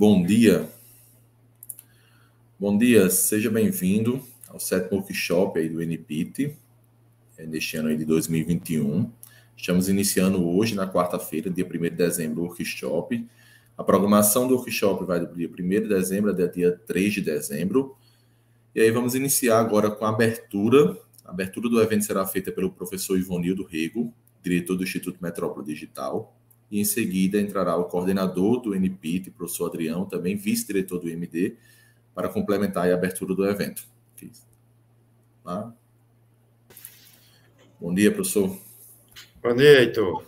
Bom dia. Bom dia, seja bem-vindo ao sétimo workshop aí do NPIT, eh, neste ano aí de 2021. Estamos iniciando hoje, na quarta-feira, dia 1 de dezembro, o workshop. A programação do workshop vai do dia 1 de dezembro até dia 3 de dezembro. E aí vamos iniciar agora com a abertura. A abertura do evento será feita pelo professor Ivonildo Rego, diretor do Instituto Metrópole Digital e em seguida entrará o coordenador do NPIT, professor Adrião, também vice-diretor do MD, para complementar a abertura do evento. Tá? Bom dia, professor. Bom dia, Heitor.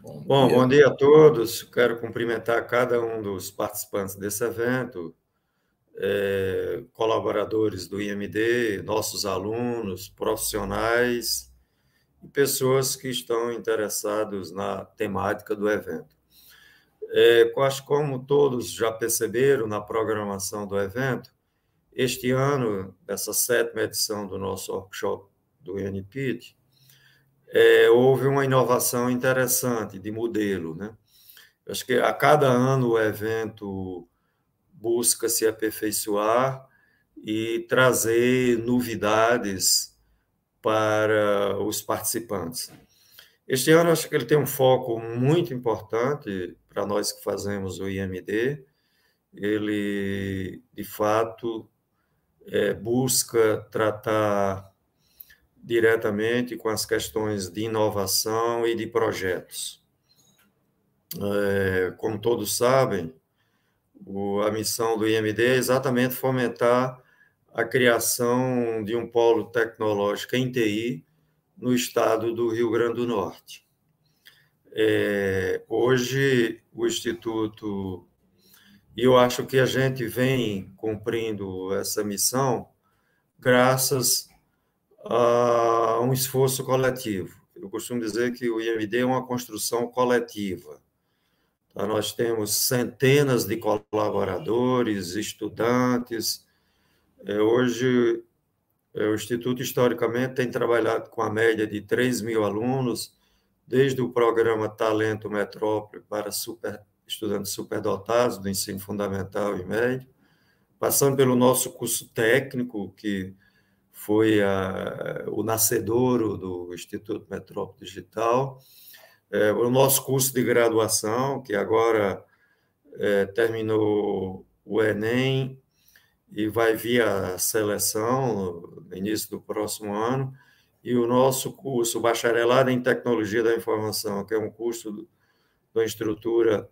Bom, bom dia. bom dia a todos. Quero cumprimentar cada um dos participantes desse evento, é, colaboradores do IMD, nossos alunos, profissionais e pessoas que estão interessados na temática do evento. É, como todos já perceberam na programação do evento, este ano, essa sétima edição do nosso workshop do INPIT, é, houve uma inovação interessante de modelo. Né? acho que a cada ano o evento busca se aperfeiçoar e trazer novidades para os participantes. Este ano, acho que ele tem um foco muito importante para nós que fazemos o IMD. Ele, de fato, é, busca tratar diretamente com as questões de inovação e de projetos. É, como todos sabem, o, a missão do IMD é exatamente fomentar a criação de um polo tecnológico em TI no estado do Rio Grande do Norte. É, hoje, o Instituto, e eu acho que a gente vem cumprindo essa missão graças a um esforço coletivo. Eu costumo dizer que o IMD é uma construção coletiva. Tá? Nós temos centenas de colaboradores, estudantes, é, hoje, é, o Instituto, historicamente, tem trabalhado com a média de 3 mil alunos, desde o programa Talento Metrópole para super, estudantes superdotados do ensino fundamental e médio, passando pelo nosso curso técnico, que foi a, o nascedouro do Instituto Metrópole Digital, é, o nosso curso de graduação, que agora é, terminou o Enem e vai vir a seleção no início do próximo ano. E o nosso curso, Bacharelado em Tecnologia da Informação, que é um curso de uma estrutura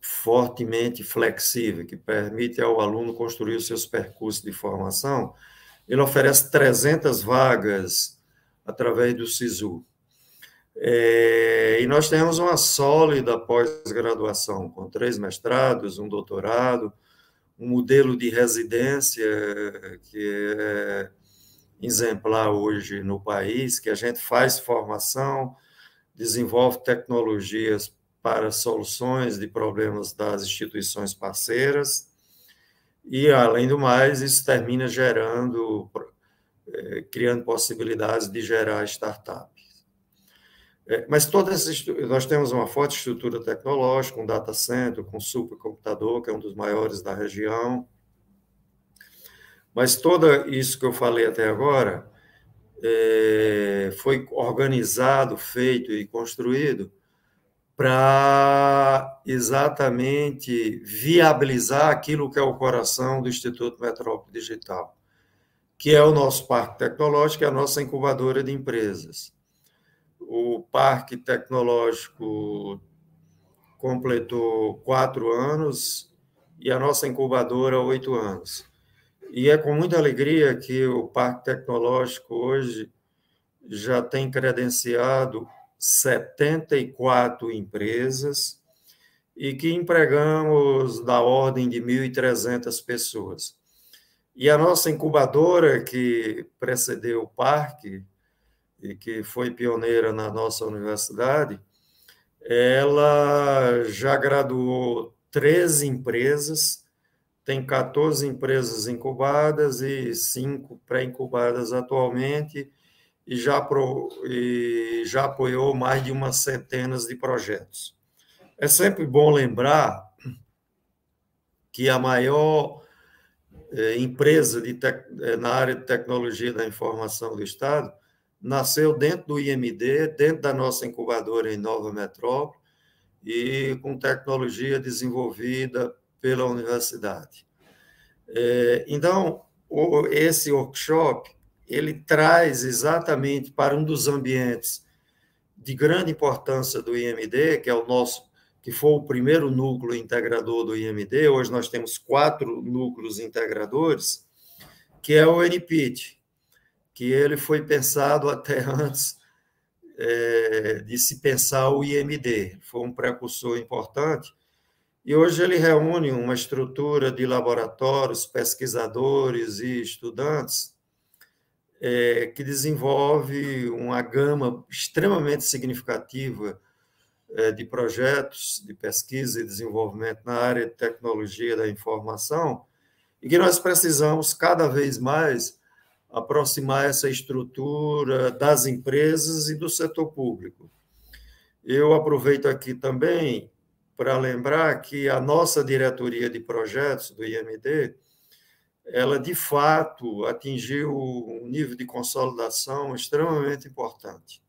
fortemente flexível, que permite ao aluno construir os seus percursos de formação, ele oferece 300 vagas através do SISU. É, e nós temos uma sólida pós-graduação, com três mestrados, um doutorado, um modelo de residência que é exemplar hoje no país, que a gente faz formação, desenvolve tecnologias para soluções de problemas das instituições parceiras, e, além do mais, isso termina gerando, eh, criando possibilidades de gerar startup. É, mas todas nós temos uma forte estrutura tecnológica, um data center, com um supercomputador, que é um dos maiores da região. Mas tudo isso que eu falei até agora é, foi organizado, feito e construído para exatamente viabilizar aquilo que é o coração do Instituto Metrópole Digital, que é o nosso parque tecnológico, é a nossa incubadora de empresas o Parque Tecnológico completou quatro anos e a nossa incubadora oito anos. E é com muita alegria que o Parque Tecnológico hoje já tem credenciado 74 empresas e que empregamos da ordem de 1.300 pessoas. E a nossa incubadora que precedeu o parque, e que foi pioneira na nossa universidade, ela já graduou 13 empresas, tem 14 empresas incubadas e 5 pré-incubadas atualmente, e já, pro, e já apoiou mais de umas centenas de projetos. É sempre bom lembrar que a maior eh, empresa de tec, eh, na área de tecnologia da informação do Estado nasceu dentro do IMD, dentro da nossa incubadora em Nova Metrópole e com tecnologia desenvolvida pela universidade. É, então, esse workshop ele traz exatamente para um dos ambientes de grande importância do IMD, que é o nosso, que foi o primeiro núcleo integrador do IMD. Hoje nós temos quatro núcleos integradores, que é o NPIT, que ele foi pensado até antes é, de se pensar o IMD, foi um precursor importante, e hoje ele reúne uma estrutura de laboratórios, pesquisadores e estudantes é, que desenvolve uma gama extremamente significativa é, de projetos de pesquisa e desenvolvimento na área de tecnologia da informação, e que nós precisamos cada vez mais aproximar essa estrutura das empresas e do setor público. Eu aproveito aqui também para lembrar que a nossa diretoria de projetos do IMD, ela de fato atingiu um nível de consolidação extremamente importante.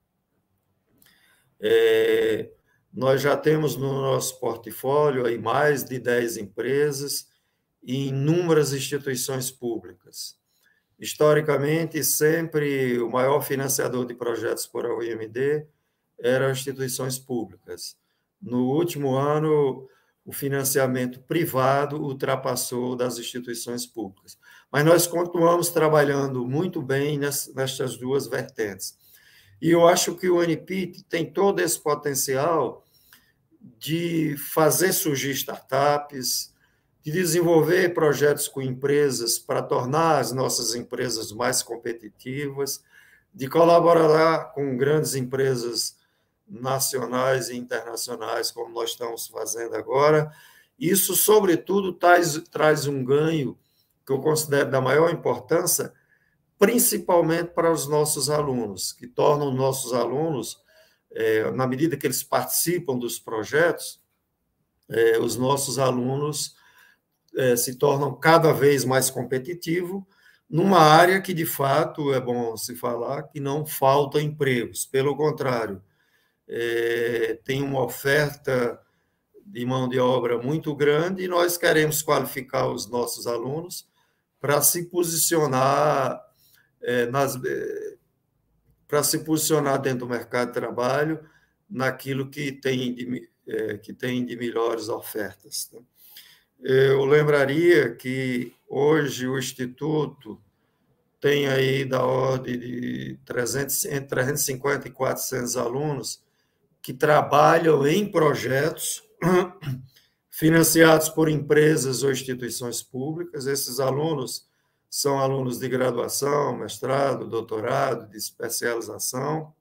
É, nós já temos no nosso portfólio aí mais de 10 empresas e inúmeras instituições públicas. Historicamente, sempre o maior financiador de projetos por a IMD eram instituições públicas. No último ano, o financiamento privado ultrapassou das instituições públicas. Mas nós continuamos trabalhando muito bem nestas duas vertentes. E eu acho que o NPIT tem todo esse potencial de fazer surgir startups, de desenvolver projetos com empresas para tornar as nossas empresas mais competitivas, de colaborar com grandes empresas nacionais e internacionais, como nós estamos fazendo agora. Isso, sobretudo, traz, traz um ganho que eu considero da maior importância, principalmente para os nossos alunos, que tornam nossos alunos, é, na medida que eles participam dos projetos, é, os nossos alunos é, se tornam cada vez mais competitivos numa área que, de fato, é bom se falar, que não falta empregos. Pelo contrário, é, tem uma oferta de mão de obra muito grande e nós queremos qualificar os nossos alunos para se posicionar é, nas é, para se posicionar dentro do mercado de trabalho naquilo que tem de, é, que tem de melhores ofertas. Né? Eu lembraria que hoje o Instituto tem aí da ordem de 300, entre 350 e 400 alunos que trabalham em projetos financiados por empresas ou instituições públicas. Esses alunos são alunos de graduação, mestrado, doutorado, de especialização,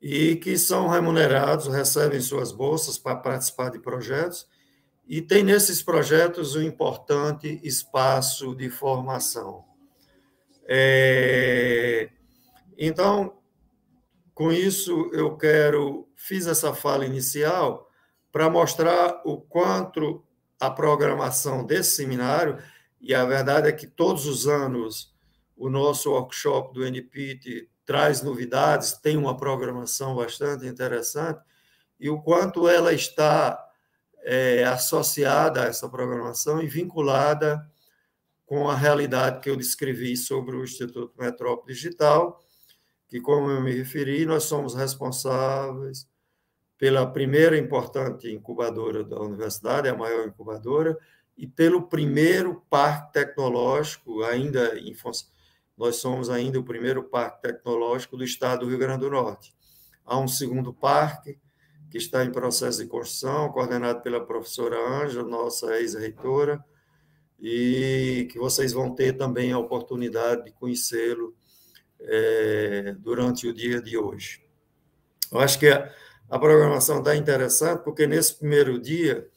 e que são remunerados, recebem suas bolsas para participar de projetos e tem nesses projetos um importante espaço de formação. É... Então, com isso, eu quero. Fiz essa fala inicial para mostrar o quanto a programação desse seminário, e a verdade é que todos os anos o nosso workshop do NPIT traz novidades, tem uma programação bastante interessante, e o quanto ela está é, associada a essa programação e vinculada com a realidade que eu descrevi sobre o Instituto Metrópole Digital, que, como eu me referi, nós somos responsáveis pela primeira importante incubadora da universidade, a maior incubadora, e pelo primeiro parque tecnológico, ainda em nós somos ainda o primeiro parque tecnológico do estado do Rio Grande do Norte. Há um segundo parque que está em processo de construção, coordenado pela professora Ângela, nossa ex-reitora, e que vocês vão ter também a oportunidade de conhecê-lo é, durante o dia de hoje. Eu acho que a, a programação está interessante, porque nesse primeiro dia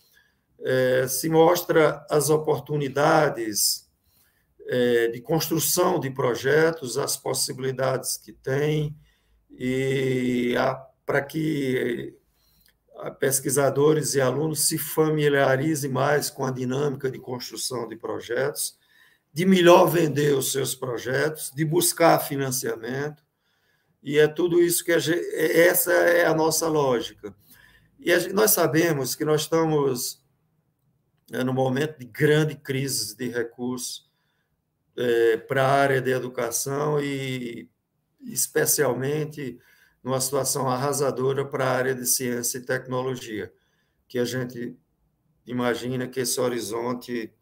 é, se mostra as oportunidades é, de construção de projetos, as possibilidades que tem, e para que pesquisadores e alunos se familiarizem mais com a dinâmica de construção de projetos, de melhor vender os seus projetos, de buscar financiamento, e é tudo isso que gente, é, essa é a nossa lógica. E gente, nós sabemos que nós estamos é, né, no momento de grande crise de recursos é, para a área de educação e especialmente numa situação arrasadora para a área de ciência e tecnologia, que a gente imagina que esse horizonte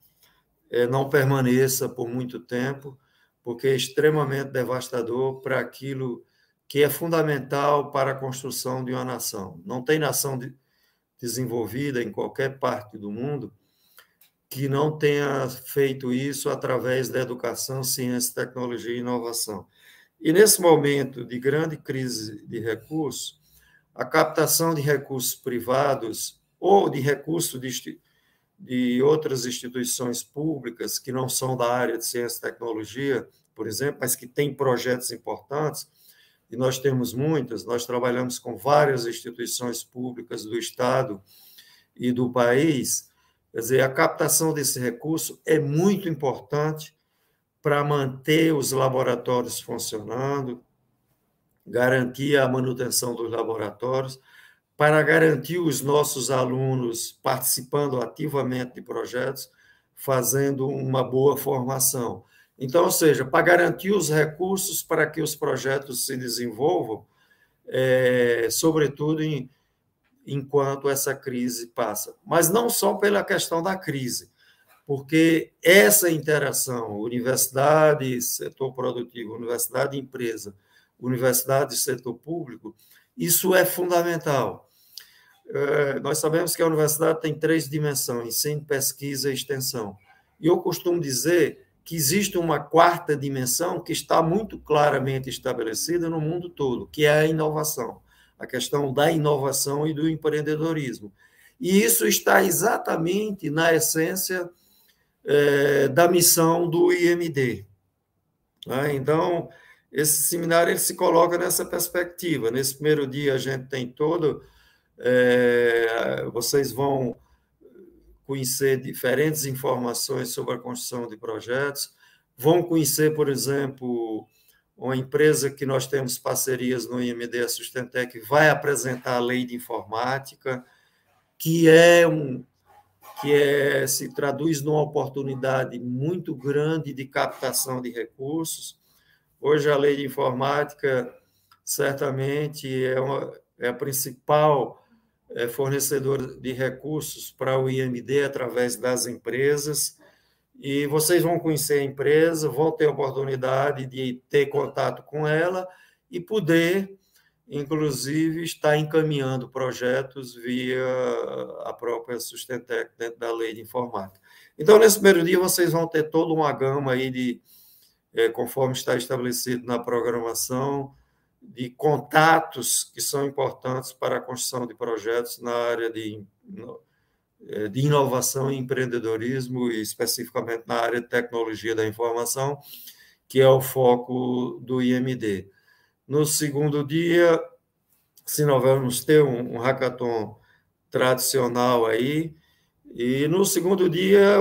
é, não permaneça por muito tempo, porque é extremamente devastador para aquilo que é fundamental para a construção de uma nação. Não tem nação de, desenvolvida em qualquer parte do mundo que não tenha feito isso através da educação, ciência, tecnologia e inovação. E nesse momento de grande crise de recursos, a captação de recursos privados ou de recursos de, de outras instituições públicas que não são da área de ciência e tecnologia, por exemplo, mas que têm projetos importantes, e nós temos muitas, nós trabalhamos com várias instituições públicas do Estado e do país, quer dizer, a captação desse recurso é muito importante para manter os laboratórios funcionando, garantir a manutenção dos laboratórios, para garantir os nossos alunos participando ativamente de projetos, fazendo uma boa formação. Então, ou seja, para garantir os recursos para que os projetos se desenvolvam, é, sobretudo em, enquanto essa crise passa. Mas não só pela questão da crise, porque essa interação, universidade, setor produtivo, universidade, empresa, universidade, setor público, isso é fundamental. É, nós sabemos que a universidade tem três dimensões: ensino, pesquisa e extensão. E eu costumo dizer que existe uma quarta dimensão que está muito claramente estabelecida no mundo todo, que é a inovação, a questão da inovação e do empreendedorismo. E isso está exatamente na essência é, da missão do IMD. Né? Então, esse seminário ele se coloca nessa perspectiva. Nesse primeiro dia, a gente tem todo. É, vocês vão conhecer diferentes informações sobre a construção de projetos, vão conhecer, por exemplo, uma empresa que nós temos parcerias no IMD, a Sustentec, vai apresentar a lei de informática, que é um, que é, se traduz numa oportunidade muito grande de captação de recursos. Hoje, a lei de informática certamente é, uma, é a principal é, fornecedora de recursos para o IMD através das empresas. E vocês vão conhecer a empresa, vão ter a oportunidade de ter contato com ela e poder inclusive está encaminhando projetos via a própria Sustentec dentro da lei de informática. Então, nesse primeiro dia, vocês vão ter toda uma gama aí de, é, conforme está estabelecido na programação, de contatos que são importantes para a construção de projetos na área de, eh, de inovação e empreendedorismo, e especificamente na área de tecnologia da informação, que é o foco do IMD. No segundo dia, se nós vamos ter um, um hackathon tradicional aí, e no segundo dia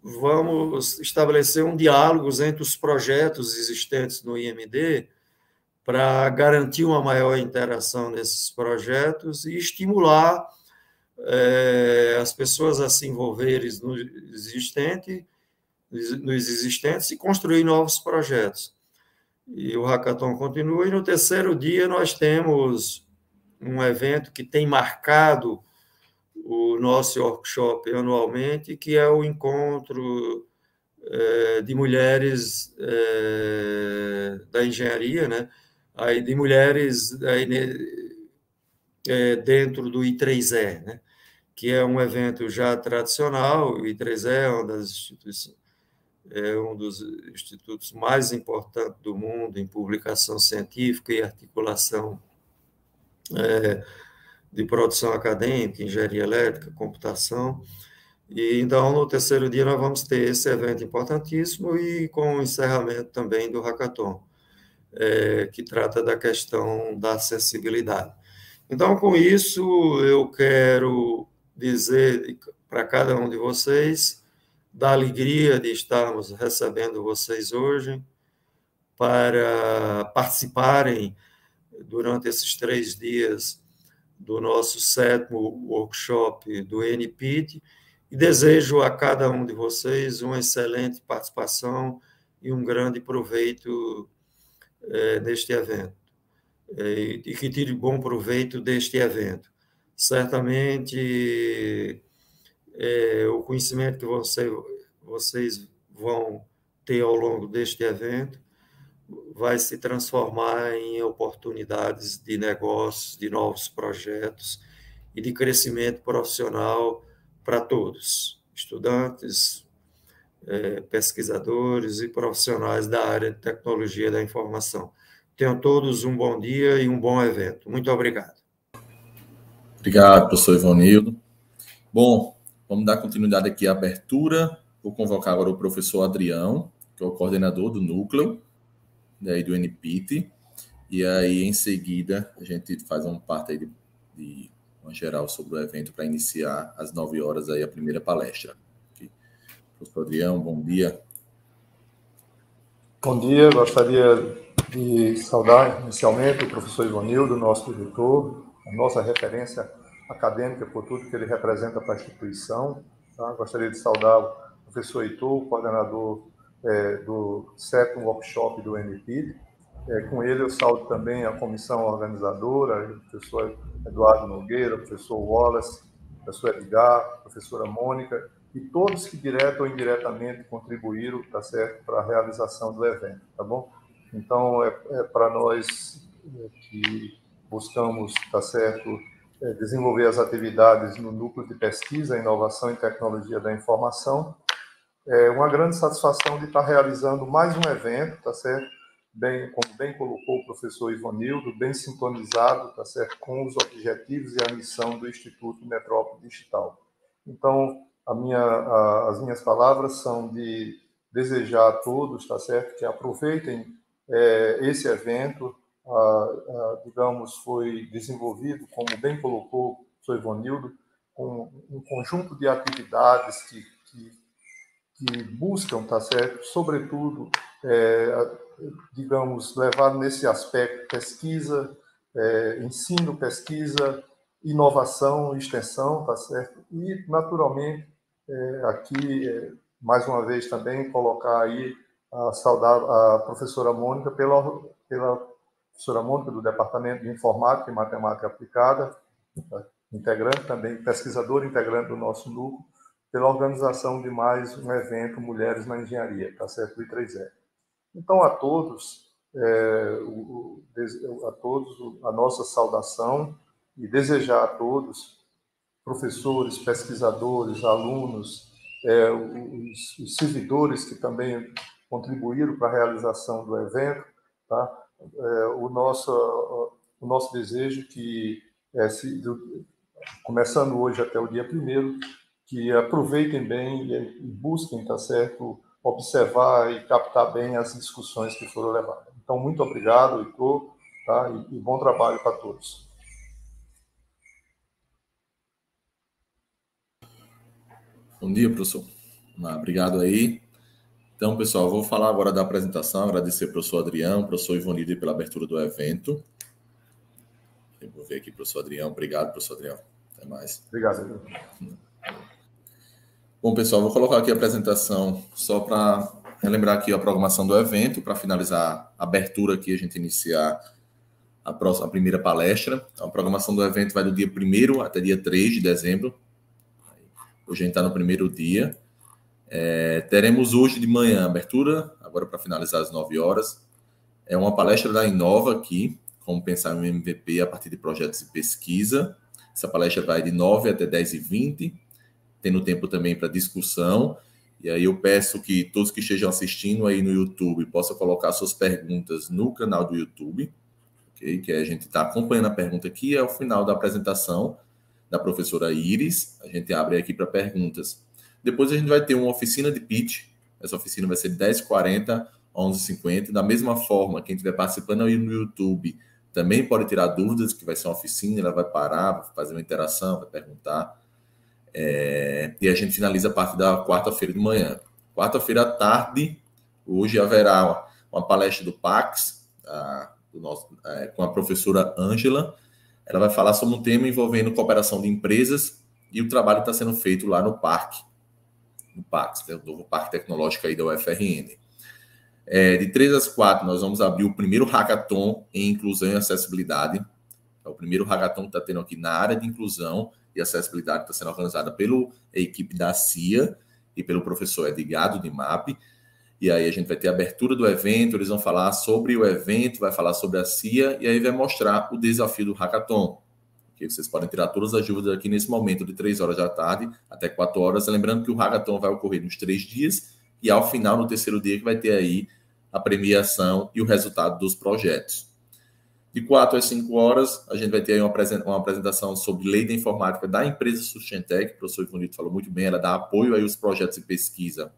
vamos estabelecer um diálogo entre os projetos existentes no IMD para garantir uma maior interação desses projetos e estimular é, as pessoas a se envolverem no existente, nos existentes e construir novos projetos e o hackathon continua. E no terceiro dia nós temos um evento que tem marcado o nosso workshop anualmente, que é o encontro eh, de mulheres eh, da engenharia, né? Aí, de mulheres aí, eh, dentro do I3E, né? que é um evento já tradicional, o I3E é uma das instituições, é um dos institutos mais importantes do mundo em publicação científica e articulação é, de produção acadêmica, engenharia elétrica, computação. E então, no terceiro dia, nós vamos ter esse evento importantíssimo e com o encerramento também do hackathon, é, que trata da questão da acessibilidade. Então, com isso, eu quero dizer para cada um de vocês da alegria de estarmos recebendo vocês hoje para participarem durante esses três dias do nosso sétimo workshop do NPIT e desejo a cada um de vocês uma excelente participação e um grande proveito eh, neste evento eh, e que tire bom proveito deste evento. Certamente é, o conhecimento que você, vocês vão ter ao longo deste evento vai se transformar em oportunidades de negócios, de novos projetos e de crescimento profissional para todos, estudantes, é, pesquisadores e profissionais da área de tecnologia da informação. Tenham todos um bom dia e um bom evento. Muito obrigado. Obrigado, professor Ivanildo. Bom, Vamos dar continuidade aqui à abertura. Vou convocar agora o professor Adrião, que é o coordenador do núcleo, daí né, do NPIT. E aí, em seguida, a gente faz um parte de, de uma geral sobre o evento para iniciar às 9 horas aí a primeira palestra. Professor Adrião, bom dia. Bom dia, gostaria de saudar inicialmente o professor Ivanildo, nosso diretor, a nossa referência acadêmica, por tudo que ele representa para a instituição. Tá? Gostaria de saudar o professor Heitor, coordenador é, do sétimo workshop do NPID. É, com ele eu saúdo também a comissão organizadora, o professor Eduardo Nogueira, o professor Wallace, o professor Edgar, a professora Mônica e todos que direto ou indiretamente contribuíram tá certo, para a realização do evento, tá bom? Então, é, é para nós é, que buscamos, tá certo, é, desenvolver as atividades no núcleo de pesquisa, inovação e tecnologia da informação. É uma grande satisfação de estar realizando mais um evento, tá certo? Bem, como bem colocou o professor Ivanildo, bem sintonizado, tá certo, com os objetivos e a missão do Instituto Metrópole Digital. Então, a minha, a, as minhas palavras são de desejar a todos, tá certo, que aproveitem é, esse evento, ah, ah, digamos, foi desenvolvido, como bem colocou o Sr. Ivanildo, com um conjunto de atividades que, que, que buscam, tá certo? sobretudo, é, digamos, levar nesse aspecto pesquisa, é, ensino, pesquisa, inovação, extensão, tá certo? E, naturalmente, é, aqui, é, mais uma vez também, colocar aí a, saudar a professora Mônica pela, pela professora Mônica, do Departamento de Informática e Matemática Aplicada, tá? integrante também, pesquisadora integrante do nosso núcleo, pela organização de mais um evento Mulheres na Engenharia, tá certo? O I3E. Então, a todos, é, o, o, a todos a nossa saudação e desejar a todos, professores, pesquisadores, alunos, é, os, os servidores que também contribuíram para a realização do evento, tá? é, o, nosso, o nosso desejo é que, é, se, do, começando hoje até o dia primeiro, que aproveitem bem e, e busquem, tá certo, observar e captar bem as discussões que foram levadas. Então, muito obrigado, Heitor, tá? e, e bom trabalho para todos. Bom dia, professor. Ah, obrigado aí. Então, pessoal, vou falar agora da apresentação, agradecer ao professor Adrião, professor Ivonide pela abertura do evento. Eu vou ver aqui, professor Adrião. Obrigado, professor Adrião. Até mais. Obrigado. Adrião. Bom, pessoal, vou colocar aqui a apresentação só para relembrar aqui a programação do evento, para finalizar a abertura aqui, a gente iniciar a, próxima, a primeira palestra. Então, a programação do evento vai do dia 1 até dia 3 de dezembro. Hoje a gente está no primeiro dia. É, teremos hoje de manhã a abertura, agora para finalizar às 9 horas. É uma palestra da Inova aqui, como pensar um MVP a partir de projetos de pesquisa. Essa palestra vai de 9 até 10 e 20, tendo tempo também para discussão. E aí eu peço que todos que estejam assistindo aí no YouTube possam colocar suas perguntas no canal do YouTube, okay? que a gente está acompanhando a pergunta aqui, é o final da apresentação da professora Iris. A gente abre aqui para perguntas. Depois a gente vai ter uma oficina de pitch. Essa oficina vai ser 10h40, 11h50. Da mesma forma, quem estiver participando aí no YouTube também pode tirar dúvidas, que vai ser uma oficina, ela vai parar, vai fazer uma interação, vai perguntar. É... E a gente finaliza a parte da quarta-feira de manhã. Quarta-feira à tarde, hoje haverá uma, uma palestra do Pax, a, do nosso, a, é, com a professora Ângela. Ela vai falar sobre um tema envolvendo cooperação de empresas e o trabalho está sendo feito lá no parque do PAX, né, do novo Parque Tecnológico aí da UFRN. É, de 3 às 4, nós vamos abrir o primeiro hackathon em inclusão e acessibilidade. É o primeiro hackathon que está tendo aqui na área de inclusão e acessibilidade, está sendo organizada pela equipe da CIA e pelo professor Edgado de MAP. E aí a gente vai ter a abertura do evento, eles vão falar sobre o evento, vai falar sobre a CIA e aí vai mostrar o desafio do hackathon que vocês podem tirar todas as dúvidas aqui nesse momento de 3 horas da tarde até 4 horas. Lembrando que o Hackathon vai ocorrer nos três dias e ao final, no terceiro dia, que vai ter aí a premiação e o resultado dos projetos. De 4 às 5 horas, a gente vai ter aí uma apresentação sobre lei da informática da empresa Sustentec, o professor Ivonito falou muito bem, ela dá apoio aí aos projetos de pesquisa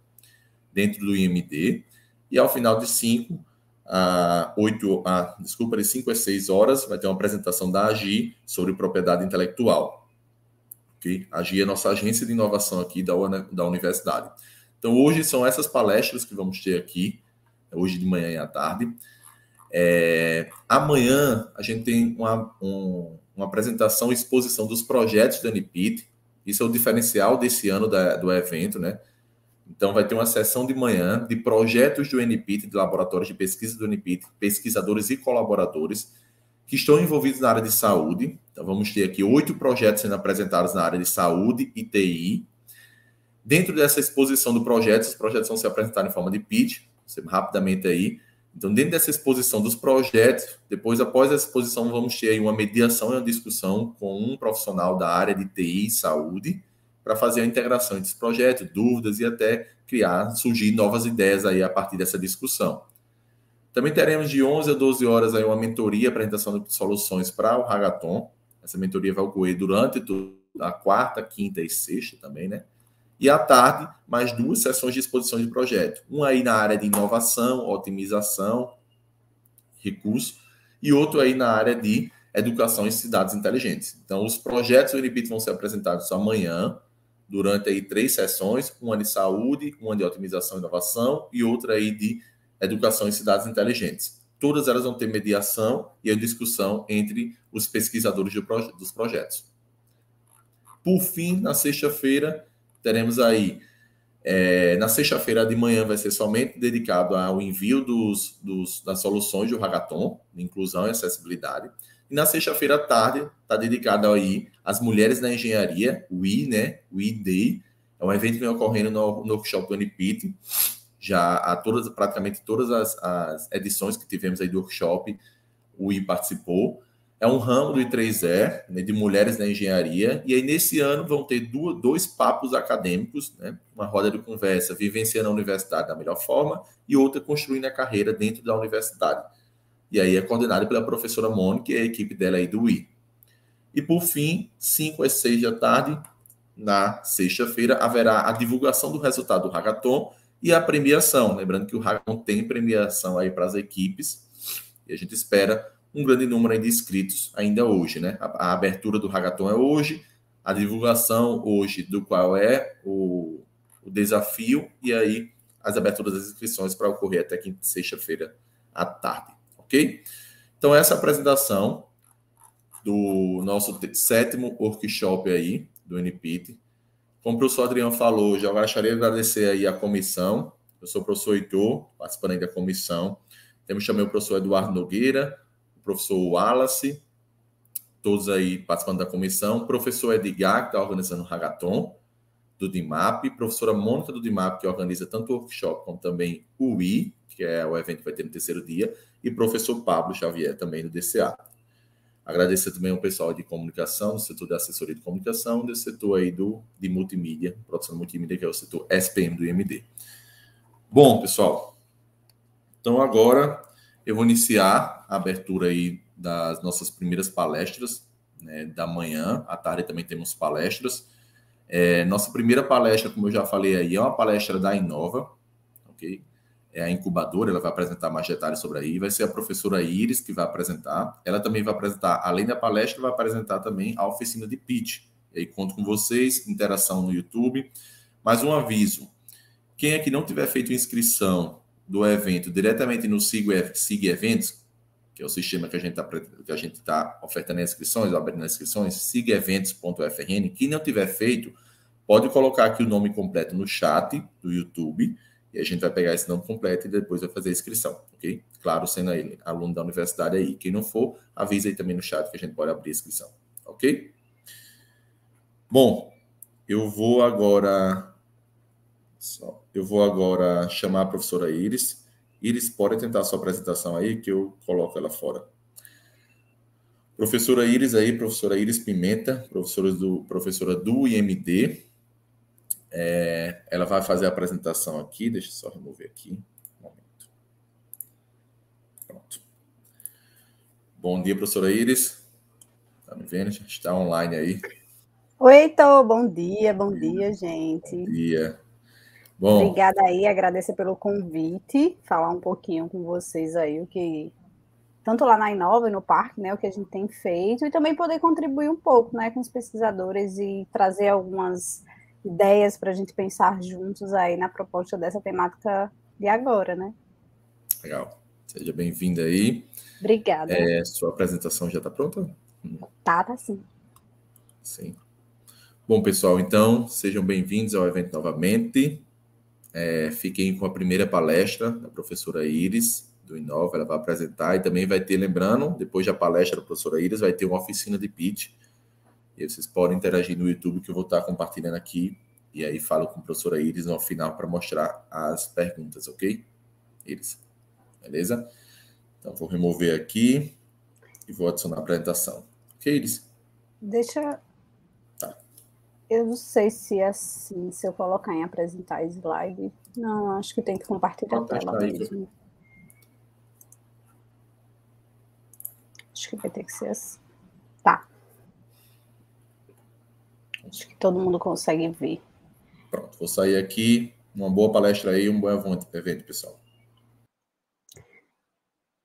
dentro do IMD. E ao final de 5, a 8 a, desculpa, de 5 às 6 horas, vai ter uma apresentação da AGI sobre propriedade intelectual. Okay? A AGI é a nossa agência de inovação aqui da, da universidade. Então, hoje são essas palestras que vamos ter aqui, hoje de manhã e à tarde. É, amanhã a gente tem uma, um, uma apresentação e exposição dos projetos da Anipit. Isso é o diferencial desse ano da, do evento, né? Então, vai ter uma sessão de manhã de projetos do NPIT, de laboratórios de pesquisa do NPIT, pesquisadores e colaboradores que estão envolvidos na área de saúde. Então, vamos ter aqui oito projetos sendo apresentados na área de saúde e TI. Dentro dessa exposição do projeto, os projetos vão ser apresentados em forma de pitch, rapidamente aí. Então, dentro dessa exposição dos projetos, depois, após essa exposição, vamos ter aí uma mediação e uma discussão com um profissional da área de TI e saúde para fazer a integração desse projeto, projetos, dúvidas e até criar, surgir novas ideias aí a partir dessa discussão. Também teremos de 11 a 12 horas aí uma mentoria, apresentação de soluções para o Hagaton. Essa mentoria vai ocorrer durante a quarta, quinta e sexta também, né? E à tarde, mais duas sessões de exposição de projeto. Uma aí na área de inovação, otimização, recurso e outro aí na área de educação em cidades inteligentes. Então, os projetos do NPIT vão ser apresentados amanhã, durante aí três sessões, uma de saúde, uma de otimização e inovação e outra aí de educação em cidades inteligentes. Todas elas vão ter mediação e a discussão entre os pesquisadores proje dos projetos. Por fim, na sexta-feira, teremos aí. É, na sexta-feira de manhã vai ser somente dedicado ao envio dos, dos das soluções do Hackathon, de inclusão e acessibilidade. E na sexta-feira à tarde, está dedicado aí às mulheres na engenharia, o I, né? O I-Day. É um evento que vem ocorrendo no, no workshop do Unipit. Já todas, praticamente todas as, as edições que tivemos aí do workshop, o I participou é um ramo do I3E, né, de mulheres na engenharia, e aí nesse ano vão ter duas, dois papos acadêmicos, né, uma roda de conversa, vivenciando a universidade da melhor forma, e outra construindo a carreira dentro da universidade e aí é coordenado pela professora Mônica e a equipe dela aí do I. E por fim, 5 às 6 da tarde, na sexta-feira, haverá a divulgação do resultado do hackathon e a premiação. Lembrando que o hackathon tem premiação aí para as equipes e a gente espera um grande número de inscritos ainda hoje, né? A, a abertura do hackathon é hoje, a divulgação hoje do qual é o, o desafio e aí as aberturas das inscrições para ocorrer até quinta, sexta-feira à tarde ok? Então, essa apresentação do nosso sétimo workshop aí, do NPIT. Como o professor Adriano falou, já gostaria de agradecer aí a comissão. Eu sou o professor Heitor, participando aí da comissão. Temos também o professor Eduardo Nogueira, o professor Wallace, todos aí participando da comissão. O professor Edgar, que está organizando o Hagaton do DIMAP. Professora Mônica do DIMAP, que organiza tanto o workshop como também o I, que é o evento que vai ter no terceiro dia e professor Pablo Xavier, também do DCA. Agradecer também ao pessoal de comunicação, do setor da assessoria de comunicação, do setor aí do, de multimídia, produção de multimídia, que é o setor SPM do IMD. Bom, pessoal, então agora eu vou iniciar a abertura aí das nossas primeiras palestras né, da manhã, à tarde também temos palestras. É, nossa primeira palestra, como eu já falei aí, é uma palestra da Inova, ok? é a incubadora, ela vai apresentar mais detalhes sobre aí, vai ser a professora Iris que vai apresentar, ela também vai apresentar, além da palestra, vai apresentar também a oficina de pitch, e aí conto com vocês, interação no YouTube, mais um aviso, quem é que não tiver feito inscrição do evento diretamente no SIG Eventos, que é o sistema que a gente está tá ofertando inscrições, abrindo inscrições, sigeventos.frn, quem não tiver feito, pode colocar aqui o nome completo no chat do YouTube, e a gente vai pegar esse nome completo e depois vai fazer a inscrição, ok? Claro, sendo aí aluno da universidade aí. Quem não for, avisa aí também no chat que a gente pode abrir a inscrição, ok? Bom, eu vou agora. Eu vou agora chamar a professora Iris. Iris, pode tentar a sua apresentação aí, que eu coloco ela fora. Professora Iris aí, professora Iris Pimenta, professora do, professora do IMD, é, ela vai fazer a apresentação aqui, deixa eu só remover aqui. Um momento. Pronto. Bom dia, professora Iris. Está me vendo? Já está online aí. Oi, Tô. Bom dia, bom dia, gente. Bom dia. Bom, Obrigada aí, agradeço pelo convite, falar um pouquinho com vocês aí o que tanto lá na Inova e no parque, né, o que a gente tem feito e também poder contribuir um pouco, né, com os pesquisadores e trazer algumas ideias para a gente pensar juntos aí na proposta dessa temática de agora, né? Legal. Seja bem-vinda aí. Obrigada. É, sua apresentação já está pronta? Tá, tá sim. Sim. Bom, pessoal, então, sejam bem-vindos ao evento novamente. É, fiquem com a primeira palestra da professora Iris, do Inova, ela vai apresentar e também vai ter, lembrando, depois da palestra da professora Iris, vai ter uma oficina de pitch e vocês podem interagir no YouTube que eu vou estar compartilhando aqui. E aí falo com o professor Iris no final para mostrar as perguntas, ok? Iris, beleza? Então vou remover aqui e vou adicionar a apresentação. Ok, Iris? Deixa. Tá. Eu não sei se é assim, se eu colocar em apresentar slide. Não, acho que tem que compartilhar a tela mesmo. Acho que vai ter que ser assim. Tá. Acho que todo mundo consegue ver. Pronto, vou sair aqui. Uma boa palestra aí, um bom evento, pessoal.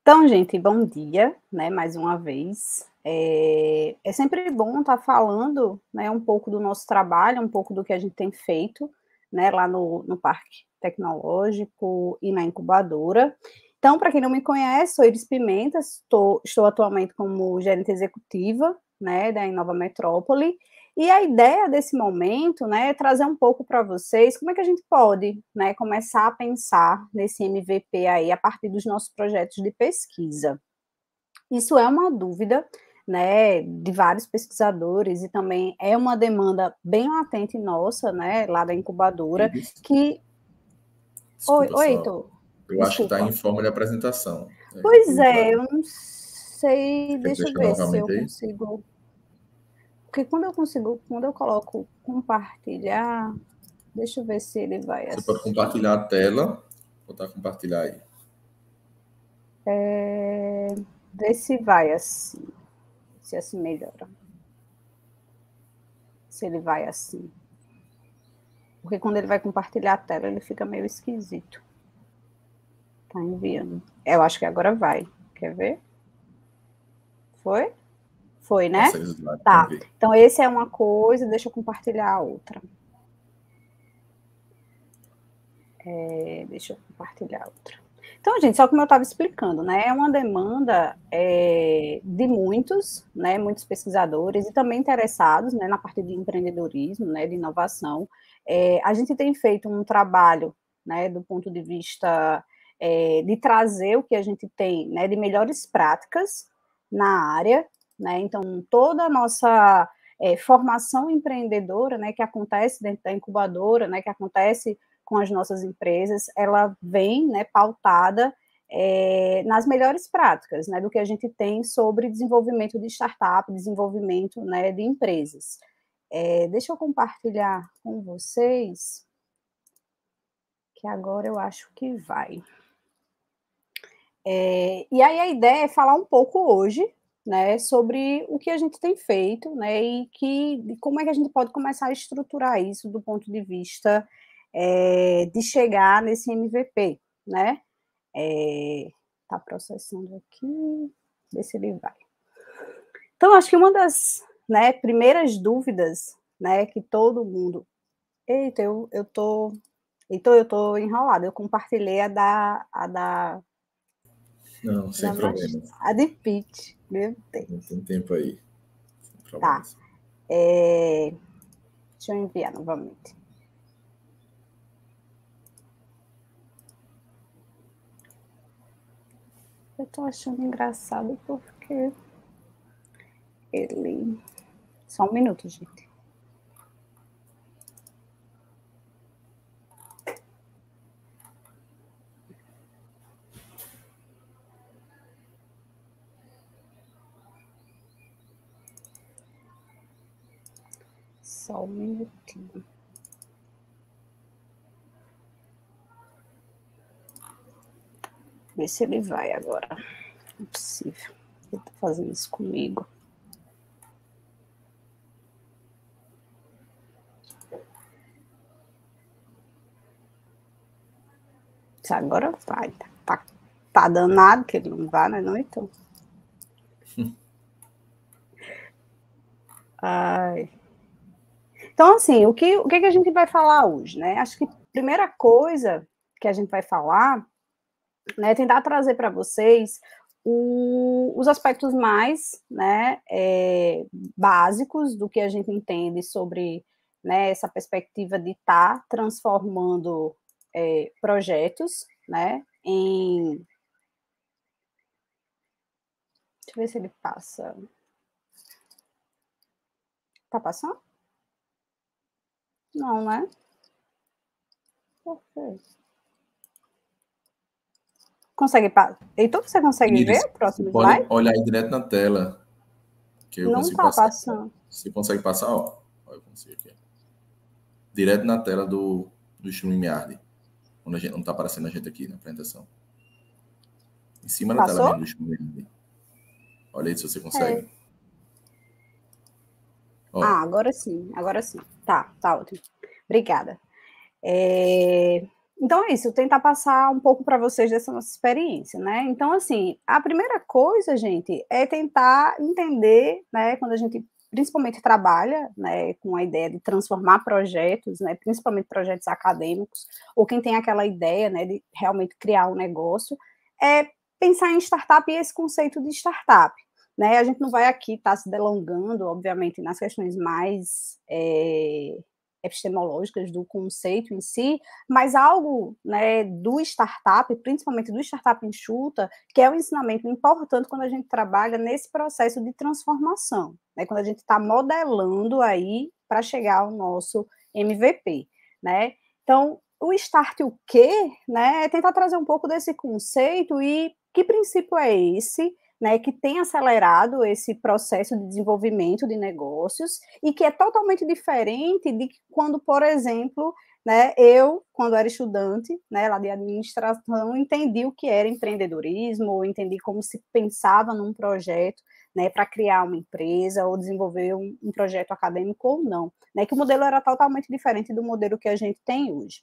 Então, gente, bom dia, né? Mais uma vez. É, é sempre bom estar tá falando, né, um pouco do nosso trabalho, um pouco do que a gente tem feito, né, lá no, no Parque Tecnológico e na incubadora. Então, para quem não me conhece, sou Iris Pimenta, estou, estou atualmente como gerente executiva, né, da Inova Metrópole. E a ideia desse momento né, é trazer um pouco para vocês como é que a gente pode né, começar a pensar nesse MVP aí a partir dos nossos projetos de pesquisa. Isso é uma dúvida né, de vários pesquisadores e também é uma demanda bem latente nossa, né, lá da incubadora, que... oi, só. oi, Heitor. Eu Desculpa. acho que está em forma de apresentação. É, pois é, é eu não sei, deixa eu ver se eu consigo... Porque quando eu consigo, quando eu coloco compartilhar, deixa eu ver se ele vai. Você assim. pode compartilhar a tela, botar compartilhar aí. É, ver se vai assim, se assim melhora. Se ele vai assim. Porque quando ele vai compartilhar a tela, ele fica meio esquisito. Tá enviando. Eu acho que agora vai. Quer ver? Foi? Foi, né? Slides, tá. Então, esse é uma coisa, deixa eu compartilhar a outra. É, deixa eu compartilhar a outra. Então, gente, só como eu estava explicando, né? É uma demanda é, de muitos, né? Muitos pesquisadores e também interessados, né? Na parte de empreendedorismo, né? De inovação. É, a gente tem feito um trabalho, né? Do ponto de vista é, de trazer o que a gente tem, né? De melhores práticas na área, né? Então, toda a nossa é, formação empreendedora, né, que acontece dentro da incubadora, né, que acontece com as nossas empresas, ela vem né, pautada é, nas melhores práticas né, do que a gente tem sobre desenvolvimento de startup, desenvolvimento né, de empresas. É, deixa eu compartilhar com vocês, que agora eu acho que vai. É, e aí a ideia é falar um pouco hoje né, sobre o que a gente tem feito, né, e que como é que a gente pode começar a estruturar isso do ponto de vista é, de chegar nesse MVP, né? É, tá processando aqui, ver se ele vai. Então, acho que uma das né, primeiras dúvidas, né, que todo mundo, eita, eu, eu tô, então eu tô enrolada, eu compartilhei a da, a da não, sem problema, A de Pete. Meu Deus. Tem tempo aí. Tá. É... Deixa eu enviar novamente. Eu tô achando engraçado porque ele. Só um minuto, gente. Só um minutinho. Vê se ele vai agora. Não é possível. Ele tá fazendo isso comigo. Tá, agora vai. Tá, tá, tá danado que ele não vai, né? Não, então. Ai. Então, assim, o que, o que, a gente vai falar hoje, né? Acho que a primeira coisa que a gente vai falar, né, é tentar trazer para vocês o, os aspectos mais, né, é, básicos do que a gente entende sobre, né, essa perspectiva de estar tá transformando é, projetos, né, em... Deixa eu ver se ele passa. Tá passando? Não, né? Perfeito. Consegue. Heitor, você consegue Iris, ver o próximo pode slide? Olha aí direto na tela. Que eu Não está passando. Você consegue passar, ó. Eu consigo aqui. Direto na tela do, do StreamYard. quando a gente, não está aparecendo a gente aqui na apresentação. Em cima da tela do StreamYard. Olha aí se você consegue. É. ah, agora sim. Agora sim. Tá, tá ótimo. Obrigada. É... Então é isso, tentar passar um pouco para vocês dessa nossa experiência, né? Então, assim, a primeira coisa, gente, é tentar entender, né, quando a gente principalmente trabalha, né, com a ideia de transformar projetos, né, principalmente projetos acadêmicos, ou quem tem aquela ideia, né, de realmente criar um negócio, é pensar em startup e esse conceito de startup, né? A gente não vai aqui estar tá se delongando, obviamente, nas questões mais é, epistemológicas do conceito em si, mas algo né, do startup, principalmente do startup enxuta, que é um ensinamento importante quando a gente trabalha nesse processo de transformação, né? quando a gente está modelando aí para chegar ao nosso MVP. Né? Então, o start o quê? Né? É tentar trazer um pouco desse conceito e que princípio é esse né, que tem acelerado esse processo de desenvolvimento de negócios e que é totalmente diferente de quando, por exemplo, né, eu, quando era estudante né, lá de administração, entendi o que era empreendedorismo, ou entendi como se pensava num projeto né, para criar uma empresa ou desenvolver um, um projeto acadêmico ou não. Né, que o modelo era totalmente diferente do modelo que a gente tem hoje.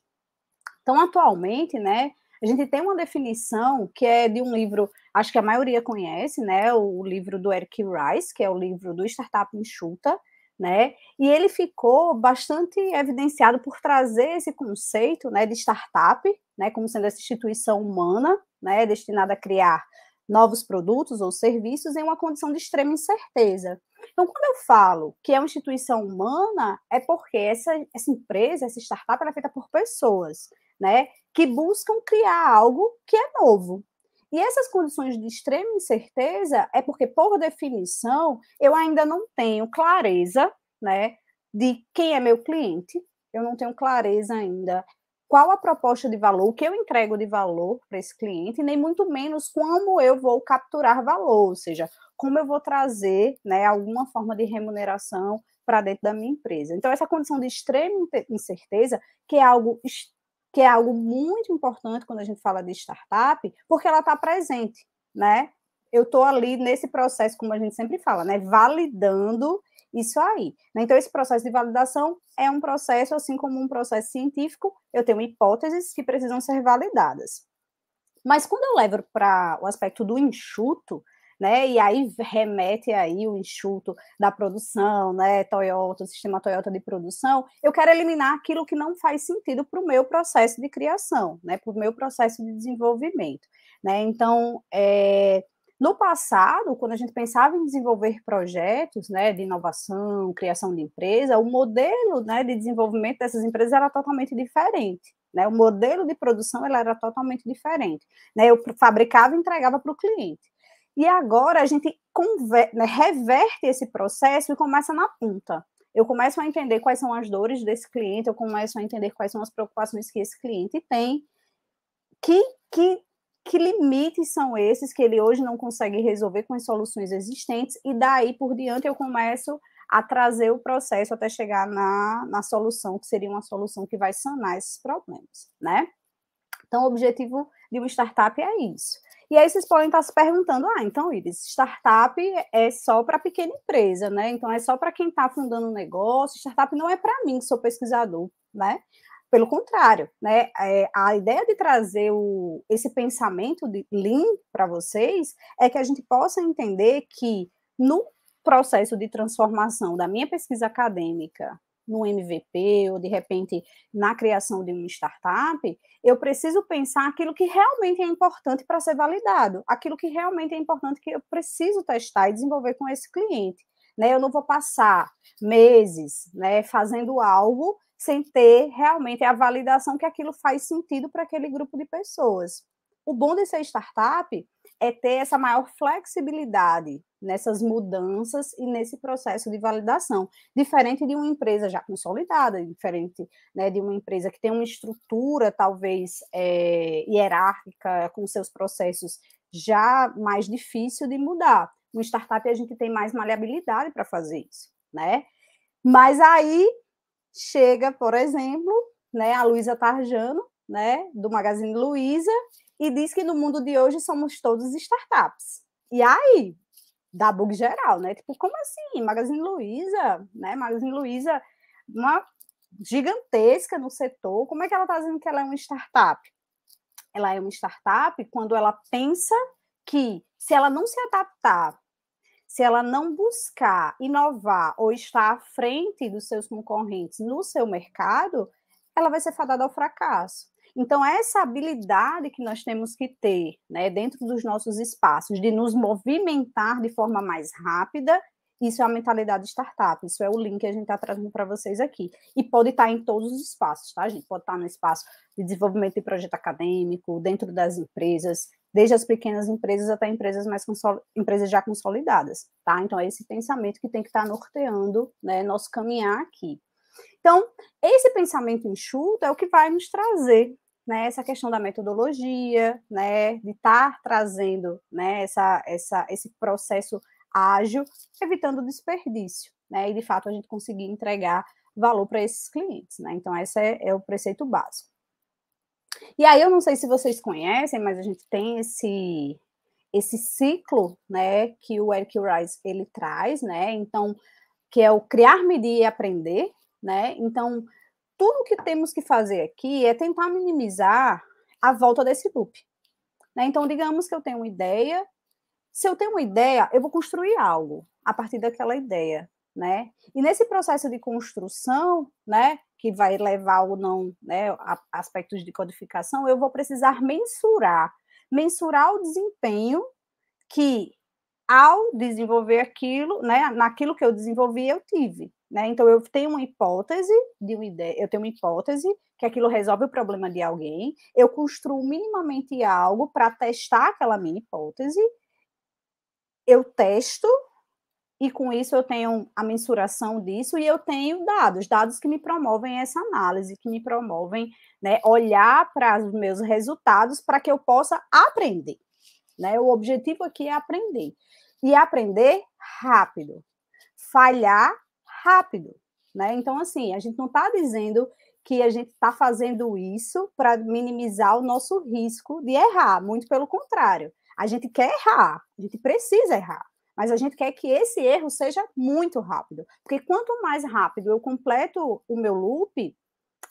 Então, atualmente, né, a gente tem uma definição que é de um livro, acho que a maioria conhece, né? O livro do Eric Rice, que é o livro do Startup Enxuta, né? E ele ficou bastante evidenciado por trazer esse conceito, né, de startup, né, como sendo essa instituição humana, né, destinada a criar novos produtos ou serviços em uma condição de extrema incerteza. Então, quando eu falo que é uma instituição humana, é porque essa, essa empresa, essa startup, ela é feita por pessoas, né? que buscam criar algo que é novo. E essas condições de extrema incerteza é porque, por definição, eu ainda não tenho clareza né, de quem é meu cliente, eu não tenho clareza ainda qual a proposta de valor, o que eu entrego de valor para esse cliente, nem muito menos como eu vou capturar valor, ou seja, como eu vou trazer né, alguma forma de remuneração para dentro da minha empresa. Então, essa condição de extrema incerteza, que é algo extremamente que é algo muito importante quando a gente fala de startup, porque ela está presente, né? Eu estou ali nesse processo, como a gente sempre fala, né? Validando isso aí. Né? Então, esse processo de validação é um processo, assim como um processo científico, eu tenho hipóteses que precisam ser validadas. Mas quando eu levo para o aspecto do enxuto, né? E aí remete aí o enxuto da produção, né? Toyota, o sistema Toyota de produção. Eu quero eliminar aquilo que não faz sentido para o meu processo de criação, né? Para o meu processo de desenvolvimento, né? Então, é... no passado, quando a gente pensava em desenvolver projetos, né, de inovação, criação de empresa, o modelo, né, de desenvolvimento dessas empresas era totalmente diferente. Né, o modelo de produção ela era totalmente diferente. Né, eu fabricava e entregava para o cliente. E agora a gente né, reverte esse processo e começa na ponta. Eu começo a entender quais são as dores desse cliente, eu começo a entender quais são as preocupações que esse cliente tem, que, que, que limites são esses que ele hoje não consegue resolver com as soluções existentes, e daí por diante eu começo a trazer o processo até chegar na, na solução, que seria uma solução que vai sanar esses problemas, né? Então, o objetivo de uma startup é isso. E aí vocês podem estar se perguntando, ah, então Iris, startup é só para pequena empresa, né? Então é só para quem está fundando um negócio, startup não é para mim que sou pesquisador, né? Pelo contrário, né? É, a ideia de trazer o, esse pensamento de Lean para vocês é que a gente possa entender que no processo de transformação da minha pesquisa acadêmica no MVP ou de repente na criação de uma startup, eu preciso pensar aquilo que realmente é importante para ser validado, aquilo que realmente é importante que eu preciso testar e desenvolver com esse cliente. Né? Eu não vou passar meses né, fazendo algo sem ter realmente a validação que aquilo faz sentido para aquele grupo de pessoas. O bom de ser startup é ter essa maior flexibilidade nessas mudanças e nesse processo de validação, diferente de uma empresa já consolidada, diferente né, de uma empresa que tem uma estrutura talvez é, hierárquica com seus processos já mais difícil de mudar. Uma startup a gente tem mais maleabilidade para fazer isso, né? Mas aí chega, por exemplo, né, a Luísa Tarjano, né, do Magazine Luiza, e diz que no mundo de hoje somos todos startups. E aí, dá bug geral, né? Tipo, como assim? Magazine Luiza, né? Magazine Luiza, uma gigantesca no setor, como é que ela está dizendo que ela é uma startup? Ela é uma startup quando ela pensa que se ela não se adaptar, se ela não buscar inovar ou estar à frente dos seus concorrentes no seu mercado, ela vai ser fadada ao fracasso. Então, essa habilidade que nós temos que ter né, dentro dos nossos espaços de nos movimentar de forma mais rápida, isso é a mentalidade startup, isso é o link que a gente está trazendo para vocês aqui. E pode estar tá em todos os espaços, tá, a gente? Pode estar tá no espaço de desenvolvimento de projeto acadêmico, dentro das empresas, desde as pequenas empresas até empresas mais empresas já consolidadas, tá? Então é esse pensamento que tem que estar tá norteando né, nosso caminhar aqui. Então, esse pensamento enxuto é o que vai nos trazer né, essa questão da metodologia, né, de estar tá trazendo né, essa, essa, esse processo ágil, evitando desperdício, né, e de fato a gente conseguir entregar valor para esses clientes, né? Então, esse é, é o preceito básico. E aí, eu não sei se vocês conhecem, mas a gente tem esse, esse ciclo, né, que o Eric Rice ele traz, né? Então, que é o criar, medir e aprender, né? Então, tudo que temos que fazer aqui é tentar minimizar a volta desse loop. Né? Então, digamos que eu tenho uma ideia. Se eu tenho uma ideia, eu vou construir algo a partir daquela ideia. Né? E nesse processo de construção, né, que vai levar ou não né, a aspectos de codificação, eu vou precisar mensurar, mensurar o desempenho que ao desenvolver aquilo, né, naquilo que eu desenvolvi, eu tive. Né? Então, eu tenho uma hipótese de uma ideia, eu tenho uma hipótese que aquilo resolve o problema de alguém, eu construo minimamente algo para testar aquela minha hipótese, eu testo, e com isso eu tenho a mensuração disso, e eu tenho dados, dados que me promovem essa análise, que me promovem né, olhar para os meus resultados para que eu possa aprender. Né? O objetivo aqui é aprender. E aprender rápido. Falhar rápido, né? Então, assim, a gente não está dizendo que a gente está fazendo isso para minimizar o nosso risco de errar, muito pelo contrário. A gente quer errar, a gente precisa errar, mas a gente quer que esse erro seja muito rápido, porque quanto mais rápido eu completo o meu loop,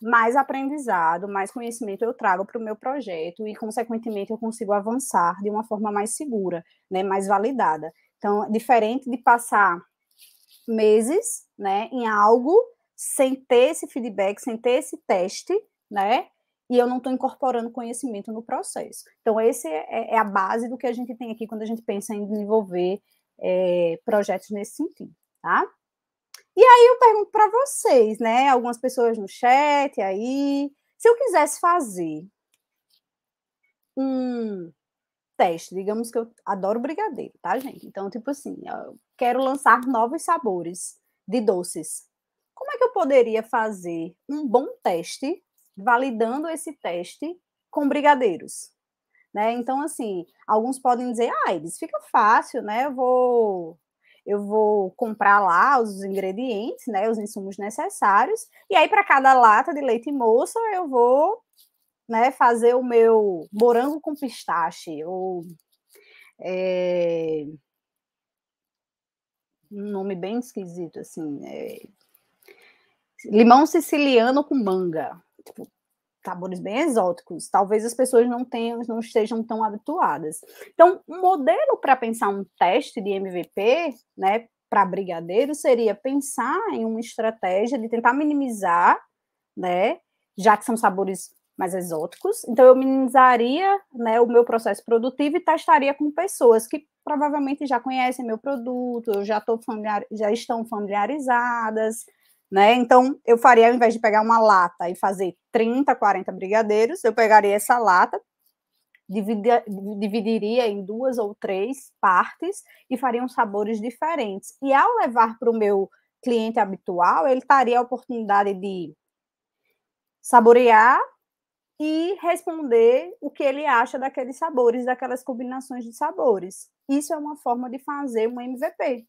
mais aprendizado, mais conhecimento eu trago para o meu projeto e, consequentemente, eu consigo avançar de uma forma mais segura, né, mais validada. Então, diferente de passar meses, né, em algo sem ter esse feedback, sem ter esse teste, né? E eu não estou incorporando conhecimento no processo. Então, essa é, é, é, a base do que a gente tem aqui quando a gente pensa em desenvolver é, projetos nesse sentido, tá? E aí eu pergunto para vocês, né? Algumas pessoas no chat aí, se eu quisesse fazer um teste. Digamos que eu adoro brigadeiro, tá, gente? Então, tipo assim, eu quero lançar novos sabores de doces. Como é que eu poderia fazer um bom teste, validando esse teste com brigadeiros? Né? Então, assim, alguns podem dizer, ah, eles fica fácil, né? Eu vou eu vou comprar lá os ingredientes, né, os insumos necessários, e aí para cada lata de leite moça eu vou né, fazer o meu morango com pistache, ou é, um nome bem esquisito, assim, é, limão siciliano com manga, tipo, sabores bem exóticos. Talvez as pessoas não tenham, não estejam tão habituadas. Então, um modelo para pensar um teste de MVP, né, para brigadeiro seria pensar em uma estratégia de tentar minimizar, né, já que são sabores mais exóticos. Então, eu minimizaria né, o meu processo produtivo e testaria com pessoas que provavelmente já conhecem meu produto, já, familiar, já estão familiarizadas. Né? Então, eu faria, ao invés de pegar uma lata e fazer 30, 40 brigadeiros, eu pegaria essa lata, dividia, dividiria em duas ou três partes e faria uns sabores diferentes. E ao levar para o meu cliente habitual, ele estaria a oportunidade de saborear e responder o que ele acha daqueles sabores, daquelas combinações de sabores. Isso é uma forma de fazer um MVP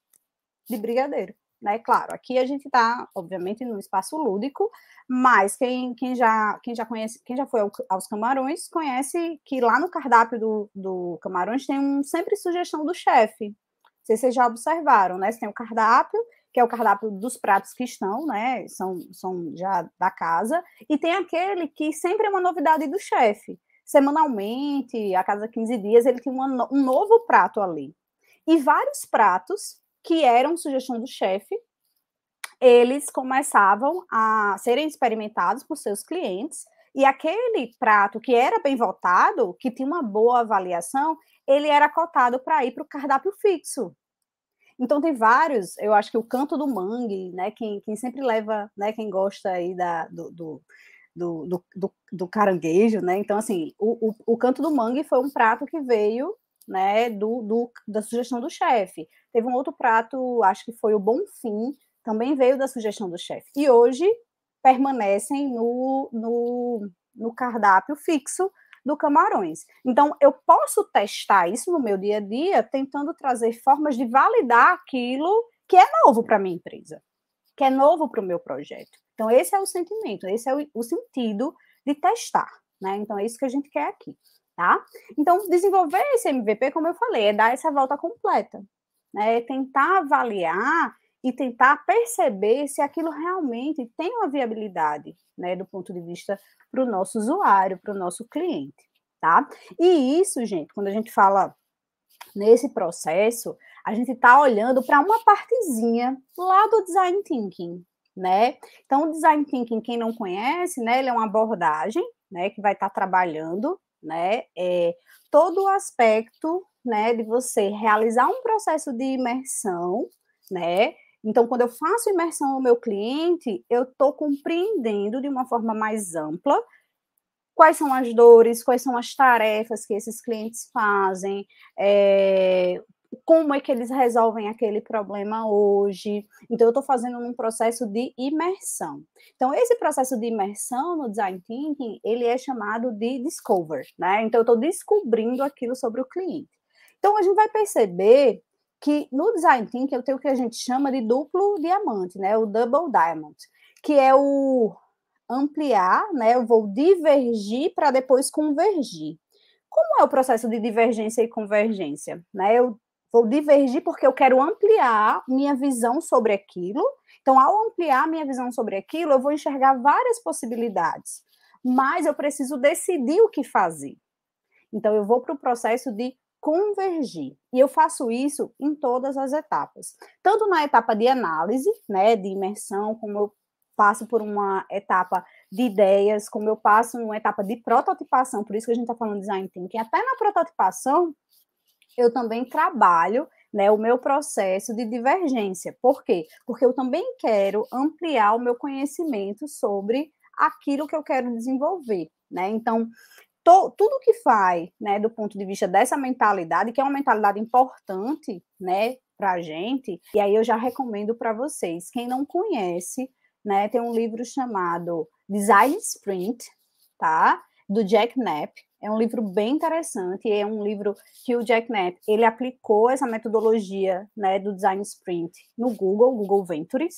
de brigadeiro. Né? Claro, aqui a gente está, obviamente, num espaço lúdico, mas quem, quem, já, quem já conhece, quem já foi aos camarões, conhece que lá no cardápio do, do camarões tem um sempre sugestão do chefe. Vocês já observaram, né? Você tem o cardápio que é o cardápio dos pratos que estão, né? São, são já da casa, e tem aquele que sempre é uma novidade do chefe. Semanalmente, a cada 15 dias, ele tem uma, um novo prato ali. E vários pratos que eram sugestão do chefe, eles começavam a serem experimentados por seus clientes, e aquele prato que era bem votado, que tinha uma boa avaliação, ele era cotado para ir para o cardápio fixo então tem vários, eu acho que o Canto do Mangue, né? Quem, quem sempre leva, né? Quem gosta aí da, do, do do, do, do, do, caranguejo, né? Então, assim, o, o, o, canto do mangue foi um prato que veio, né, do, do da sugestão do chefe. Teve um outro prato, acho que foi o Bonfim, também veio da sugestão do chefe. E hoje permanecem no, no, no cardápio fixo do Camarões. Então, eu posso testar isso no meu dia a dia, tentando trazer formas de validar aquilo que é novo para minha empresa, que é novo para o meu projeto. Então, esse é o sentimento, esse é o, o sentido de testar, né? Então, é isso que a gente quer aqui, tá? Então, desenvolver esse MVP, como eu falei, é dar essa volta completa, né? É tentar avaliar e tentar perceber se aquilo realmente tem uma viabilidade, né, do ponto de vista para o nosso usuário, para o nosso cliente, tá? E isso, gente, quando a gente fala nesse processo, a gente está olhando para uma partezinha lá do design thinking, né? Então, o design thinking, quem não conhece, né, ele é uma abordagem, né, que vai estar tá trabalhando, né, é, todo o aspecto, né, de você realizar um processo de imersão, né, então, quando eu faço imersão ao meu cliente, eu estou compreendendo de uma forma mais ampla quais são as dores, quais são as tarefas que esses clientes fazem, é, como é que eles resolvem aquele problema hoje. Então, eu estou fazendo um processo de imersão. Então, esse processo de imersão no design thinking, ele é chamado de discover, né? Então, eu estou descobrindo aquilo sobre o cliente. Então, a gente vai perceber que no design thinking eu tenho o que a gente chama de duplo diamante, né? O double diamond, que é o ampliar, né? Eu vou divergir para depois convergir. Como é o processo de divergência e convergência? Né? Eu vou divergir porque eu quero ampliar minha visão sobre aquilo. Então, ao ampliar minha visão sobre aquilo, eu vou enxergar várias possibilidades, mas eu preciso decidir o que fazer. Então, eu vou para o processo de convergir. E eu faço isso em todas as etapas, tanto na etapa de análise, né, de imersão, como eu passo por uma etapa de ideias, como eu passo uma etapa de prototipação, por isso que a gente está falando de design thinking. Até na prototipação, eu também trabalho né, o meu processo de divergência. Por quê? Porque eu também quero ampliar o meu conhecimento sobre aquilo que eu quero desenvolver. Né? Então, to, tudo que faz, né, do ponto de vista dessa mentalidade, que é uma mentalidade importante, né, para a gente, e aí eu já recomendo para vocês. Quem não conhece, né, tem um livro chamado Design Sprint, tá? Do Jack Knapp. É um livro bem interessante, é um livro que o Jack Knapp, ele aplicou essa metodologia, né, do Design Sprint no Google, Google Ventures,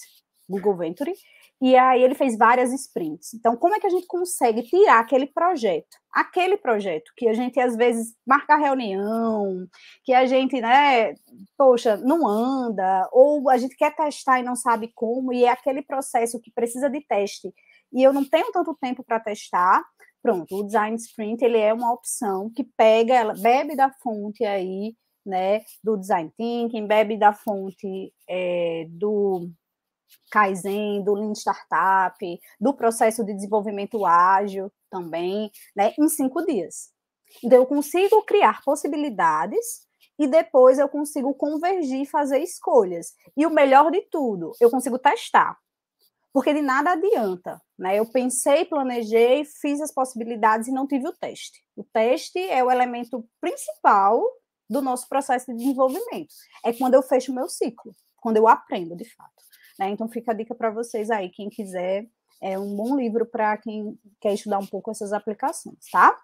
Google Ventures, e aí ele fez várias sprints. Então, como é que a gente consegue tirar aquele projeto? Aquele projeto que a gente às vezes marca reunião, que a gente, né, poxa, não anda, ou a gente quer testar e não sabe como, e é aquele processo que precisa de teste. E eu não tenho tanto tempo para testar. Pronto, o design sprint ele é uma opção que pega, ela bebe da fonte aí, né, do design thinking, bebe da fonte é, do Kaizen, do Lean Startup, do processo de desenvolvimento ágil também, né, em cinco dias. Então, eu consigo criar possibilidades e depois eu consigo convergir e fazer escolhas. E o melhor de tudo, eu consigo testar. Porque de nada adianta, né? Eu pensei, planejei, fiz as possibilidades e não tive o teste. O teste é o elemento principal do nosso processo de desenvolvimento. É quando eu fecho o meu ciclo, quando eu aprendo de fato. Né? Então fica a dica para vocês aí, quem quiser, é um bom livro para quem quer estudar um pouco essas aplicações, tá?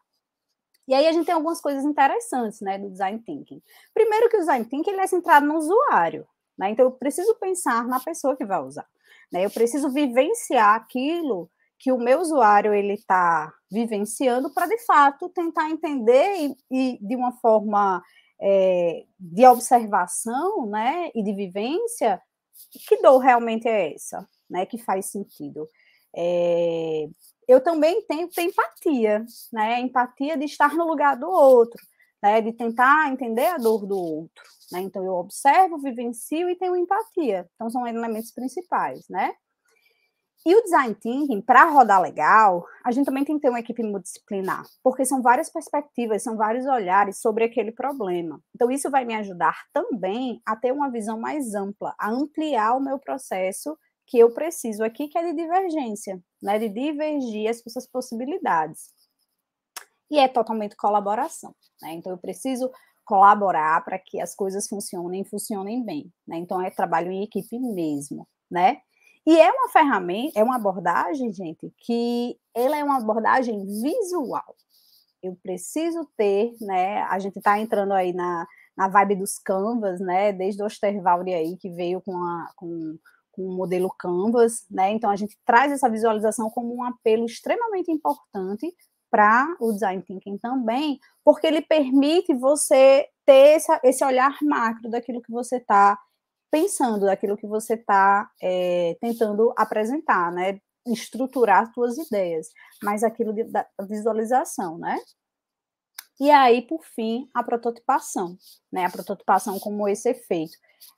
E aí a gente tem algumas coisas interessantes, né, do design thinking. Primeiro que o design thinking ele é centrado no usuário, né? Então eu preciso pensar na pessoa que vai usar, né? Eu preciso vivenciar aquilo que o meu usuário ele está vivenciando para de fato tentar entender e, e de uma forma é, de observação, né, e de vivência que dor realmente é essa, né? Que faz sentido. É, eu também tenho empatia, né? Empatia de estar no lugar do outro, né? De tentar entender a dor do outro, né? Então eu observo, vivencio e tenho empatia. Então são elementos principais, né? E o design thinking, para rodar legal, a gente também tem que ter uma equipe multidisciplinar, porque são várias perspectivas, são vários olhares sobre aquele problema. Então, isso vai me ajudar também a ter uma visão mais ampla, a ampliar o meu processo que eu preciso aqui, que é de divergência, né? de divergir as suas possibilidades. E é totalmente colaboração. Né? Então, eu preciso colaborar para que as coisas funcionem e funcionem bem. Né? Então, é trabalho em equipe mesmo. Né? E é uma ferramenta, é uma abordagem, gente, que ela é uma abordagem visual. Eu preciso ter, né? A gente está entrando aí na, na vibe dos Canvas, né? Desde o Osterwald aí, que veio com, a, com, com o modelo Canvas, né? Então a gente traz essa visualização como um apelo extremamente importante para o design thinking também, porque ele permite você ter essa, esse olhar macro daquilo que você está pensando daquilo que você está é, tentando apresentar, né? Estruturar suas ideias, mas aquilo de, da visualização, né? E aí, por fim, a prototipação, né? A prototipação como esse efeito.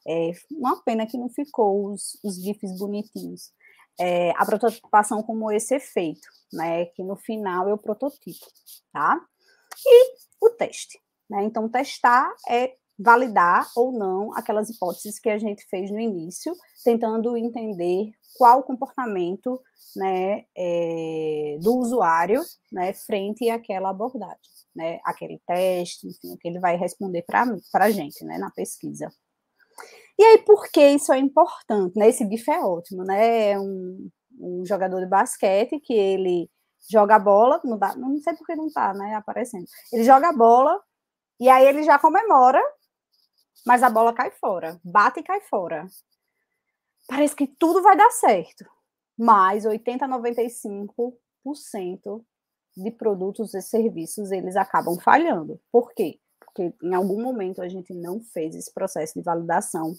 É uma pena que não ficou os, os GIFs bonitinhos. É, a prototipação como esse efeito, né? Que no final eu prototipo, tá? E o teste, né? Então, testar é validar ou não aquelas hipóteses que a gente fez no início, tentando entender qual o comportamento né, é, do usuário né, frente àquela abordagem, né, aquele teste, enfim, que ele vai responder para a gente né, na pesquisa. E aí, por que isso é importante? Né? Esse GIF é ótimo, né? É um, um jogador de basquete que ele joga a bola, não, dá, não sei que não está né, aparecendo. Ele joga a bola e aí ele já comemora mas a bola cai fora, bate e cai fora. Parece que tudo vai dar certo, mas 80 a 95% de produtos e serviços eles acabam falhando. Por quê? Porque em algum momento a gente não fez esse processo de validação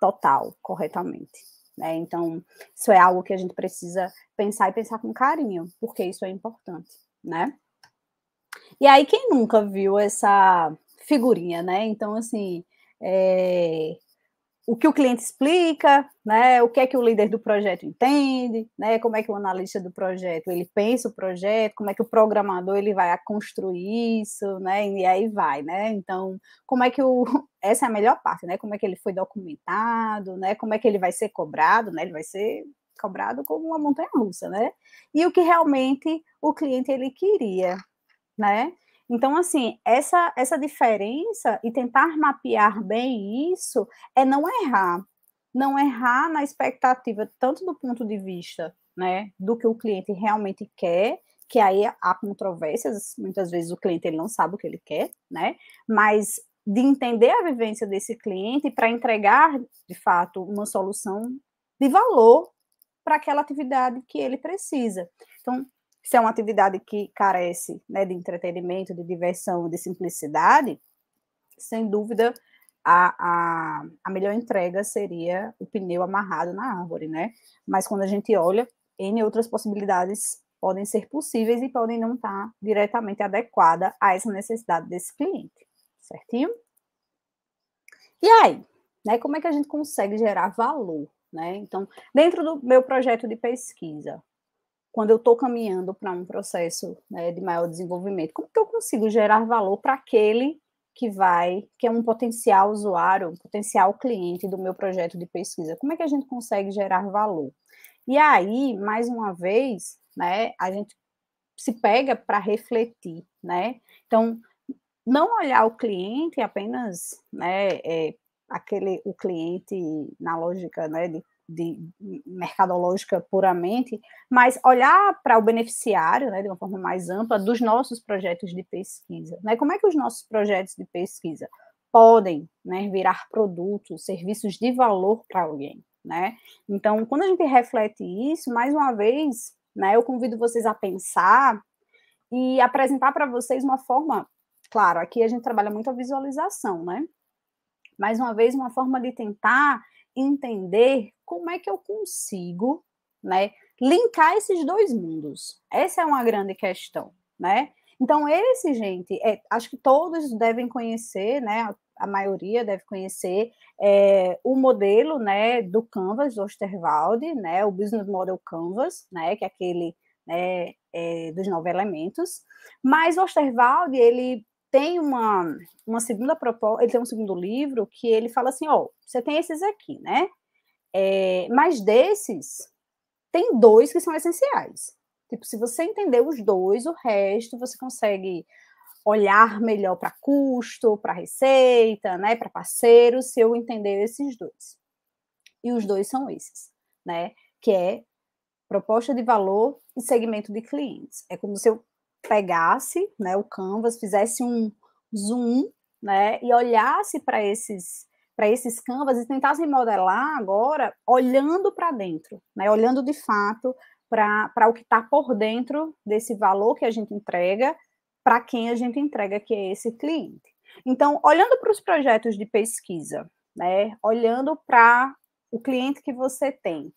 total, corretamente. Né? Então, isso é algo que a gente precisa pensar e pensar com carinho, porque isso é importante, né? E aí, quem nunca viu essa figurinha, né? Então, assim, é, o que o cliente explica, né? O que é que o líder do projeto entende, né? Como é que o analista do projeto ele pensa o projeto, como é que o programador ele vai construir isso, né? E aí vai, né? Então, como é que o essa é a melhor parte, né? Como é que ele foi documentado, né? Como é que ele vai ser cobrado, né? Ele vai ser cobrado como uma montanha russa, né? E o que realmente o cliente ele queria, né? Então, assim, essa, essa diferença e tentar mapear bem isso é não errar. Não errar na expectativa, tanto do ponto de vista né, do que o cliente realmente quer, que aí há controvérsias, muitas vezes o cliente ele não sabe o que ele quer, né? Mas de entender a vivência desse cliente para entregar, de fato, uma solução de valor para aquela atividade que ele precisa. Então, se é uma atividade que carece né, de entretenimento, de diversão, de simplicidade, sem dúvida a, a, a, melhor entrega seria o pneu amarrado na árvore, né? Mas quando a gente olha, N outras possibilidades podem ser possíveis e podem não estar diretamente adequada a essa necessidade desse cliente, certinho? E aí, né, como é que a gente consegue gerar valor, né? Então, dentro do meu projeto de pesquisa, quando eu estou caminhando para um processo né, de maior desenvolvimento? Como que eu consigo gerar valor para aquele que vai, que é um potencial usuário, um potencial cliente do meu projeto de pesquisa? Como é que a gente consegue gerar valor? E aí, mais uma vez, né, a gente se pega para refletir, né? Então, não olhar o cliente apenas, né, é, aquele o cliente na lógica, né, de de mercadológica puramente, mas olhar para o beneficiário, né, de uma forma mais ampla, dos nossos projetos de pesquisa. Né? Como é que os nossos projetos de pesquisa podem né, virar produtos, serviços de valor para alguém? Né? Então, quando a gente reflete isso, mais uma vez, né, eu convido vocês a pensar e apresentar para vocês uma forma, claro, aqui a gente trabalha muito a visualização, né? Mais uma vez, uma forma de tentar entender como é que eu consigo, né, linkar esses dois mundos. Essa é uma grande questão, né? Então esse, gente, é, acho que todos devem conhecer, né? A maioria deve conhecer é, o modelo, né, do Canvas do Osterwald, né, o Business Model Canvas, né, que é aquele né, é, dos nove elementos. Mas Osterwald ele tem uma, uma segunda proposta, ele tem um segundo livro que ele fala assim, ó, você tem esses aqui, né? É, mas desses, tem dois que são essenciais. Tipo, se você entender os dois, o resto você consegue olhar melhor para custo, para receita, né, para parceiro, se eu entender esses dois. E os dois são esses, né, que é proposta de valor e segmento de clientes. É como se eu pegasse né, o canvas, fizesse um zoom né, e olhasse para esses para esses canvas e tentasse modelar agora olhando para dentro, né, olhando de fato para o que está por dentro desse valor que a gente entrega, para quem a gente entrega, que é esse cliente. Então, olhando para os projetos de pesquisa, né, olhando para o cliente que você tem,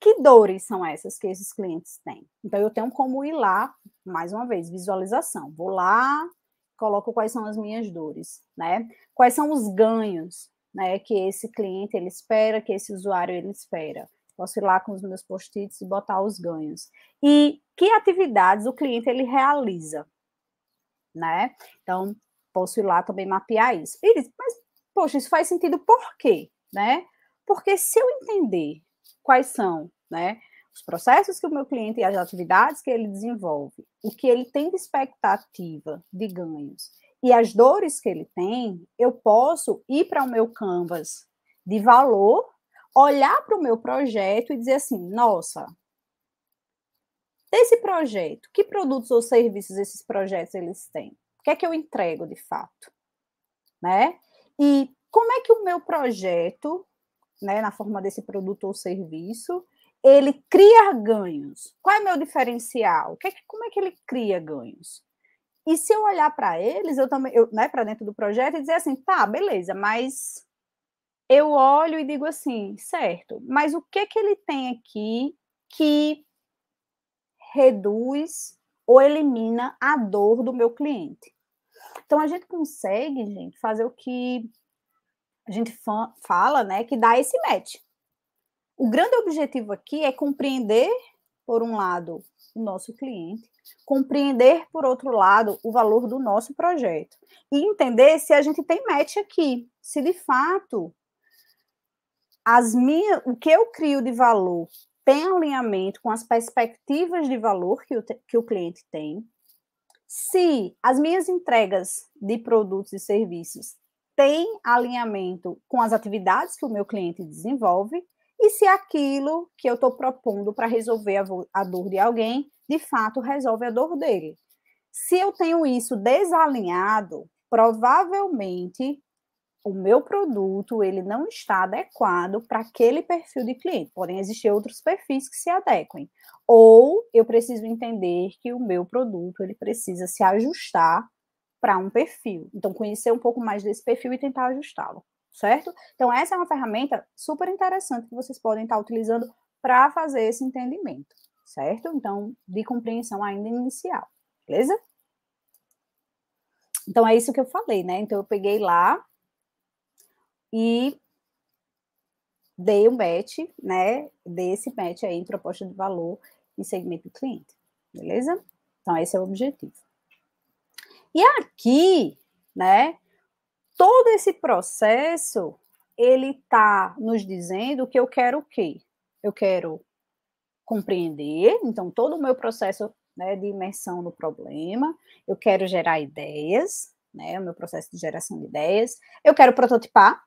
que dores são essas que esses clientes têm? Então, eu tenho como ir lá, mais uma vez, visualização. Vou lá, coloco quais são as minhas dores, né? Quais são os ganhos, né? Que esse cliente ele espera, que esse usuário ele espera. Posso ir lá com os meus post-its e botar os ganhos. E que atividades o cliente ele realiza, né? Então, posso ir lá também mapear isso. Ele, mas, poxa, isso faz sentido por quê, né? Porque se eu entender quais são, né? Os processos que o meu cliente e as atividades que ele desenvolve, o que ele tem de expectativa de ganhos e as dores que ele tem, eu posso ir para o meu canvas de valor, olhar para o meu projeto e dizer assim: nossa, desse projeto, que produtos ou serviços esses projetos eles têm? O que é que eu entrego de fato? Né? E como é que o meu projeto né, na forma desse produto ou serviço, ele cria ganhos. Qual é meu diferencial? É que, como é que ele cria ganhos? E se eu olhar para eles, eu também, eu, né, para dentro do projeto e dizer assim, tá, beleza, mas eu olho e digo assim, certo, mas o que é que ele tem aqui que reduz ou elimina a dor do meu cliente? Então a gente consegue, gente, fazer o que a gente fala, né, que dá esse match. O grande objetivo aqui é compreender, por um lado, o nosso cliente, compreender, por outro lado, o valor do nosso projeto e entender se a gente tem match aqui, se de fato as minhas, o que eu crio de valor tem alinhamento com as perspectivas de valor que o, que o cliente tem, se as minhas entregas de produtos e serviços tem alinhamento com as atividades que o meu cliente desenvolve e se aquilo que eu estou propondo para resolver a, a dor de alguém, de fato, resolve a dor dele. Se eu tenho isso desalinhado, provavelmente o meu produto ele não está adequado para aquele perfil de cliente. Podem existir outros perfis que se adequem. Ou eu preciso entender que o meu produto ele precisa se ajustar para um perfil. Então, conhecer um pouco mais desse perfil e tentar ajustá-lo, certo? Então, essa é uma ferramenta super interessante que vocês podem estar tá utilizando para fazer esse entendimento, certo? Então, de compreensão ainda inicial, beleza? Então, é isso que eu falei, né? Então, eu peguei lá e dei um match, né? Dei esse match aí em proposta de valor e segmento do cliente, beleza? Então, esse é o objetivo. E aqui, né, todo esse processo ele está nos dizendo que eu quero o quê? Eu quero compreender, então todo o meu processo né, de imersão no problema, eu quero gerar ideias, né, o meu processo de geração de ideias, eu quero prototipar,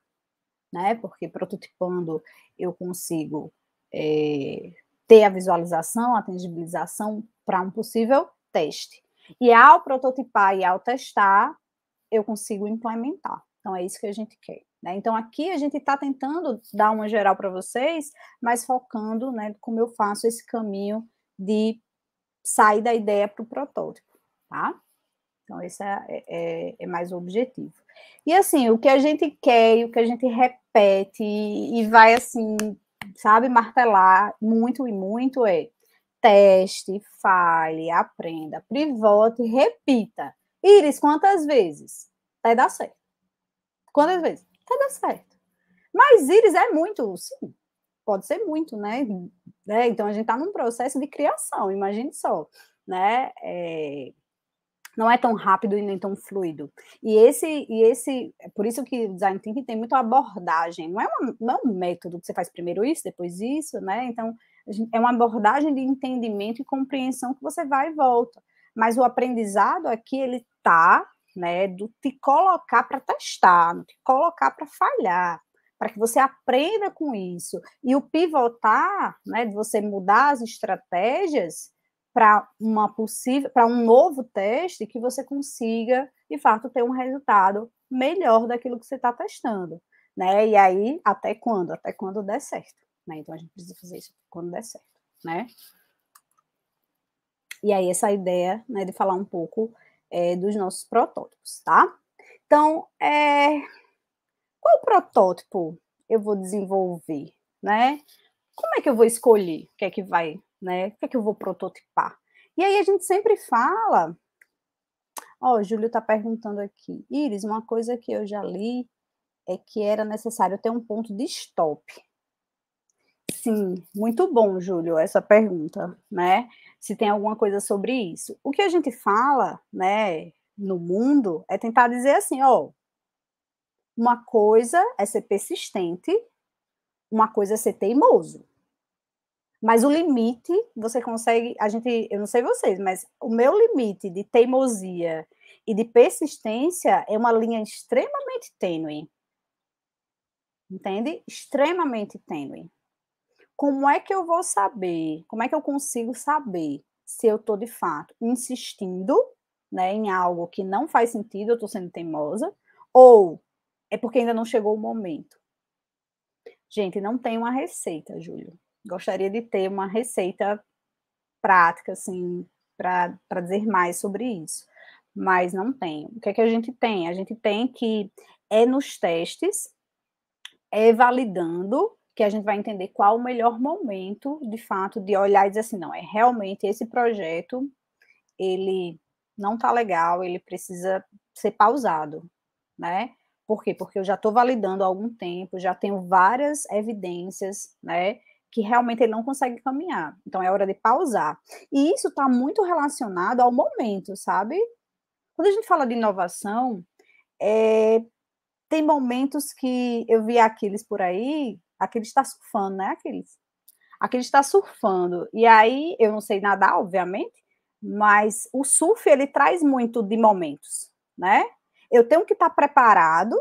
né, porque prototipando eu consigo é, ter a visualização, a tangibilização para um possível teste. E ao prototipar e ao testar, eu consigo implementar. Então, é isso que a gente quer. Né? Então, aqui a gente está tentando dar uma geral para vocês, mas focando né, como eu faço esse caminho de sair da ideia para o protótipo, tá? Então, esse é, é, é, é, mais o objetivo. E, assim, o que a gente quer e o que a gente repete e, e vai, assim, sabe, martelar muito e muito é Teste, fale, aprenda, pivote, repita. Iris, quantas vezes? Vai dar certo. Quantas vezes? Vai dar certo. Mas Iris é muito, sim, pode ser muito, né? né? Então a gente está num processo de criação, imagine só, né? É... Não é tão rápido e nem tão fluido. E esse, e esse, é por isso que o design thinking tem muita abordagem. Não é, uma, não é um método que você faz primeiro isso, depois isso, né? Então é uma abordagem de entendimento e compreensão que você vai e volta. Mas o aprendizado aqui, ele tá, né, do te colocar para testar, te colocar para falhar, para que você aprenda com isso. E o pivotar, né, de você mudar as estratégias para uma possível, para um novo teste que você consiga, de fato, ter um resultado melhor daquilo que você está testando, né? E aí, até quando? Até quando der certo né? Então a gente precisa fazer isso quando der certo, né? E aí essa ideia, né, de falar um pouco é, dos nossos protótipos, tá? Então, é, qual protótipo eu vou desenvolver, né? Como é que eu vou escolher o que é que vai, né? O que é que eu vou prototipar? E aí a gente sempre fala. Ó, o Júlio está perguntando aqui. Iris, uma coisa que eu já li é que era necessário ter um ponto de stop, assim, muito bom, Júlio, essa pergunta, né? Se tem alguma coisa sobre isso. O que a gente fala, né, no mundo é tentar dizer assim, ó, uma coisa é ser persistente, uma coisa é ser teimoso. Mas o limite, você consegue, a gente, eu não sei vocês, mas o meu limite de teimosia e de persistência é uma linha extremamente tênue. Entende? Extremamente tênue como é que eu vou saber? Como é que eu consigo saber se eu estou de fato insistindo né, em algo que não faz sentido, eu estou sendo teimosa, ou é porque ainda não chegou o momento? Gente, não tem uma receita, Júlio. Gostaria de ter uma receita prática, assim, para dizer mais sobre isso. Mas não tem. O que é que a gente tem? A gente tem que é nos testes, é validando que a gente vai entender qual o melhor momento, de fato, de olhar e dizer assim, não, é realmente esse projeto, ele não está legal, ele precisa ser pausado, né? Por quê? Porque eu já estou validando há algum tempo, já tenho várias evidências, né? Que realmente ele não consegue caminhar. Então é hora de pausar. E isso está muito relacionado ao momento, sabe? Quando a gente fala de inovação, é... tem momentos que eu vi aqueles por aí Aquele está surfando, né, Aquele Aquele está surfando. E aí, eu não sei nadar, obviamente, mas o surf, ele traz muito de momentos, né? Eu tenho que estar tá preparado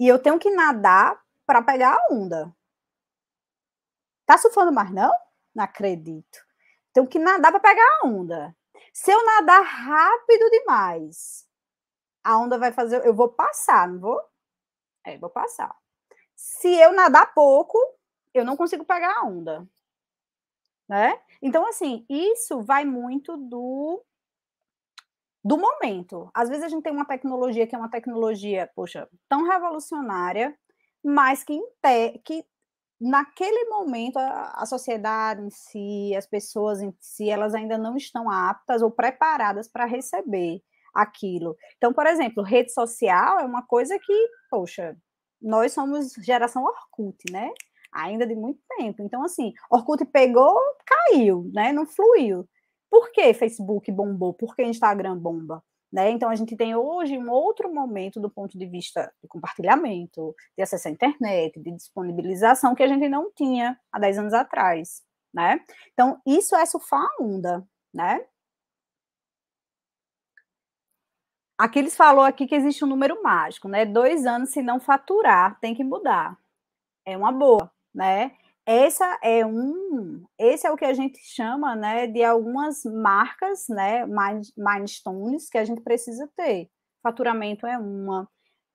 e eu tenho que nadar para pegar a onda. Tá surfando mais, não? Não acredito. Tenho que nadar para pegar a onda. Se eu nadar rápido demais, a onda vai fazer. Eu vou passar, não vou? É, vou passar se eu nadar pouco, eu não consigo pegar a onda. Né? Então, assim, isso vai muito do do momento. Às vezes a gente tem uma tecnologia que é uma tecnologia, poxa, tão revolucionária, mas que, que naquele momento a, a, sociedade em si, as pessoas em si, elas ainda não estão aptas ou preparadas para receber aquilo. Então, por exemplo, rede social é uma coisa que, poxa, nós somos geração Orkut, né? Ainda de muito tempo. Então, assim, Orkut pegou, caiu, né? Não fluiu. Por que Facebook bombou? Por que Instagram bomba? Né? Então, a gente tem hoje um outro momento do ponto de vista de compartilhamento, de acesso à internet, de disponibilização, que a gente não tinha há 10 anos atrás. Né? Então, isso é surfar a onda. Né? Aqui eles falou aqui que existe um número mágico, né? Dois anos se não faturar, tem que mudar. É uma boa, né? Essa é um, esse é o que a gente chama, né, de algumas marcas, né, milestones que a gente precisa ter. Faturamento é uma.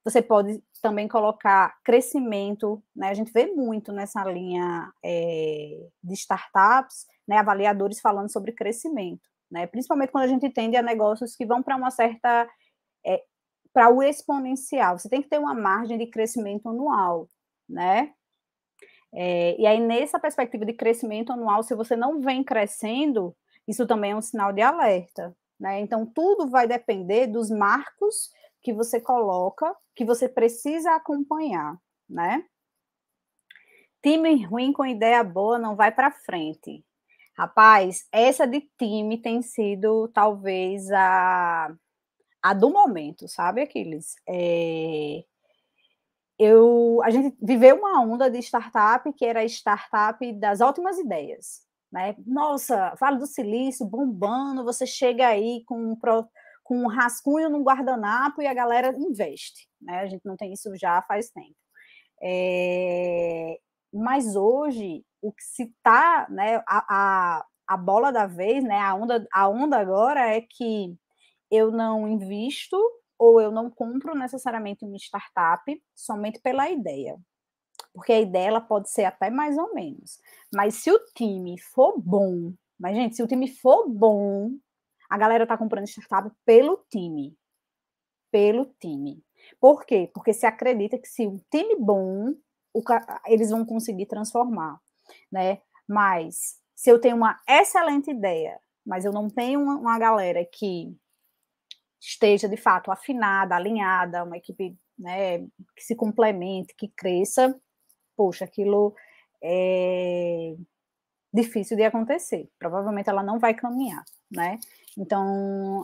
Você pode também colocar crescimento, né? A gente vê muito nessa linha é, de startups, né, avaliadores falando sobre crescimento. Né? Principalmente quando a gente tende a negócios que vão para uma certa é, para o exponencial. Você tem que ter uma margem de crescimento anual, né? É, e aí, nessa perspectiva de crescimento anual, se você não vem crescendo, isso também é um sinal de alerta, né? Então, tudo vai depender dos marcos que você coloca, que você precisa acompanhar, né? Time ruim com ideia boa não vai para frente. Rapaz, essa de time tem sido talvez a a do momento, sabe, Aquiles? É... Eu, a gente viveu uma onda de startup que era a startup das ótimas ideias. Né? Nossa, Vale do Silício bombando, você chega aí com um, pro, com um rascunho num guardanapo e a galera investe. Né? A gente não tem isso já faz tempo. É... Mas hoje, o que se está, né, a, a, a bola da vez, né, a, onda, a onda agora é que eu não invisto ou eu não compro necessariamente uma startup somente pela ideia. Porque a ideia ela pode ser até mais ou menos. Mas se o time for bom, mas gente, se o time for bom, a galera tá comprando startup pelo time. Pelo time. Por quê? Porque se acredita que se o time bom, o, eles vão conseguir transformar, né? Mas se eu tenho uma excelente ideia, mas eu não tenho uma, uma galera que esteja de fato afinada, alinhada, uma equipe né, que se complemente, que cresça, poxa, aquilo é difícil de acontecer. Provavelmente ela não vai caminhar, né? Então,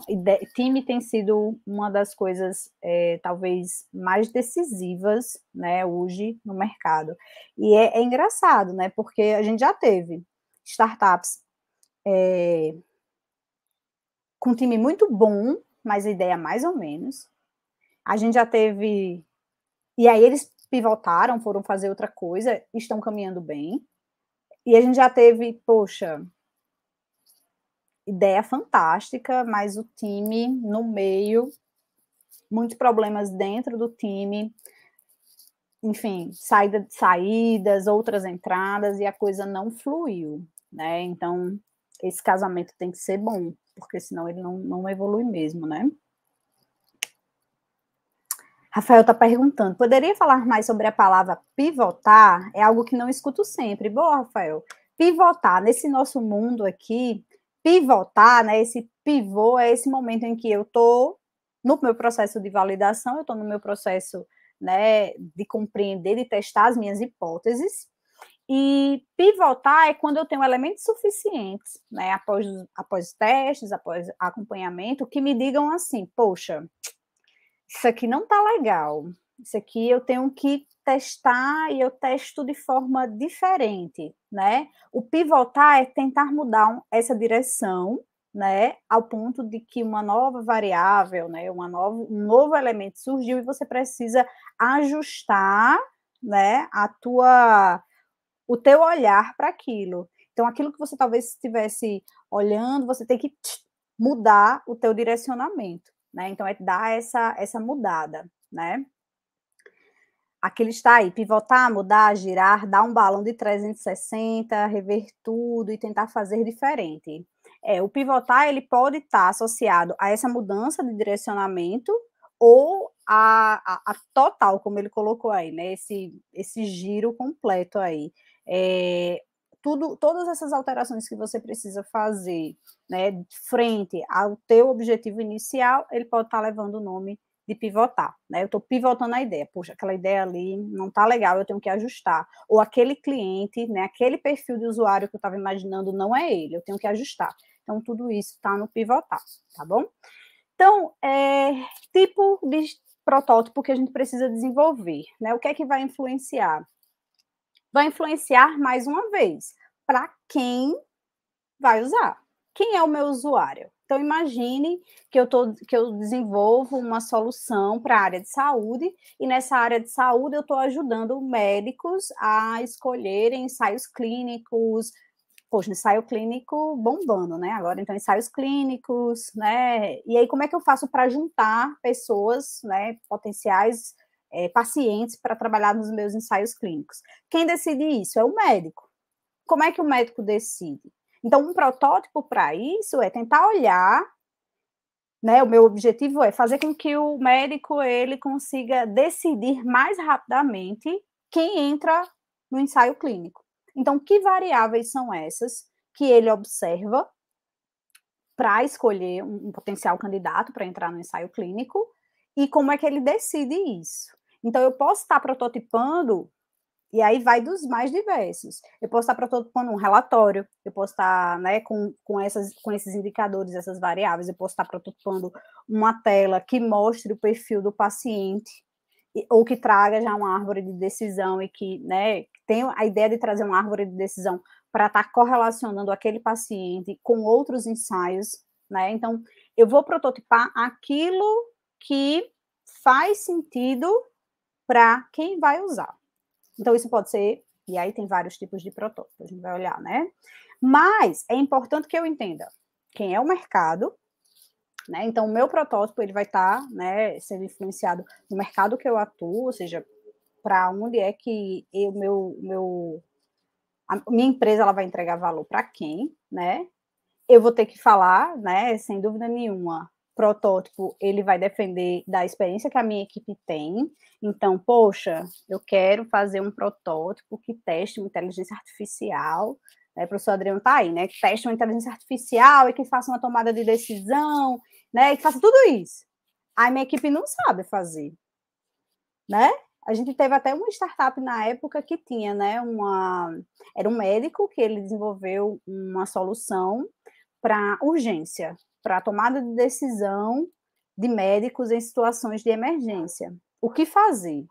time tem sido uma das coisas é, talvez mais decisivas, né, hoje no mercado. E é, é engraçado, né, porque a gente já teve startups é, com time muito bom, mas a ideia é mais ou menos. A gente já teve. E aí eles pivotaram, foram fazer outra coisa, estão caminhando bem. E a gente já teve, poxa, ideia fantástica, mas o time no meio, muitos problemas dentro do time, enfim, saída, saídas, outras entradas, e a coisa não fluiu, né? Então, esse casamento tem que ser bom porque senão ele não, não evolui mesmo, né? Rafael está perguntando: poderia falar mais sobre a palavra pivotar? É algo que não escuto sempre. Boa, Rafael. Pivotar, nesse nosso mundo aqui, pivotar, né? Esse pivô é esse momento em que eu estou no meu processo de validação, eu estou no meu processo né, de compreender, de testar as minhas hipóteses. E pivotar é quando eu tenho elementos suficientes, né, após, após testes, após acompanhamento, que me digam assim: poxa, isso aqui não está legal, isso aqui eu tenho que testar e eu testo de forma diferente, né? O pivotar é tentar mudar essa direção, né, ao ponto de que uma nova variável, né, uma nova, um novo elemento surgiu e você precisa ajustar, né, a tua o teu olhar para aquilo. Então, aquilo que você talvez estivesse olhando, você tem que mudar o teu direcionamento, né? Então, é dar essa, essa mudada, né? Aquele está aí, pivotar, mudar, girar, dar um balão de 360, rever tudo e tentar fazer diferente. É, o pivotar ele pode estar tá associado a essa mudança de direcionamento ou a, a, a, total, como ele colocou aí, né? Esse, esse giro completo aí. É, tudo, todas essas alterações que você precisa fazer, né, frente ao teu objetivo inicial, ele pode estar tá levando o nome de pivotar, né? Eu estou pivotando a ideia, poxa, aquela ideia ali não está legal, eu tenho que ajustar. Ou aquele cliente, né? Aquele perfil de usuário que eu estava imaginando não é ele, eu tenho que ajustar. Então tudo isso está no pivotar, tá bom? Então, é, tipo de protótipo que a gente precisa desenvolver, né? O que é que vai influenciar? vai influenciar mais uma vez para quem vai usar. Quem é o meu usuário? Então imagine que eu, tô, que eu desenvolvo uma solução para a área de saúde e nessa área de saúde eu estou ajudando médicos a escolherem ensaios clínicos, poxa, ensaio clínico bombando, né? Agora, então, ensaios clínicos, né? E aí, como é que eu faço para juntar pessoas, né, potenciais é, pacientes para trabalhar nos meus ensaios clínicos. Quem decide isso é o médico. Como é que o médico decide? Então, um protótipo para isso é tentar olhar, né? O meu objetivo é fazer com que o médico ele consiga decidir mais rapidamente quem entra no ensaio clínico. Então, que variáveis são essas que ele observa para escolher um, um, potencial candidato para entrar no ensaio clínico e como é que ele decide isso? Então, eu posso estar prototipando, e aí vai dos mais diversos. Eu posso estar prototipando um relatório, eu posso estar né, com, com, essas, com esses indicadores, essas variáveis, eu posso estar prototipando uma tela que mostre o perfil do paciente, ou que traga já uma árvore de decisão e que né, tenha a ideia de trazer uma árvore de decisão para estar correlacionando aquele paciente com outros ensaios. Né? Então, eu vou prototipar aquilo que faz sentido para quem vai usar. Então, isso pode ser, e aí tem vários tipos de protótipo, a gente vai olhar, né? Mas é importante que eu entenda quem é o mercado, né? Então, o meu protótipo ele vai estar tá, né, sendo influenciado no mercado que eu atuo, ou seja, para onde é que o meu, meu a minha empresa ela vai entregar valor para quem, né? Eu vou ter que falar, né, sem dúvida nenhuma, protótipo ele vai depender da experiência que a minha equipe tem. Então, poxa, eu quero fazer um protótipo que teste uma inteligência artificial. Né? O professor Adriano está aí, né? Que teste uma inteligência artificial e que faça uma tomada de decisão, né? E que faça tudo isso. A minha equipe não sabe fazer, né? A gente teve até uma startup na época que tinha, né? Uma... Era um médico que ele desenvolveu uma solução para urgência, para a tomada de decisão de médicos em situações de emergência. O que fazer?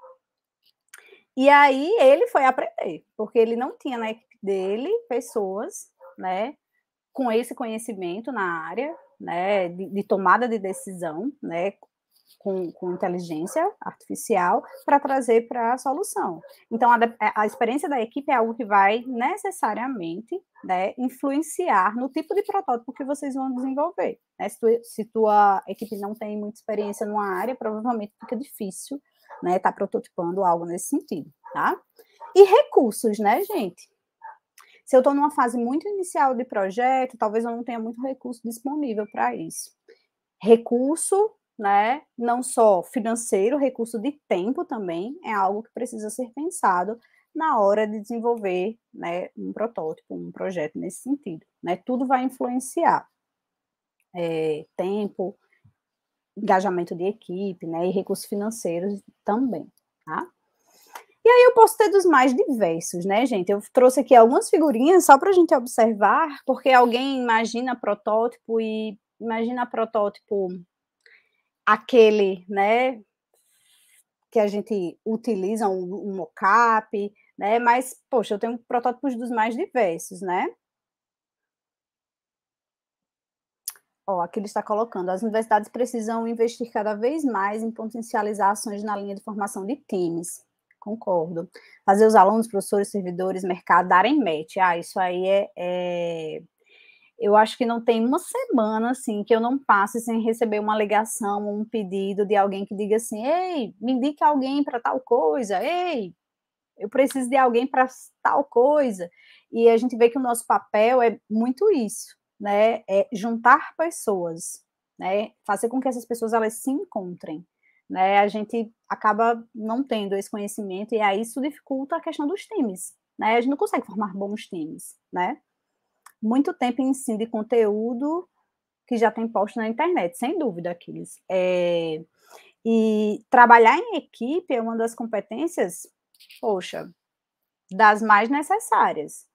E aí ele foi aprender, porque ele não tinha na equipe dele pessoas, né, com esse conhecimento na área, né, de, de tomada de decisão, né, com, com inteligência artificial para trazer para a solução. Então, a, é, a, experiência da equipe é algo que vai necessariamente né, influenciar no tipo de protótipo que vocês vão desenvolver. Né? Se, tu, se tua equipe não tem muita experiência numa área, provavelmente fica difícil estar né, tá prototipando algo nesse sentido, tá? E recursos, né, gente? Se eu estou numa fase muito inicial de projeto, talvez eu não tenha muito recurso disponível para isso. Recurso né? Não só financeiro, recurso de tempo também é algo que precisa ser pensado na hora de desenvolver, né, um protótipo, um projeto nesse sentido, né? Tudo vai influenciar é, tempo, engajamento de equipe, né, e recursos financeiros também, tá? E aí eu posso ter dos mais diversos, né, gente? Eu trouxe aqui algumas figurinhas só para a gente observar, porque alguém imagina protótipo e imagina protótipo aquele, né, que a gente utiliza, um, um né, mas, poxa, eu tenho protótipos dos mais diversos, né. Ó, aqui ele está colocando, as universidades precisam investir cada vez mais em potencializar ações na linha de formação de times. Concordo. Fazer os alunos, professores, servidores, mercado darem match. Ah, isso aí é, é eu acho que não tem uma semana assim que eu não passe sem receber uma ligação, um pedido de alguém que diga assim: "Ei, me indique alguém para tal coisa. Ei, eu preciso de alguém para tal coisa". E a gente vê que o nosso papel é muito isso, né? É juntar pessoas, né? Fazer com que essas pessoas elas se encontrem, né? A gente acaba não tendo esse conhecimento e aí isso dificulta a questão dos times, né? A gente não consegue formar bons times, né? muito tempo em ensino de conteúdo que já tem posto na internet, sem dúvida, Aquiles. É, e trabalhar em equipe é uma das competências, poxa, das mais necessárias.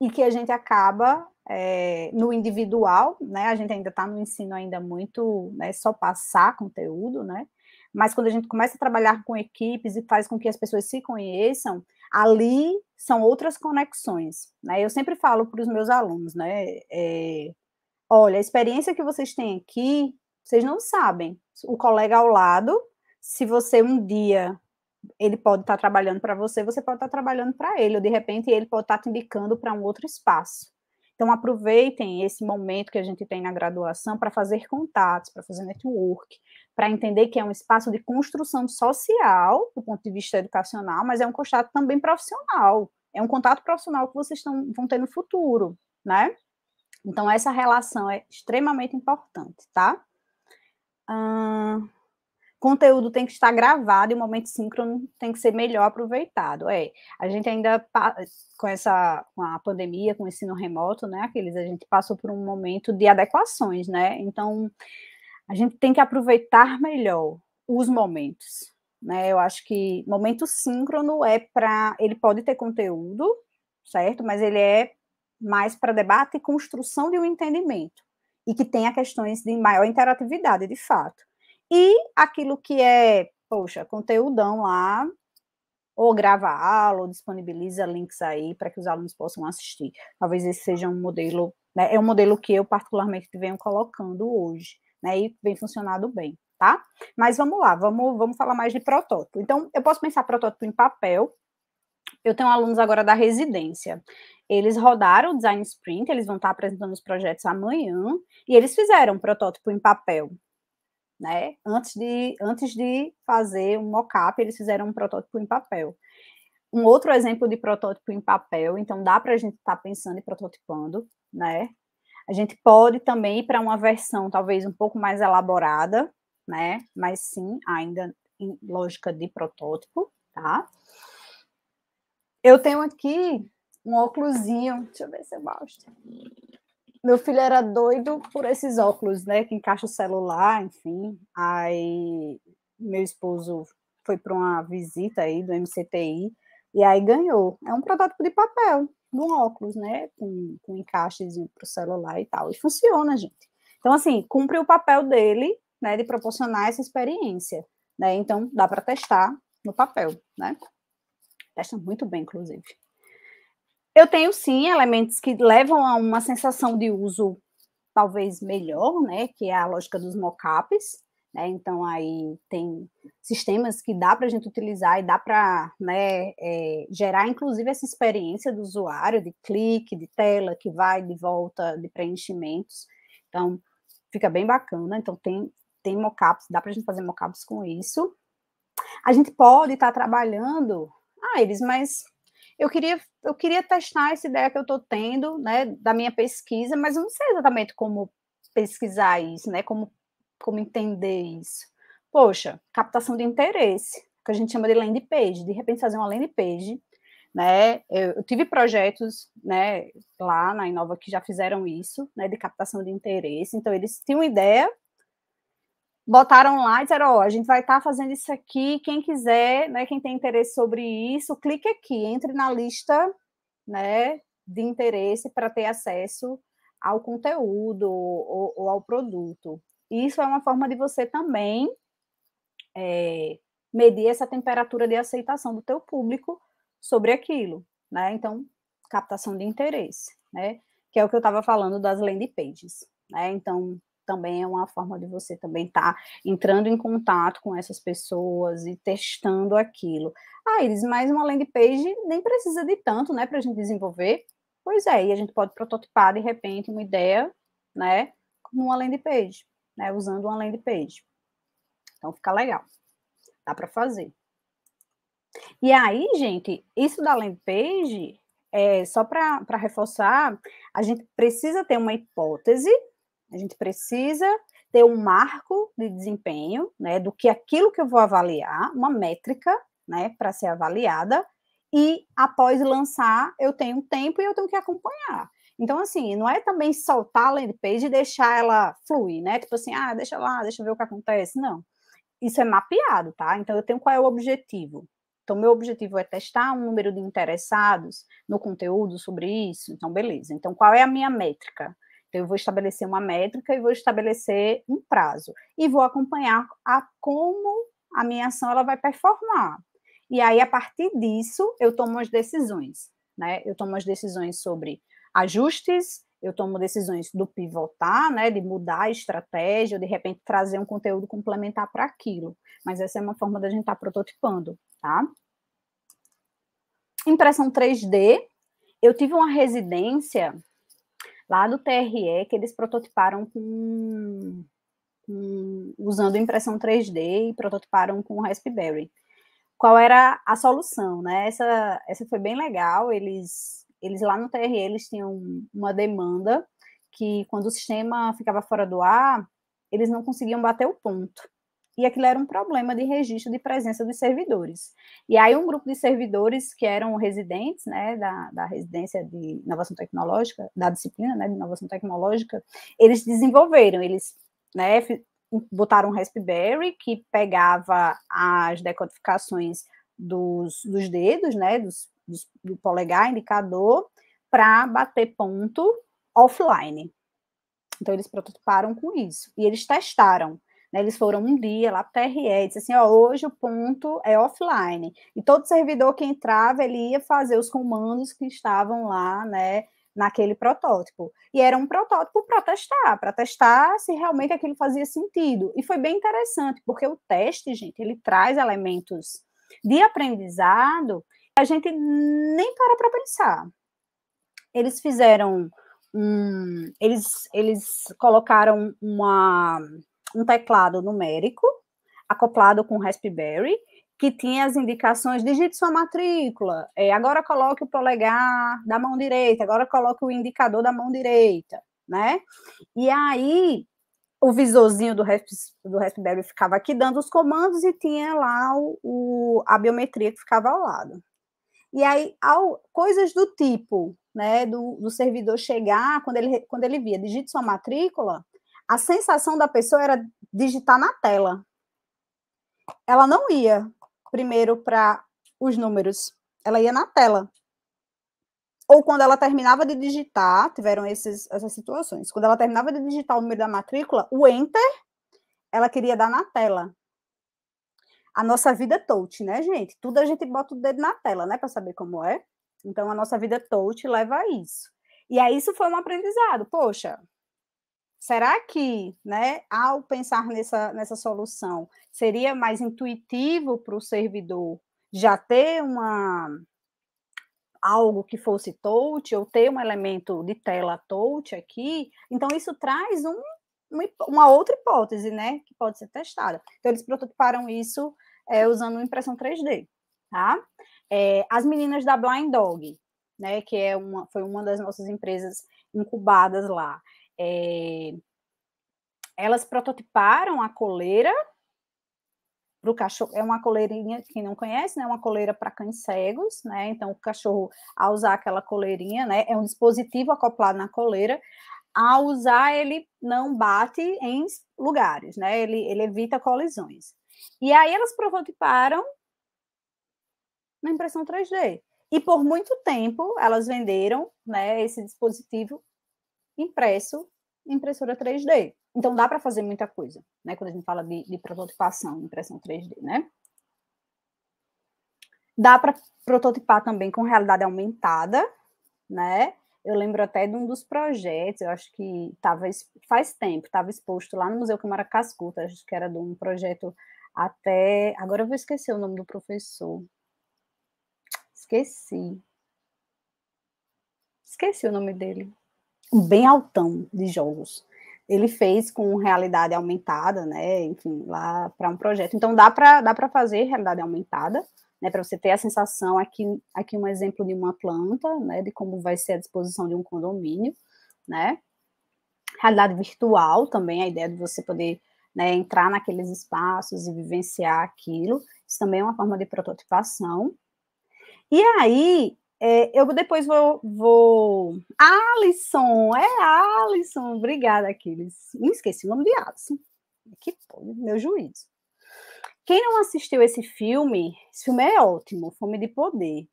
E que a gente acaba é, no individual, né? A gente ainda está no ensino ainda muito, né, só passar conteúdo, né? mas quando a gente começa a trabalhar com equipes e faz com que as pessoas se conheçam, ali são outras conexões, né? Eu sempre falo para os meus alunos, né? É, olha, a experiência que vocês têm aqui, vocês não sabem. O colega ao lado, se você um dia ele pode estar tá trabalhando para você, você pode estar tá trabalhando para ele, ou de repente ele pode estar tá te indicando para um outro espaço. Então, aproveitem esse momento que a gente tem na graduação para fazer contatos, para fazer network, para entender que é um espaço de construção social, do ponto de vista educacional, mas é um contato também profissional. É um contato profissional que vocês tão, vão ter no futuro, né? Então, essa relação é extremamente importante, tá? Hum conteúdo tem que estar gravado e o momento síncrono tem que ser melhor aproveitado. É, a gente ainda com essa com a pandemia, com o ensino remoto, né, aqueles a gente passou por um momento de adequações, né? Então a gente tem que aproveitar melhor os momentos, né? Eu acho que momento síncrono é para ele pode ter conteúdo, certo? Mas ele é mais para debate e construção de um entendimento e que tenha questões de maior interatividade, de fato. E aquilo que é, poxa, conteúdão lá, ou grava aula, ou disponibiliza links aí para que os alunos possam assistir. Talvez esse seja um modelo, né, é um modelo que eu particularmente venho colocando hoje, né, e vem funcionando bem, tá? Mas vamos lá, vamos, vamos falar mais de protótipo. Então, eu posso pensar protótipo em papel, eu tenho alunos agora da residência. Eles rodaram o design sprint, eles vão estar apresentando os projetos amanhã, e eles fizeram um protótipo em papel né? Antes de, antes de fazer um mock-up, eles fizeram um protótipo em papel. Um outro exemplo de protótipo em papel, então dá para a gente estar tá pensando e prototipando, né? A gente pode também ir para uma versão talvez um pouco mais elaborada, né? Mas sim, ainda em lógica de protótipo, tá? Eu tenho aqui um óculosinho, deixa eu ver se eu gosto meu filho era doido por esses óculos, né? Que encaixa o celular, enfim. Aí meu esposo foi para uma visita aí do MCTI e aí ganhou. É um protótipo de papel, um óculos, né? Com, com encaixezinho para o celular e tal. E funciona, gente. Então, assim, cumpre o papel dele, né? De proporcionar essa experiência, né? Então, dá para testar no papel, né? Testa muito bem, inclusive. Eu tenho sim elementos que levam a uma sensação de uso talvez melhor, né, que é a lógica dos mockups, né? Então aí tem sistemas que dá para a gente utilizar e dá para né, é, gerar inclusive essa experiência do usuário de clique, de tela que vai de volta, de preenchimentos. Então fica bem bacana. Então tem tem mockups, dá para a gente fazer mockups com isso. A gente pode estar tá trabalhando, ah, eles, mas eu queria, eu queria testar essa ideia que eu estou tendo, né, da minha pesquisa, mas eu não sei exatamente como pesquisar isso, né, como, como entender isso. Poxa, captação de interesse, que a gente chama de land page, de repente fazer uma land page, né, eu, eu tive projetos, né, lá na Inova que já fizeram isso, né, de captação de interesse, então eles tinham uma ideia botaram lá e disseram, ó, oh, a gente vai estar tá fazendo isso aqui, quem quiser, né, quem tem interesse sobre isso, clique aqui, entre na lista, né, de interesse para ter acesso ao conteúdo ou, ou, ao produto. Isso é uma forma de você também é, medir essa temperatura de aceitação do teu público sobre aquilo, né? Então, captação de interesse, né? Que é o que eu estava falando das landing pages, né? Então, também é uma forma de você também estar tá entrando em contato com essas pessoas e testando aquilo. Ah, Iris, mas uma landing page nem precisa de tanto, né, para a gente desenvolver. Pois é, e a gente pode prototipar de repente uma ideia, né, numa landing page, né, usando uma landing page. Então fica legal. Dá para fazer. E aí, gente, isso da landing page é, só para reforçar, a gente precisa ter uma hipótese, a gente precisa ter um marco de desempenho, né, do que aquilo que eu vou avaliar, uma métrica, né, para ser avaliada, e após lançar, eu tenho um tempo e eu tenho que acompanhar. Então, assim, não é também soltar a landing page e deixar ela fluir, né? Tipo assim, ah, deixa lá, deixa eu ver o que acontece. Não. Isso é mapeado, tá? Então, eu tenho qual é o objetivo. Então, meu objetivo é testar um número de interessados no conteúdo sobre isso. Então, beleza. Então, qual é a minha métrica? Então, eu vou estabelecer uma métrica e vou estabelecer um prazo. E vou acompanhar a como a minha ação ela vai performar. E aí, a partir disso, eu tomo as decisões. Né? Eu tomo as decisões sobre ajustes, eu tomo decisões do pivotar, né, de mudar a estratégia, de repente trazer um conteúdo complementar para aquilo. Mas essa é uma forma da gente estar tá prototipando, tá? Impressão 3D. Eu tive uma residência lá do TRE que eles prototiparam com, com usando impressão 3D e prototiparam com Raspberry. Qual era a solução, né? Essa, essa foi bem legal. Eles, eles lá no TRE eles tinham uma demanda que quando o sistema ficava fora do ar, eles não conseguiam bater o ponto e aquilo era um problema de registro de presença dos servidores. E aí um grupo de servidores que eram residentes, né, da, da residência de inovação tecnológica, da disciplina, né, de inovação tecnológica, eles desenvolveram, eles, né, botaram um Raspberry que pegava as decodificações dos, dos dedos, né, dos, dos, do polegar, indicador, para bater ponto offline. Então eles prototiparam com isso e eles testaram né? Eles foram um dia lá para o TRE, disse assim, ó, hoje o ponto é offline. E todo servidor que entrava, ele ia fazer os comandos que estavam lá, né, naquele protótipo. E era um protótipo para testar, para testar se realmente aquilo fazia sentido. E foi bem interessante, porque o teste, gente, ele traz elementos de aprendizado que a gente nem para para pensar. Eles fizeram um, eles, eles colocaram uma um teclado numérico acoplado com Raspberry que tinha as indicações, digite sua matrícula, é, agora coloque o polegar da mão direita, agora coloque o indicador da mão direita, né? E aí, o visorzinho do, do Raspberry ficava aqui dando os comandos e tinha lá o, o, a biometria que ficava ao lado. E aí, ao, coisas do tipo, né, do, do servidor chegar, quando ele, quando ele via, digite sua matrícula, a sensação da pessoa era digitar na tela. Ela não ia primeiro para os números, ela ia na tela. Ou quando ela terminava de digitar, tiveram esses, essas situações. Quando ela terminava de digitar o número da matrícula, o enter, ela queria dar na tela. A nossa vida touch, né, gente? Tudo a gente bota o dedo na tela, né, para saber como é. Então a nossa vida touch leva a isso. E aí isso foi um aprendizado. Poxa, Será que, né, ao pensar nessa, nessa solução, seria mais intuitivo para o servidor já ter uma algo que fosse touch ou ter um elemento de tela touch aqui? Então isso traz um, uma outra hipótese, né, que pode ser testada. Então eles prototiparam isso é, usando impressão 3D, tá? É, as meninas da Blind Dog, né, que é uma, foi uma das nossas empresas incubadas lá. É, elas prototiparam a coleira para o cachorro, é uma coleirinha, que não conhece, né, é uma coleira para cães cegos, né, então o cachorro, ao usar aquela coleirinha, né, é um dispositivo acoplado na coleira, ao usar ele não bate em lugares, né, ele, ele evita colisões. E aí elas prototiparam na impressão 3D. E por muito tempo elas venderam, né, esse dispositivo impresso em impressora 3D. Então dá para fazer muita coisa, né? Quando a gente fala de, de prototipação, impressão 3D, né? Dá para prototipar também com realidade aumentada, né? Eu lembro até de um dos projetos, eu acho que tava, faz tempo, estava exposto lá no Museu Câmara Cascuta, acho que era de um projeto até. Agora eu vou esquecer o nome do professor. Esqueci. Esqueci o nome dele bem altão de jogos. Ele fez com realidade aumentada, né? Enfim, lá para um projeto. Então dá para dá para fazer realidade aumentada, né? Para você ter a sensação aqui aqui um exemplo de uma planta, né? De como vai ser a disposição de um condomínio, né? Realidade virtual também a ideia de você poder né, entrar naqueles espaços e vivenciar aquilo. Isso também é uma forma de prototipação. E aí é, eu depois vou, vou. Alisson, é Alisson, obrigada, Aquiles. Me esqueci o nome de Alisson. Que pode, meu juízo. Quem não assistiu esse filme, esse filme é ótimo, Fome de Poder.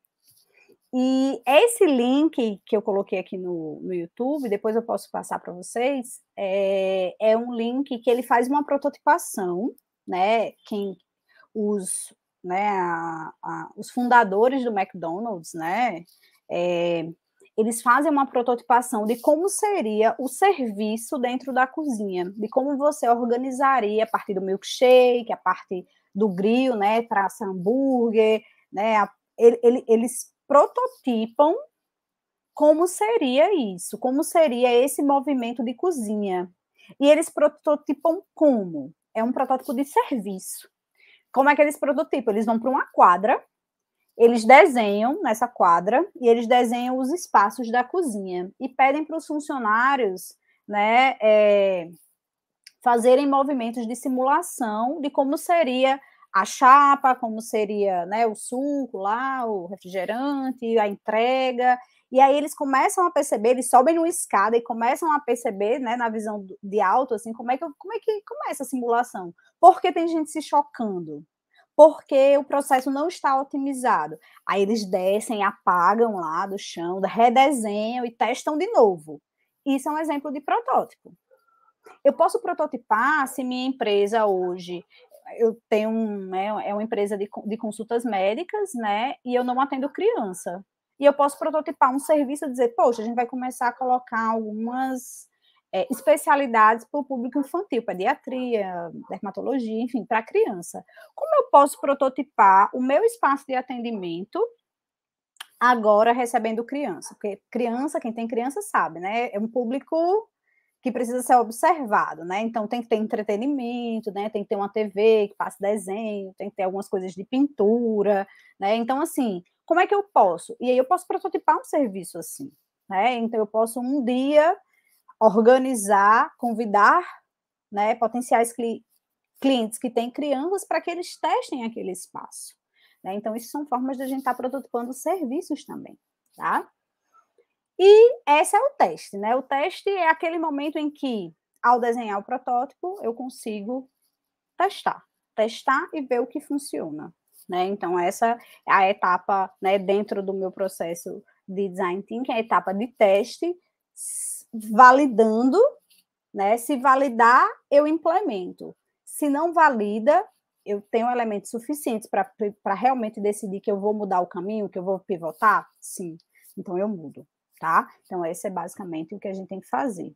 E esse link que eu coloquei aqui no, no YouTube, depois eu posso passar para vocês, é, é um link que ele faz uma prototipação, né? Quem, os, né, a, a, os fundadores do McDonald's, né, é, eles fazem uma prototipação de como seria o serviço dentro da cozinha, de como você organizaria a parte do milkshake, a parte do grill, né, para hambúrguer, né, a, ele, eles prototipam como seria isso, como seria esse movimento de cozinha. E eles prototipam como? É um protótipo de serviço como é que eles prototipam? Eles vão para uma quadra, eles desenham nessa quadra e eles desenham os espaços da cozinha e pedem para os funcionários né, é, fazerem movimentos de simulação de como seria a chapa, como seria né, o suco lá, o refrigerante, a entrega. E aí eles começam a perceber, eles sobem numa escada e começam a perceber, né, na visão de alto, assim, como é que, como é que começa é a simulação? Porque tem gente se chocando? Porque o processo não está otimizado. Aí eles descem, apagam lá do chão, redesenham e testam de novo. Isso é um exemplo de protótipo. Eu posso prototipar se minha empresa hoje eu tenho um, né, é uma empresa de, de consultas médicas, né? E eu não atendo criança e eu posso prototipar um serviço e dizer, poxa, a gente vai começar a colocar algumas é, especialidades para o público infantil, pediatria, dermatologia, enfim, para criança. Como eu posso prototipar o meu espaço de atendimento agora recebendo criança? Porque criança, quem tem criança sabe, né? É um público que precisa ser observado, né? Então tem que ter entretenimento, né? Tem que ter uma TV que passe desenho, tem que ter algumas coisas de pintura, né? Então assim, como é que eu posso? E aí eu posso prototipar um serviço assim, né? Então eu posso um dia organizar, convidar, né, potenciais cli clientes que têm crianças para que eles testem aquele espaço. Né? Então isso são formas de a gente estar tá prototipando serviços também, tá? E esse é o teste, né? O teste é aquele momento em que, ao desenhar o protótipo, eu consigo testar, testar e ver o que funciona, né? Então, essa é a etapa né, dentro do meu processo de design thinking, é a etapa de teste, validando, né? se validar, eu implemento. Se não valida, eu tenho elementos suficientes para realmente decidir que eu vou mudar o caminho, que eu vou pivotar? Sim. Então, eu mudo, tá? Então, esse é basicamente o que a gente tem que fazer.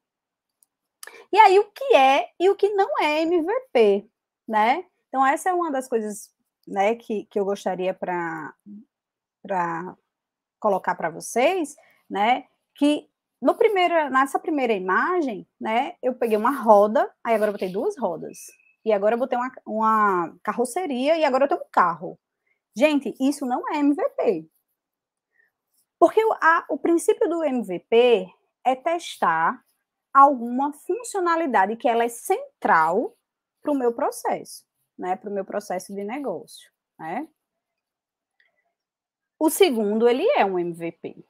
E aí, o que é e o que não é MVP, né? Então, essa é uma das coisas né, que, que eu gostaria para colocar para vocês, né, que no primeiro, nessa primeira imagem, né, eu peguei uma roda, aí agora eu botei duas rodas, e agora eu botei uma, uma carroceria, e agora eu tenho um carro. Gente, isso não é MVP. Porque o, a, o princípio do MVP é testar alguma funcionalidade que ela é central para o meu processo né, para o meu processo de negócio. Né? O segundo, ele é um MVP.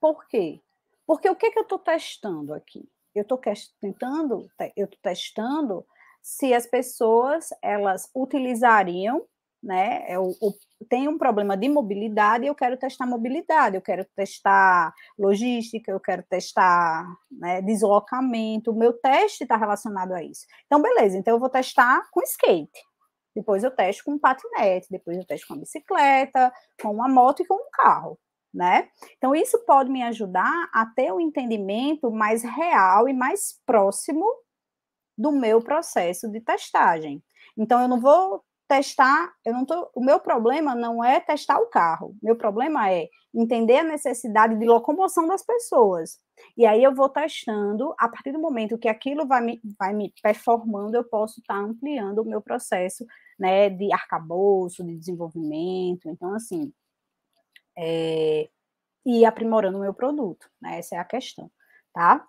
Por quê? Porque o que, que eu estou testando aqui? Eu estou tentando, eu estou testando se as pessoas elas utilizariam né? Eu, eu, tenho um problema de mobilidade, eu quero testar mobilidade, eu quero testar logística, eu quero testar né, deslocamento. O meu teste está relacionado a isso. Então, beleza, então eu vou testar com skate. Depois eu testo com patinete, depois eu testo com a bicicleta, com uma moto e com um carro, né? Então isso pode me ajudar a ter um entendimento mais real e mais próximo do meu processo de testagem. Então eu não vou testar, eu não tô, o meu problema não é testar o carro. Meu problema é entender a necessidade de locomoção das pessoas. E aí eu vou testando, a partir do momento que aquilo vai me, vai me performando, eu posso estar tá ampliando o meu processo, né, de arcabouço, de desenvolvimento. Então, assim, é, e aprimorando o meu produto, né, essa é a questão, tá?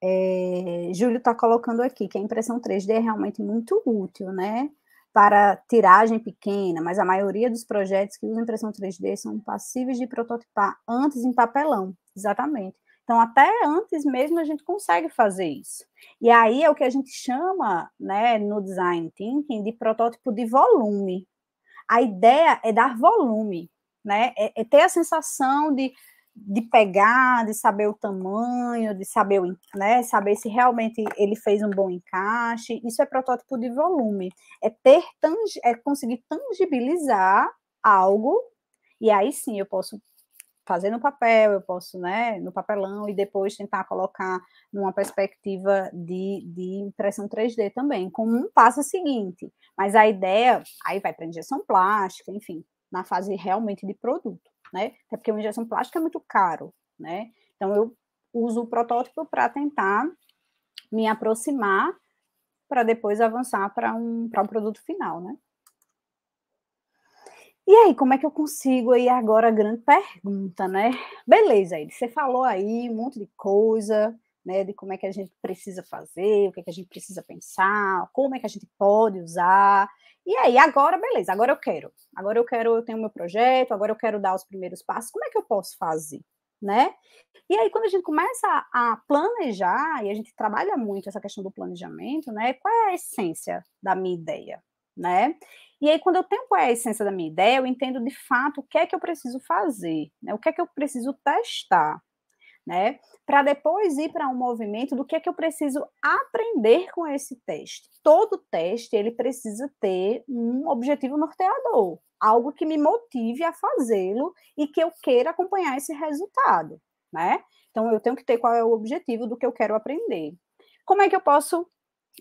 É, Júlio está colocando aqui que a impressão 3D é realmente muito útil, né? para tiragem pequena, mas a maioria dos projetos que usam impressão 3D são passíveis de prototipar antes em papelão, exatamente. Então, até antes mesmo a gente consegue fazer isso. E aí é o que a gente chama, né, no design thinking, de protótipo de volume. A ideia é dar volume, né? É, é ter a sensação de de pegar, de saber o tamanho, de saber, né, saber se realmente ele fez um bom encaixe. Isso é protótipo de volume. É ter é conseguir tangibilizar algo e aí sim eu posso fazer no papel, eu posso, né, no papelão e depois tentar colocar numa perspectiva de, de impressão 3D também, com um passo seguinte. Mas a ideia aí vai para injeção plástica, enfim, na fase realmente de produto né? Até porque uma injeção plástica é muito caro, né? Então eu uso o protótipo para tentar me aproximar para depois avançar para um, um produto final, né? E aí, como é que eu consigo aí agora a grande pergunta, né? Beleza, aí você falou aí um monte de coisa, né, de como é que a gente precisa fazer, o que, é que a gente precisa pensar, como é que a gente pode usar. E aí, agora, beleza, agora eu quero. Agora eu quero, eu tenho meu projeto, agora eu quero dar os primeiros passos. Como é que eu posso fazer? Né? E aí, quando a gente começa a, planejar, e a gente trabalha muito essa questão do planejamento, né? Qual é a essência da minha ideia? Né? E aí, quando eu tenho qual é a essência da minha ideia, eu entendo de fato o que é que eu preciso fazer, né? o que é que eu preciso testar né? Para depois ir para um movimento do que é que eu preciso aprender com esse teste. Todo teste ele precisa ter um objetivo norteador, algo que me motive a fazê-lo e que eu queira acompanhar esse resultado, né? Então eu tenho que ter qual é o objetivo do que eu quero aprender. Como é que eu posso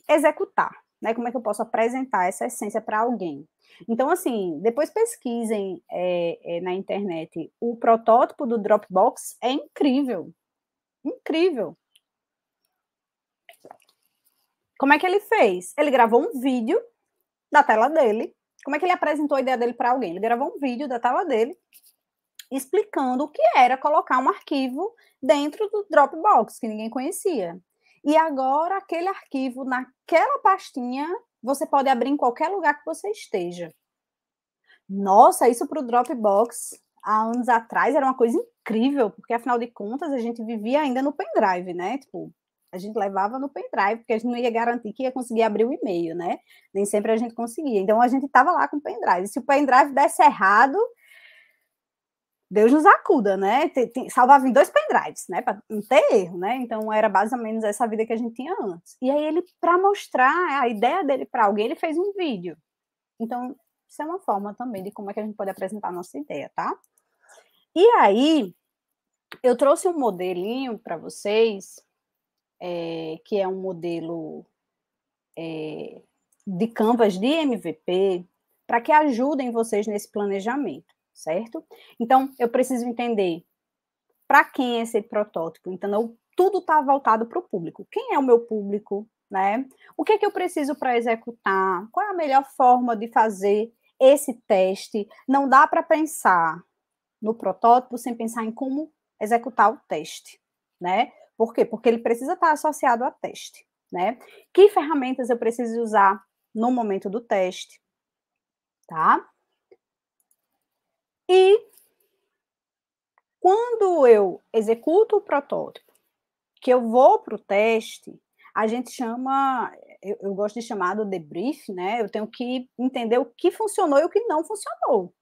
executar, né? Como é que eu posso apresentar essa essência para alguém? Então, assim, depois pesquisem é, é, na internet. O protótipo do Dropbox é incrível. Incrível. Como é que ele fez? Ele gravou um vídeo da tela dele. Como é que ele apresentou a ideia dele para alguém? Ele gravou um vídeo da tela dele explicando o que era colocar um arquivo dentro do Dropbox, que ninguém conhecia. E agora aquele arquivo naquela pastinha você pode abrir em qualquer lugar que você esteja. Nossa, isso para o Dropbox há anos atrás era uma coisa incrível, porque afinal de contas a gente vivia ainda no pendrive, né? Tipo, a gente levava no pendrive, porque a gente não ia garantir que ia conseguir abrir o e-mail, né? Nem sempre a gente conseguia. Então a gente estava lá com o pendrive. Se o pendrive desse errado, Deus nos acuda, né? salvava em dois pendrives, né? Para não ter erro, né? Então era basicamente essa vida que a gente tinha antes. E aí ele, para mostrar a ideia dele para alguém, ele fez um vídeo. Então isso é uma forma também de como é que a gente pode apresentar a nossa ideia, tá? E aí eu trouxe um modelinho para vocês é, que é um modelo é, de Canvas de MVP para que ajudem vocês nesse planejamento certo? Então, eu preciso entender para quem é esse protótipo. Então, eu, tudo está voltado para o público. Quem é o meu público? Né? O que, é que eu preciso para executar? Qual é a melhor forma de fazer esse teste? Não dá para pensar no protótipo sem pensar em como executar o teste, né? Por quê? Porque ele precisa estar tá associado a teste, né? Que ferramentas eu preciso usar no momento do teste, tá? E quando eu executo o protótipo, que eu vou para o teste, a gente chama, eu, eu, gosto de chamar do debrief, né? Eu tenho que entender o que funcionou e o que não funcionou.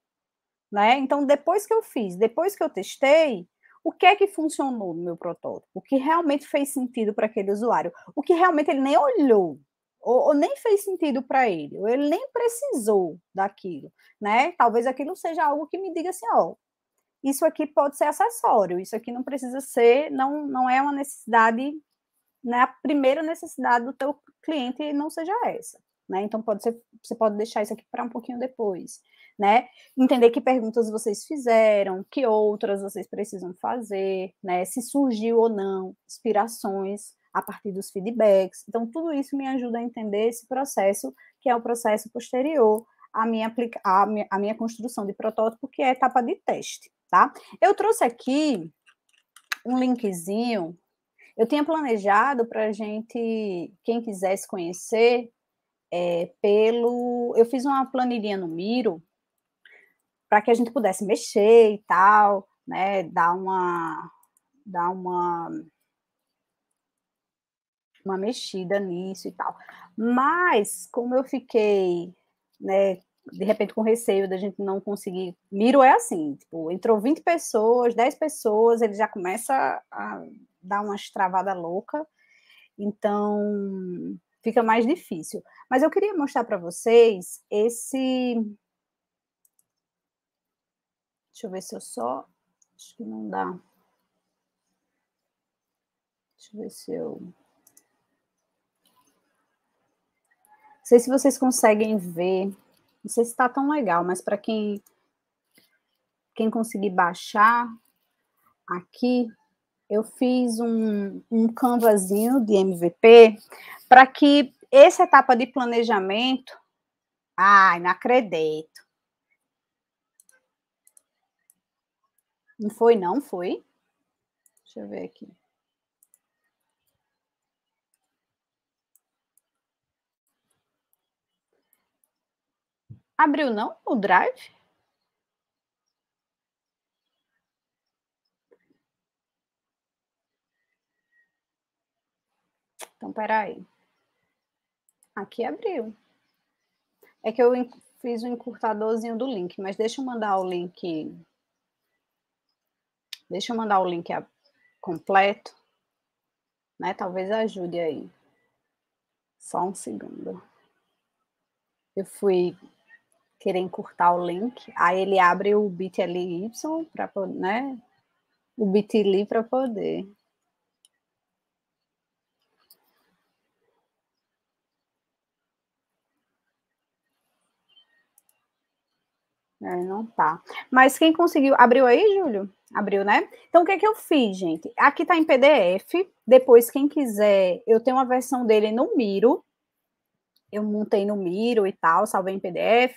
Né? Então, depois que eu fiz, depois que eu testei, o que é que funcionou no meu protótipo? O que realmente fez sentido para aquele usuário? O que realmente ele nem olhou, ou, ou nem fez sentido para ele, ou ele nem precisou daquilo, né? Talvez aquilo seja algo que me diga assim, ó, isso aqui pode ser acessório, isso aqui não precisa ser, não, não é uma necessidade, né? A primeira necessidade do teu cliente não seja essa, né? Então pode ser, você pode deixar isso aqui para um pouquinho depois, né? Entender que perguntas vocês fizeram, que outras vocês precisam fazer, né? Se surgiu ou não inspirações, a partir dos feedbacks. Então, tudo isso me ajuda a entender esse processo, que é o processo posterior à minha, aplica à minha, à minha construção de protótipo, que é a etapa de teste, tá? Eu trouxe aqui um linkzinho. Eu tinha planejado para gente, quem quisesse conhecer, é, pelo. Eu fiz uma planilha no Miro para que a gente pudesse mexer e tal, né? Dar uma, dar uma uma mexida nisso e tal. Mas, como eu fiquei, né, de repente com receio da gente não conseguir. Miro é assim, tipo, entrou 20 pessoas, 10 pessoas, ele já começa a dar uma travada louca. Então, fica mais difícil. Mas eu queria mostrar para vocês esse Deixa eu ver se eu só. Acho que não dá. Deixa eu ver se eu. Não sei se vocês conseguem ver. Não sei se está tão legal, mas para quem quem conseguir baixar aqui, eu fiz um, um canvasinho de MVP para que essa etapa de planejamento. Ai, não acredito. Não foi, não? Foi? Deixa eu ver aqui. Abriu não o Drive? Então, peraí. Aqui abriu. É que eu fiz o um encurtadorzinho do link, mas deixa eu mandar o link. Deixa eu mandar o link completo, né? Talvez ajude aí. Só um segundo. Eu fui querer encurtar o link, aí ele abre o bit.ly para né? O bit.ly para poder. É, não tá. Mas quem conseguiu, abriu aí, Júlio? Abriu, né? Então, o que é que eu fiz, gente? Aqui tá em PDF. Depois, quem quiser, eu tenho uma versão dele no Miro, eu montei no Miro e tal, salvei em PDF,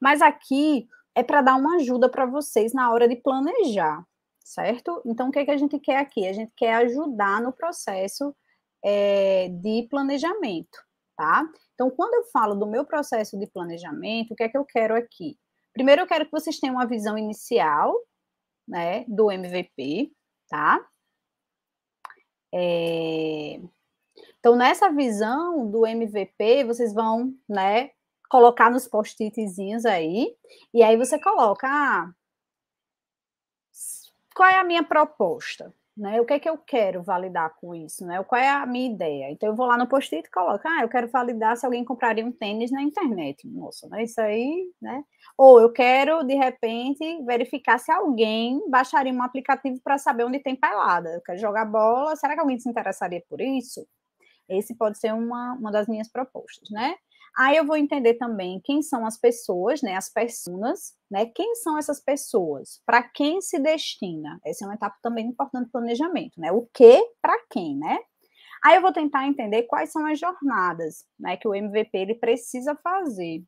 mas aqui é para dar uma ajuda para vocês na hora de planejar, certo? Então, o que, é que a gente quer aqui? A gente quer ajudar no processo é, de planejamento, tá? Então, quando eu falo do meu processo de planejamento, o que é que eu quero aqui? Primeiro, eu quero que vocês tenham uma visão inicial, né, do MVP, tá? É, então, nessa visão do MVP, vocês vão, né, colocar nos post-itzinhos aí, e aí você coloca, ah, qual é a minha proposta? Né? O que é que eu quero validar com isso? Né? Qual é a minha ideia? Então, eu vou lá no post-it e coloco, ah, eu quero validar se alguém compraria um tênis na internet. Nossa, né? isso aí, né? Ou eu quero, de repente, verificar se alguém baixaria um aplicativo para saber onde tem pelada. Eu quero jogar bola, será que alguém se interessaria por isso? Esse pode ser uma, uma das minhas propostas, né? Aí eu vou entender também quem são as pessoas, né, as personas, né, quem são essas pessoas, para quem se destina. Essa é uma etapa também importante do planejamento, né? O que para quem, né? Aí eu vou tentar entender quais são as jornadas, né, que o MVP ele precisa fazer,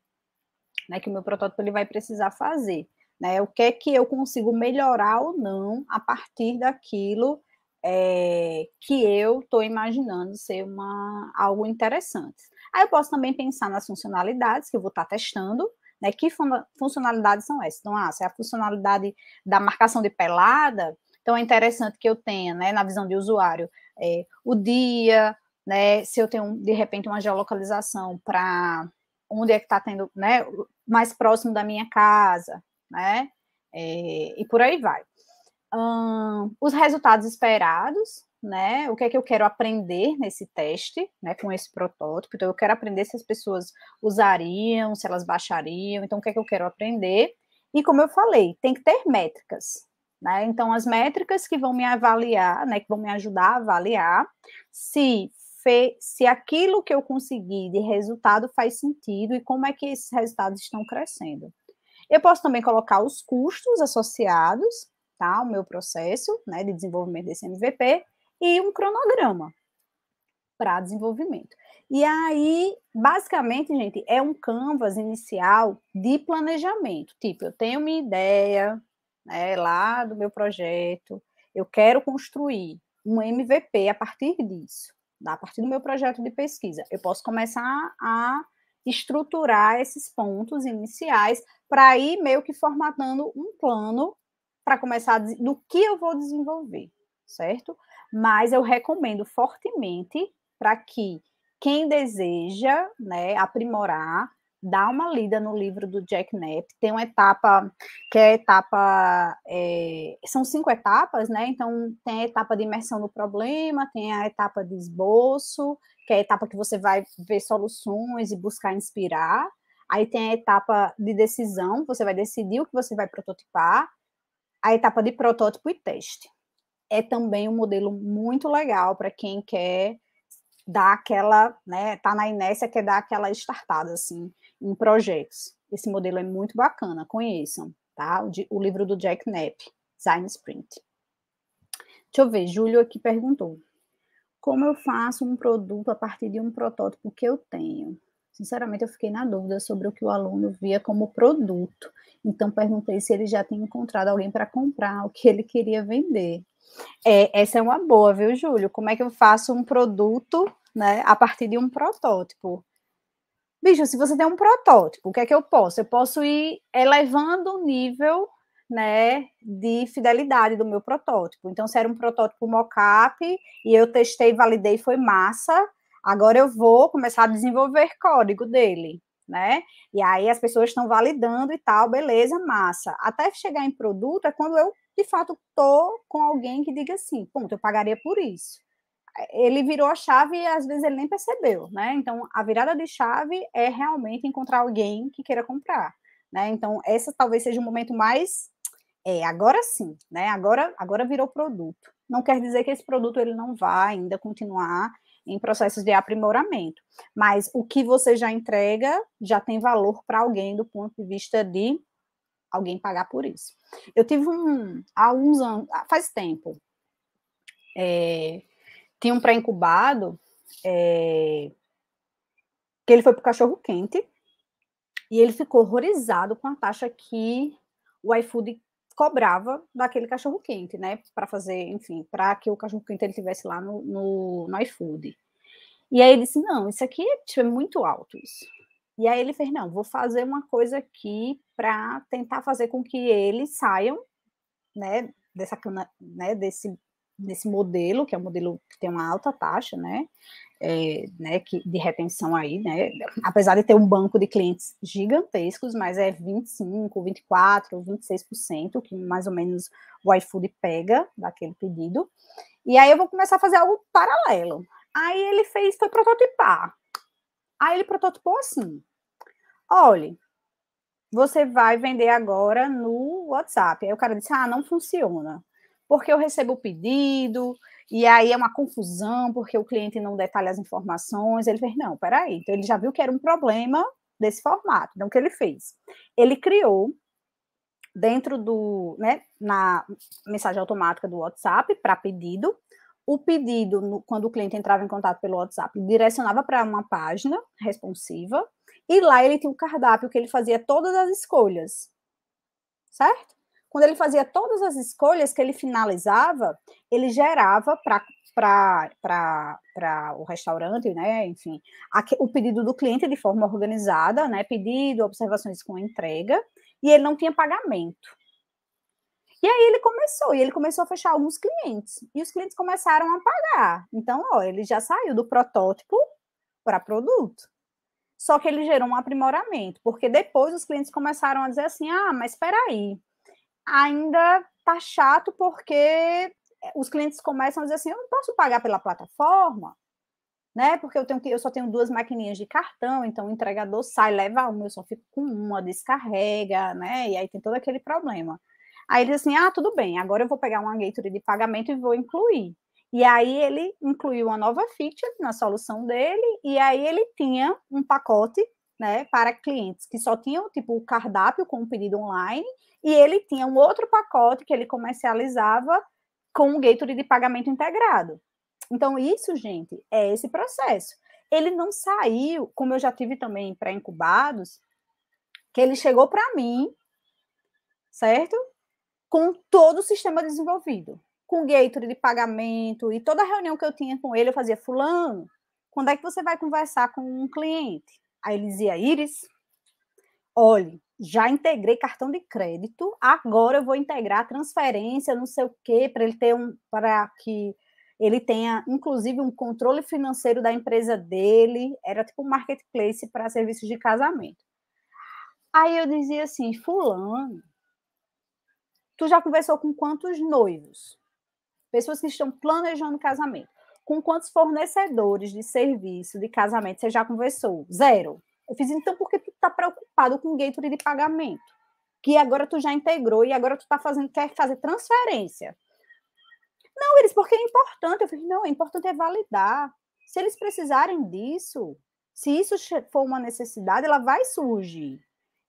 né, que o meu protótipo ele vai precisar fazer, né? O que é que eu consigo melhorar ou não a partir daquilo é, que eu estou imaginando ser uma, algo interessante. Aí eu posso também pensar nas funcionalidades que eu vou estar tá testando, né? Que fun funcionalidades são essas? Então, ah, se é a funcionalidade da marcação de pelada, então é interessante que eu tenha, né, na visão de usuário, é, o dia, né, se eu tenho, de repente, uma geolocalização para onde é que está tendo, né, mais próximo da minha casa, né, é, e por aí vai os resultados esperados, né? O que é que eu quero aprender nesse teste, né? Com esse protótipo. Então, eu quero aprender se as pessoas usariam, se elas baixariam. Então, o que é que eu quero aprender? E como eu falei, tem que ter métricas, né? Então, as métricas que vão me avaliar, né? Que vão me ajudar a avaliar se se aquilo que eu consegui de resultado faz sentido e como é que esses resultados estão crescendo. Eu posso também colocar os custos associados, apresentar o meu processo né, de desenvolvimento desse MVP e um cronograma para desenvolvimento. E aí, basicamente, gente, é um canvas inicial de planejamento. Tipo, eu tenho uma ideia né, lá do meu projeto, eu quero construir um MVP a partir disso, né, a partir do meu projeto de pesquisa. Eu posso começar a estruturar esses pontos iniciais para ir meio que formatando um plano para começar do que eu vou desenvolver, certo? Mas eu recomendo fortemente para que quem deseja né, aprimorar, dá uma lida no livro do Jack Knapp. Tem uma etapa que é a etapa. É, são cinco etapas, né? Então, tem a etapa de imersão no problema, tem a etapa de esboço, que é a etapa que você vai ver soluções e buscar inspirar. Aí tem a etapa de decisão, você vai decidir o que você vai prototipar a etapa de protótipo e teste. É também um modelo muito legal para quem quer dar aquela, né, tá na inércia, quer dar aquela estartada assim, em projetos. Esse modelo é muito bacana, conheçam, tá? O, de, o livro do Jack Knapp, Design Sprint. Deixa eu ver, Júlio aqui perguntou, como eu faço um produto a partir de um protótipo que eu tenho? Sinceramente, eu fiquei na dúvida sobre o que o aluno via como produto. Então, perguntei se ele já tinha encontrado alguém para comprar o que ele queria vender. É, essa é uma boa, viu, Júlio? Como é que eu faço um produto né, a partir de um protótipo? Bicho, se você tem um protótipo, o que é que eu posso? Eu posso ir elevando o nível né, de fidelidade do meu protótipo. Então, se era um protótipo mocap e eu testei, validei, foi massa, Agora eu vou começar a desenvolver código dele, né? E aí as pessoas estão validando e tal, beleza, massa. Até chegar em produto é quando eu, de fato, tô com alguém que diga assim, ponto, eu pagaria por isso. Ele virou a chave e às vezes ele nem percebeu, né? Então, a virada de chave é realmente encontrar alguém que queira comprar, né? Então, essa talvez seja o momento mais é, agora sim, né? Agora, agora virou produto. Não quer dizer que esse produto ele não vá ainda continuar em processos de aprimoramento. Mas o que você já entrega já tem valor para alguém do ponto de vista de alguém pagar por isso. Eu tive um, há alguns anos, ah, faz tempo, é, tinha um pré-incubado é, que ele foi para o cachorro quente e ele ficou horrorizado com a taxa que o iFood cobrava daquele cachorro quente, né? Para fazer, enfim, para que o cachorro quente ele tivesse lá no, no, no iFood. E aí ele disse: não, isso aqui é, tipo, é muito alto. Isso. E aí ele fez: não, vou fazer uma coisa aqui para tentar fazer com que eles saiam, né? Dessa, né, desse nesse modelo, que é um modelo que tem uma alta taxa, né? É, né, que, de retenção aí, né, apesar de ter um banco de clientes gigantescos, mas é 25, 24, 26%, que mais ou menos o iFood pega daquele pedido. E aí eu vou começar a fazer algo paralelo. Aí ele fez, foi prototipar. Aí ele prototipou assim. Olha, você vai vender agora no WhatsApp. Aí o cara disse, ah, não funciona porque eu recebo o pedido, e aí é uma confusão, porque o cliente não detalha as informações. Ele fez, não, peraí. Então, ele já viu que era um problema desse formato. Então, o que ele fez? Ele criou dentro do, né, na mensagem automática do WhatsApp para pedido. O pedido, no, quando o cliente entrava em contato pelo WhatsApp, direcionava para uma página responsiva e lá ele tinha um cardápio que ele fazia todas as escolhas, certo? quando ele fazia todas as escolhas que ele finalizava, ele gerava para o restaurante, né? Enfim, o pedido do cliente de forma organizada, né? Pedido, observações com entrega, e ele não tinha pagamento. E aí ele começou, e ele começou a fechar alguns clientes, e os clientes começaram a pagar. Então, ó, ele já saiu do protótipo para produto. Só que ele gerou um aprimoramento, porque depois os clientes começaram a dizer assim: ah, mas espera aí, ainda tá chato porque os clientes começam a dizer assim, eu não posso pagar pela plataforma, né? Porque eu tenho que, eu só tenho duas maquininhas de cartão, então o entregador sai, leva uma, eu só fico com uma, descarrega, né? E aí tem todo aquele problema. Aí ele diz assim, ah, tudo bem, agora eu vou pegar uma gateway de pagamento e vou incluir. E aí ele incluiu uma nova feature na solução dele, e aí ele tinha um pacote, né, para clientes que só tinham, tipo, o cardápio com o pedido online, e ele tinha um outro pacote que ele comercializava com o Gatorade de pagamento integrado. Então, isso, gente, é esse processo. Ele não saiu, como eu já tive também para incubados, que ele chegou para mim, certo? Com todo o sistema desenvolvido, com o Gatorade de pagamento e toda a reunião que eu tinha com ele, eu fazia fulano, quando é que você vai conversar com um cliente? Aí ele dizia, Iris, olhe, já integrei cartão de crédito, agora eu vou integrar transferência, não sei o quê, para ele ter um para que ele tenha inclusive um controle financeiro da empresa dele, era tipo um marketplace para serviços de casamento. Aí eu dizia assim, fulano, tu já conversou com quantos noivos? Pessoas que estão planejando casamento. Com quantos fornecedores de serviço de casamento você já conversou? Zero. Eu fiz, então por que tu tá preocupado com o gateway de pagamento? Que agora tu já integrou e agora tu tá fazendo, quer fazer transferência. Não, eles, porque é importante. Eu falei, não, é importante é validar. Se eles precisarem disso, se isso for uma necessidade, ela vai surgir.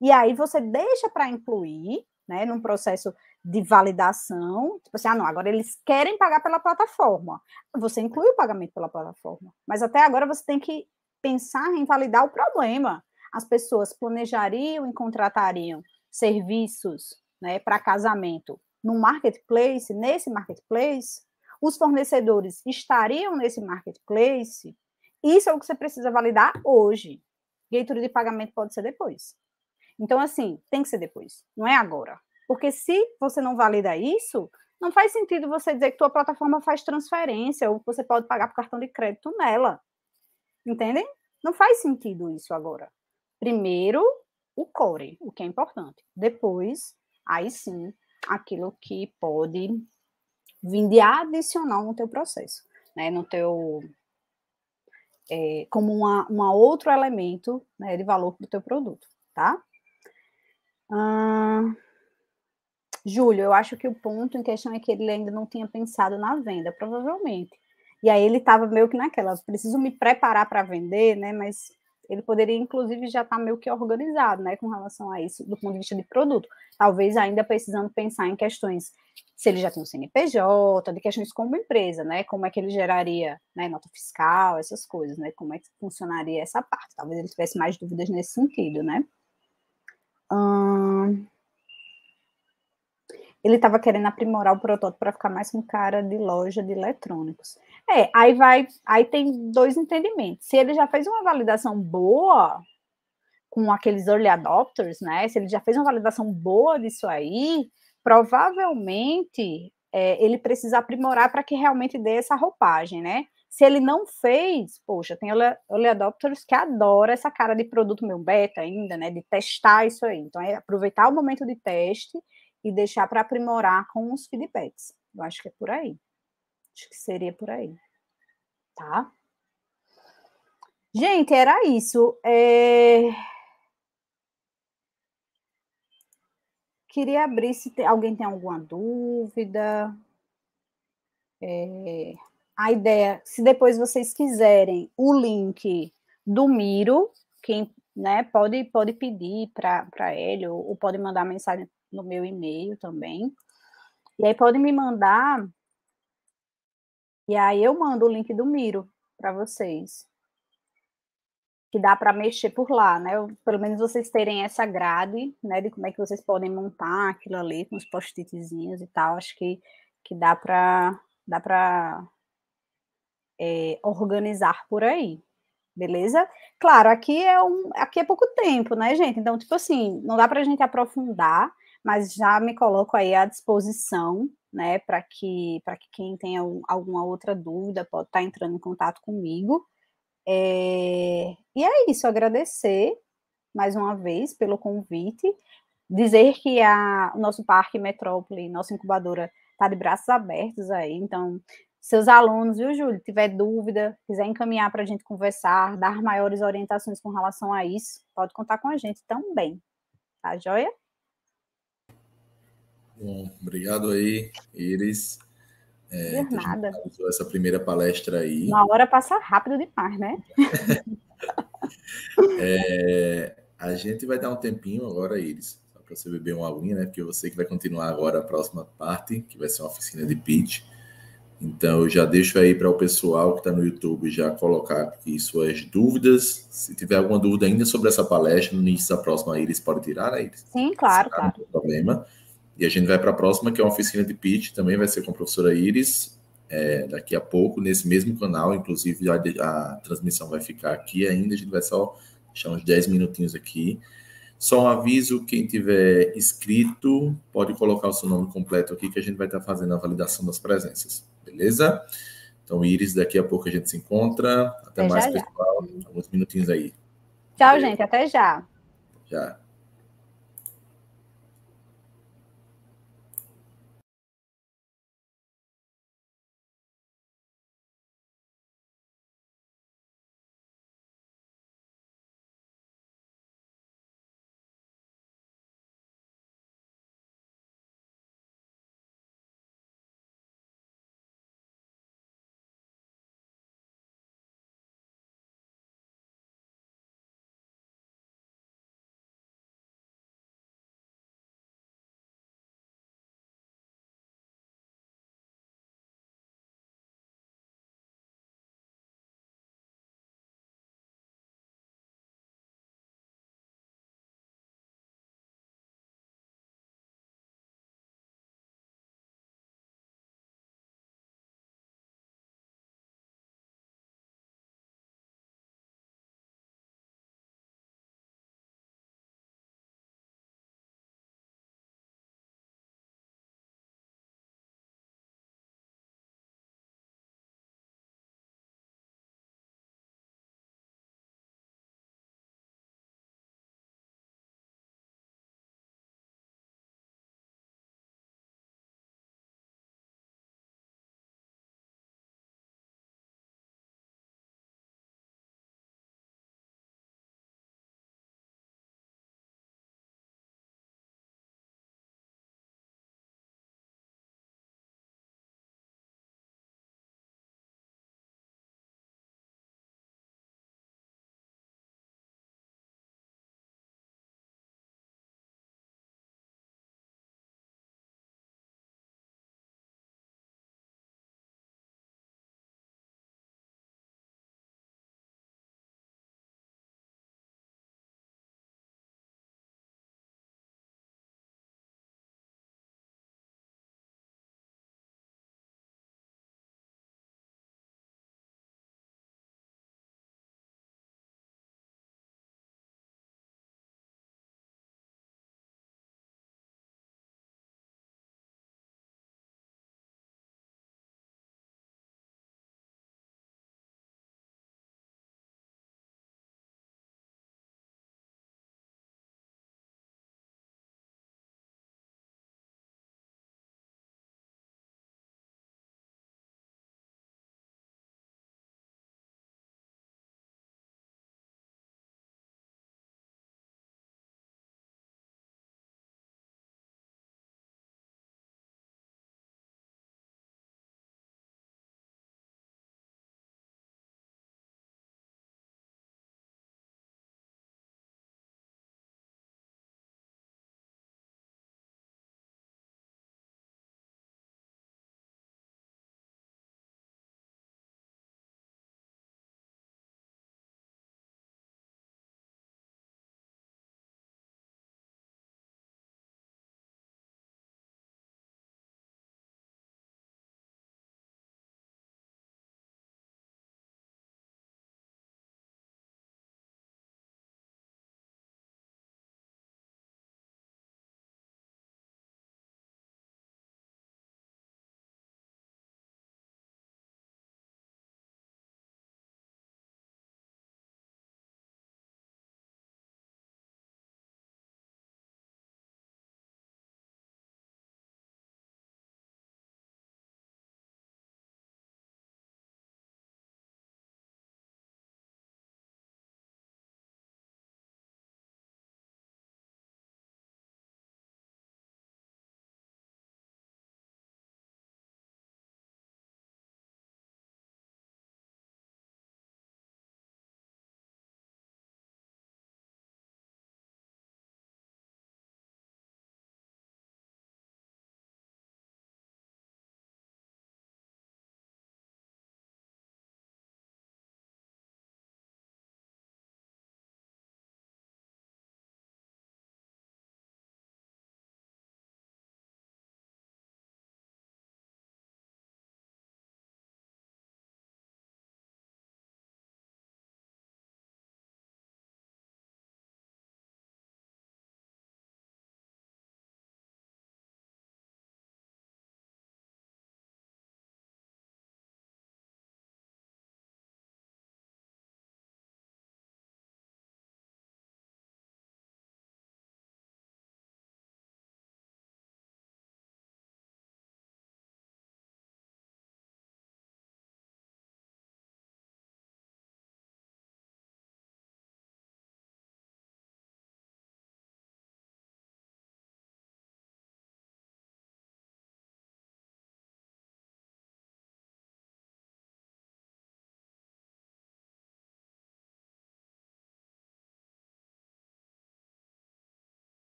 E aí você deixa para incluir, né, num processo de validação, tipo assim, ah, não, agora eles querem pagar pela plataforma. Você inclui o pagamento pela plataforma, mas até agora você tem que pensar em validar o problema. As pessoas planejariam e contratariam serviços né, para casamento no marketplace, nesse marketplace, os fornecedores estariam nesse marketplace. Isso é o que você precisa validar hoje. Leitura de pagamento pode ser depois. Então, assim, tem que ser depois, não é agora. Porque se você não valida isso, não faz sentido você dizer que tua plataforma faz transferência ou que você pode pagar por cartão de crédito nela. Entendem? Não faz sentido isso agora. Primeiro, o core, o que é importante. Depois, aí sim, aquilo que pode vir de adicional no teu processo, né? No teu é, como uma, uma, outro elemento né, de valor do teu produto, tá? Hum, Júlio, eu acho que o ponto em questão é que ele ainda não tinha pensado na venda, provavelmente. E aí ele estava meio que naquela, preciso me preparar para vender, né? Mas ele poderia, inclusive, já estar tá meio que organizado, né, com relação a isso, do ponto de vista de produto. Talvez ainda precisando pensar em questões, se ele já tem um CNPJ, de questões como empresa, né, como é que ele geraria, né, nota fiscal, essas coisas, né, como é que funcionaria essa parte. Talvez ele tivesse mais dúvidas nesse sentido, né. Hum... Ele estava querendo aprimorar o protótipo para ficar mais com cara de loja de eletrônicos. É, aí vai, aí tem dois entendimentos. Se ele já fez uma validação boa com aqueles early adopters, né? Se ele já fez uma validação boa disso aí, provavelmente é, ele precisa aprimorar para que realmente dê essa roupagem, né? Se ele não fez, poxa, tem early adopters que adora essa cara de produto meu beta ainda, né? De testar isso aí. Então, é aproveitar o momento de teste e deixar para aprimorar com os feedbacks. Eu acho que é por aí. Acho que seria por aí. Tá? Gente, era isso. É... Queria abrir se tem... alguém tem alguma dúvida. É... A ideia, se depois vocês quiserem o link do Miro, quem né, pode, pode pedir para ele, ou, ou pode mandar mensagem no meu e-mail também. E aí pode me mandar e aí eu mando o link do Miro para vocês. Que dá para mexer por lá, né? Pelo menos vocês terem essa grade, né? De como é que vocês podem montar aquilo ali com os post-itzinhos e tal. Acho que, que dá para dá para é, organizar por aí, beleza? Claro, aqui é um aqui é pouco tempo, né, gente? Então, tipo assim, não dá para a gente aprofundar mas já me coloco aí à disposição, né, para que, para que quem tenha alguma outra dúvida pode estar tá entrando em contato comigo. É... E é isso, agradecer mais uma vez pelo convite, dizer que a, o nosso Parque Metrópole, nossa incubadora, está de braços abertos aí, então seus alunos, viu, Júlio, tiver dúvida, quiser encaminhar para a gente conversar, dar maiores orientações com relação a isso, pode contar com a gente também. Tá joia? Bom, obrigado aí, Iris. É, Por então, nada. Essa primeira palestra aí. Uma hora passa rápido demais, né? é, a gente vai dar um tempinho agora, Iris, só para você beber uma aguinha, né? Porque você que vai continuar agora a próxima parte, que vai ser uma oficina de pitch. Então, eu já deixo aí para o pessoal que está no YouTube já colocar aqui suas dúvidas. Se tiver alguma dúvida ainda sobre essa palestra, no início da próxima, Iris pode tirar, né, Iris? Sim, claro, claro. Não tem problema. E a gente vai para a próxima, que é uma oficina de pitch, também vai ser com a professora Iris, é, daqui a pouco, nesse mesmo canal, inclusive a, a, transmissão vai ficar aqui ainda, a gente vai só deixar uns 10 minutinhos aqui. Só um aviso, quem tiver inscrito, pode colocar o seu nome completo aqui, que a gente vai estar tá fazendo a validação das presenças, beleza? Então, Iris, daqui a pouco a gente se encontra. Até, até mais, já, pessoal. Já. Alguns minutinhos aí. Tchau, Valeu. gente. Até já. Já.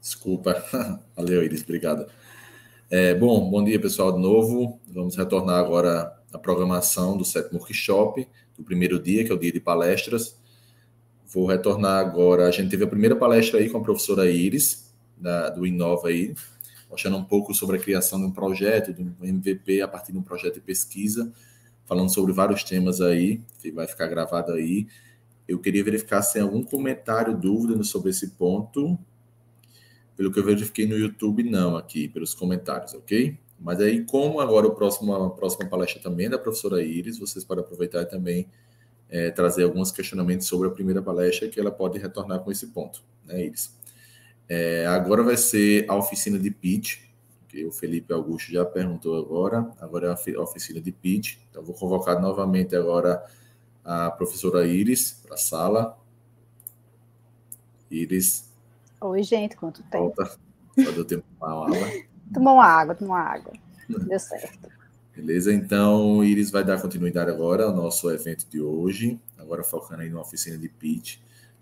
Desculpa. Valeu, Iris, obrigado. É, bom, bom dia, pessoal, de novo. Vamos retornar agora à programação do sétimo workshop, do primeiro dia, que é o dia de palestras. Vou retornar agora. A gente teve a primeira palestra aí com a professora Iris, da, do Inova aí, mostrando um pouco sobre a criação de um projeto, de um MVP a partir de um projeto de pesquisa, falando sobre vários temas aí, que vai ficar gravado aí. Eu queria verificar se tem algum comentário, dúvida sobre esse ponto. Pelo que eu verifiquei no YouTube, não, aqui, pelos comentários, ok? Mas aí, como agora o próximo, a próxima palestra também é da professora Iris, vocês podem aproveitar e também é, trazer alguns questionamentos sobre a primeira palestra, que ela pode retornar com esse ponto, né, Iris? É, agora vai ser a oficina de pitch, que o Felipe Augusto já perguntou agora. Agora é a oficina de pitch. Então, vou convocar novamente agora a professora Iris para a sala. Iris, Oi, gente, quanto tempo. Opa, Só deu tempo para a uma aula. tomou uma água, tomou uma água. deu certo. Beleza, então Iris vai dar continuidade agora ao nosso evento de hoje, agora focando aí na oficina de pitch.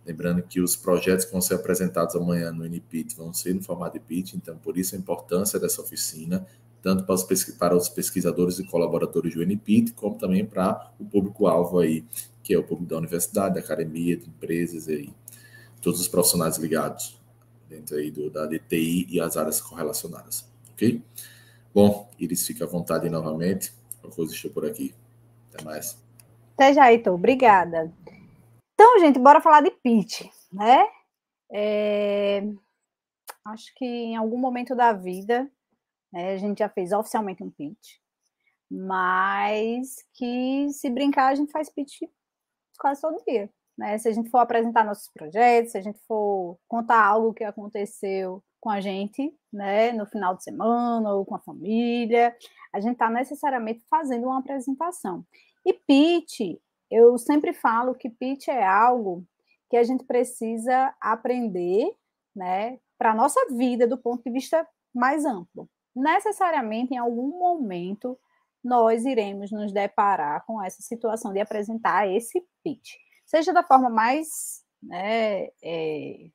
Lembrando que os projetos que vão ser apresentados amanhã no NPIT vão ser no formato de pitch, então por isso a importância dessa oficina, tanto para os, para os pesquisadores e colaboradores do NPIT, como também para o público-alvo aí, que é o público da universidade, da academia, de empresas aí, todos os profissionais ligados dentro aí do, da DTI e as áreas correlacionadas, ok? Bom, Iris, fica à vontade novamente. Eu coisa estou por aqui. Até mais. Até já, Heitor. Obrigada. Então, gente, bora falar de pitch, né? É... Acho que em algum momento da vida né, a gente já fez oficialmente um pitch, mas que se brincar a gente faz pitch quase todo dia. Né? Se a gente for apresentar nossos projetos, se a gente for contar algo que aconteceu com a gente, né, no final de semana ou com a família, a gente está necessariamente fazendo uma apresentação. E pitch, eu sempre falo que pitch é algo que a gente precisa aprender, né, para a nossa vida do ponto de vista mais amplo. Necessariamente, em algum momento, nós iremos nos deparar com essa situação de apresentar esse pitch seja da forma mais né, é,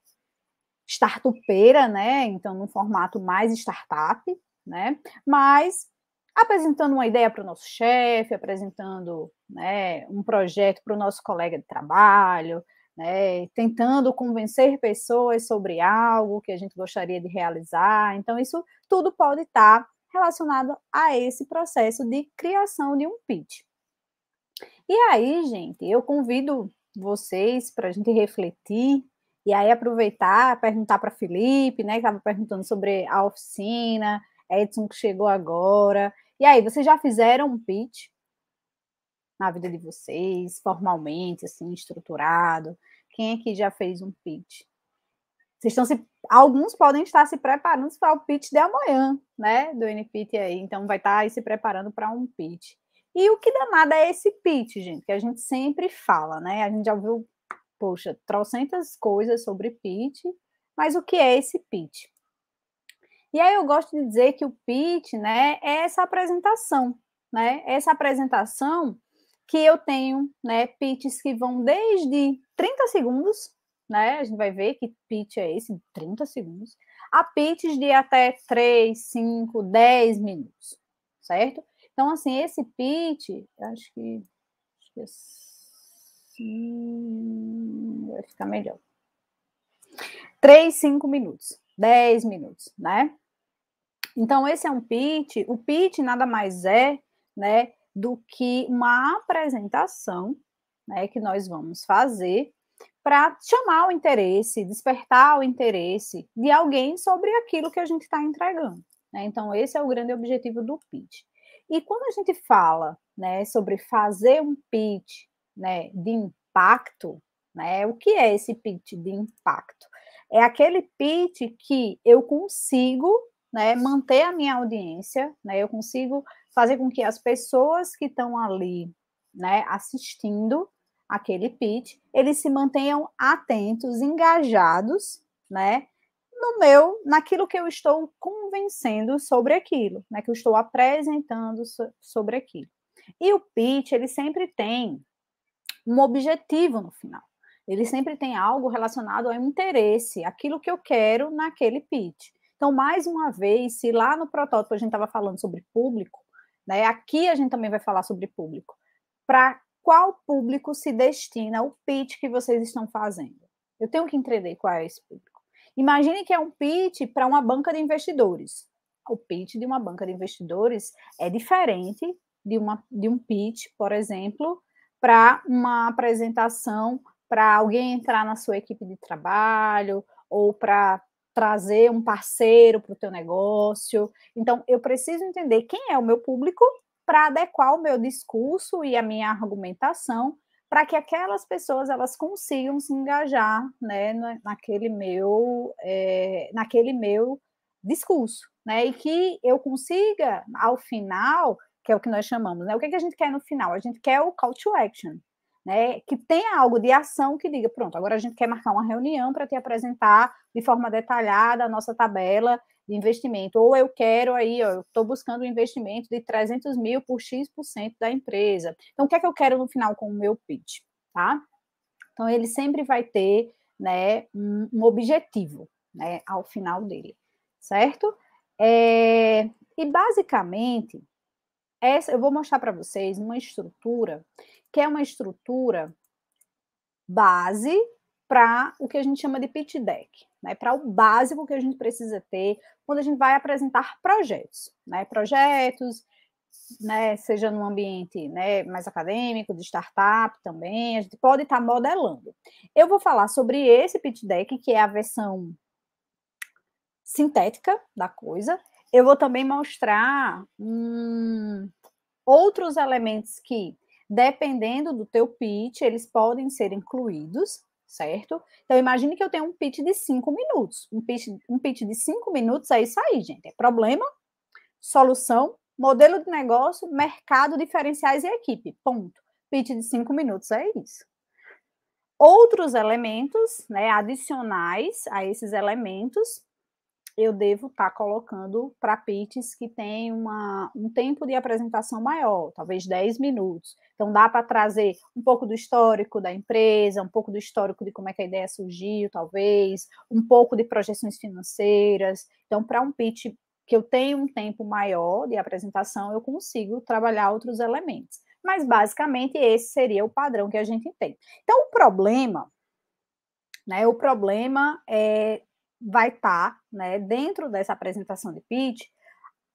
startupeira, né? Então, num formato mais startup, né? Mas apresentando uma ideia para o nosso chefe, apresentando né, um projeto para o nosso colega de trabalho, né, tentando convencer pessoas sobre algo que a gente gostaria de realizar. Então, isso tudo pode estar relacionado a esse processo de criação de um pitch. E aí, gente, eu convido vocês para a gente refletir e aí aproveitar, perguntar para Felipe, né, que estava perguntando sobre a oficina, é Edson que chegou agora. E aí, vocês já fizeram um pitch na vida de vocês, formalmente, assim, estruturado? Quem aqui é já fez um pitch? Vocês estão se alguns podem estar se preparando para o pitch de amanhã, né, do NPT aí, então vai estar tá aí se preparando para um pitch. E o que danada é esse pitch, gente? Que a gente sempre fala, né? A gente já viu, poxa, trocentas coisas sobre pitch, mas o que é esse pitch? E aí eu gosto de dizer que o pitch, né, é essa apresentação, né? Essa apresentação que eu tenho, né, pitches que vão desde 30 segundos, né? A gente vai ver que pitch é esse, 30 segundos, a pitches de até 3, 5, 10 minutos, certo? Então, assim, esse pitch, acho que, acho que assim, vai ficar melhor. 3, 5 minutos, 10 minutos, né? Então, esse é um pitch. O pitch nada mais é, né, do que uma apresentação, né, que nós vamos fazer para chamar o interesse, despertar o interesse de alguém sobre aquilo que a gente está entregando. Né? Então, esse é o grande objetivo do pitch. E quando a gente fala né, sobre fazer um pitch né, de impacto, né, o que é esse pitch de impacto? É aquele pitch que eu consigo né, manter a minha audiência, né, eu consigo fazer com que as pessoas que estão ali né, assistindo aquele pitch, eles se mantenham atentos, engajados, né, no meu, naquilo que eu estou convencendo sobre aquilo, né, que eu estou apresentando so, sobre aquilo. E o pitch, ele sempre tem um objetivo no final. Ele sempre tem algo relacionado ao interesse, aquilo que eu quero naquele pitch. Então, mais uma vez, se lá no protótipo a gente estava falando sobre público, né, aqui a gente também vai falar sobre público. Para qual público se destina o pitch que vocês estão fazendo? Eu tenho que entender qual é esse público. Imagine que é um pitch para uma banca de investidores. O pitch de uma banca de investidores é diferente de, uma, de um pitch, por exemplo, para uma apresentação para alguém entrar na sua equipe de trabalho ou para trazer um parceiro para o teu negócio. Então, eu preciso entender quem é o meu público para adequar o meu discurso e a minha argumentação para que aquelas pessoas elas consigam se engajar né, naquele meu é, naquele meu discurso, né? E que eu consiga ao final, que é o que nós chamamos, né? O que, é que a gente quer no final? A gente quer o call to action, né, que tenha algo de ação que diga, pronto, agora a gente quer marcar uma reunião para te apresentar de forma detalhada a nossa tabela de investimento, ou eu quero aí, ó, eu estou buscando um investimento de 300 mil por X% da empresa. Então, o que é que eu quero no final com o meu pitch, tá? Então, ele sempre vai ter, né, um, um objetivo, né, ao final dele, certo? É, e, basicamente, essa, eu vou mostrar para vocês uma estrutura que é uma estrutura base para o que a gente chama de pitch deck, né? Para o básico que a gente precisa ter quando a gente vai apresentar projetos, né? Projetos, né? Seja num ambiente, né? Mais acadêmico, de startup também, a gente pode estar tá modelando. Eu vou falar sobre esse pitch deck que é a versão sintética da coisa. Eu vou também mostrar hum, outros elementos que Dependendo do teu pitch, eles podem ser incluídos, certo? Então imagine que eu tenho um pitch de 5 minutos. Um pitch, um pitch de 5 minutos é isso aí, gente. É problema, solução, modelo de negócio, mercado, diferenciais e equipe. Ponto. Pitch de 5 minutos é isso outros elementos né, adicionais a esses elementos eu devo estar tá colocando para pits que tem uma, um tempo de apresentação maior, talvez 10 minutos. Então dá para trazer um pouco do histórico da empresa, um pouco do histórico de como é que a ideia surgiu, talvez, um pouco de projeções financeiras. Então para um pitch que eu tenho um tempo maior de apresentação, eu consigo trabalhar outros elementos. Mas basicamente esse seria o padrão que a gente tem. Então o problema né? O problema é vai estar, tá, né, dentro dessa apresentação de pitch,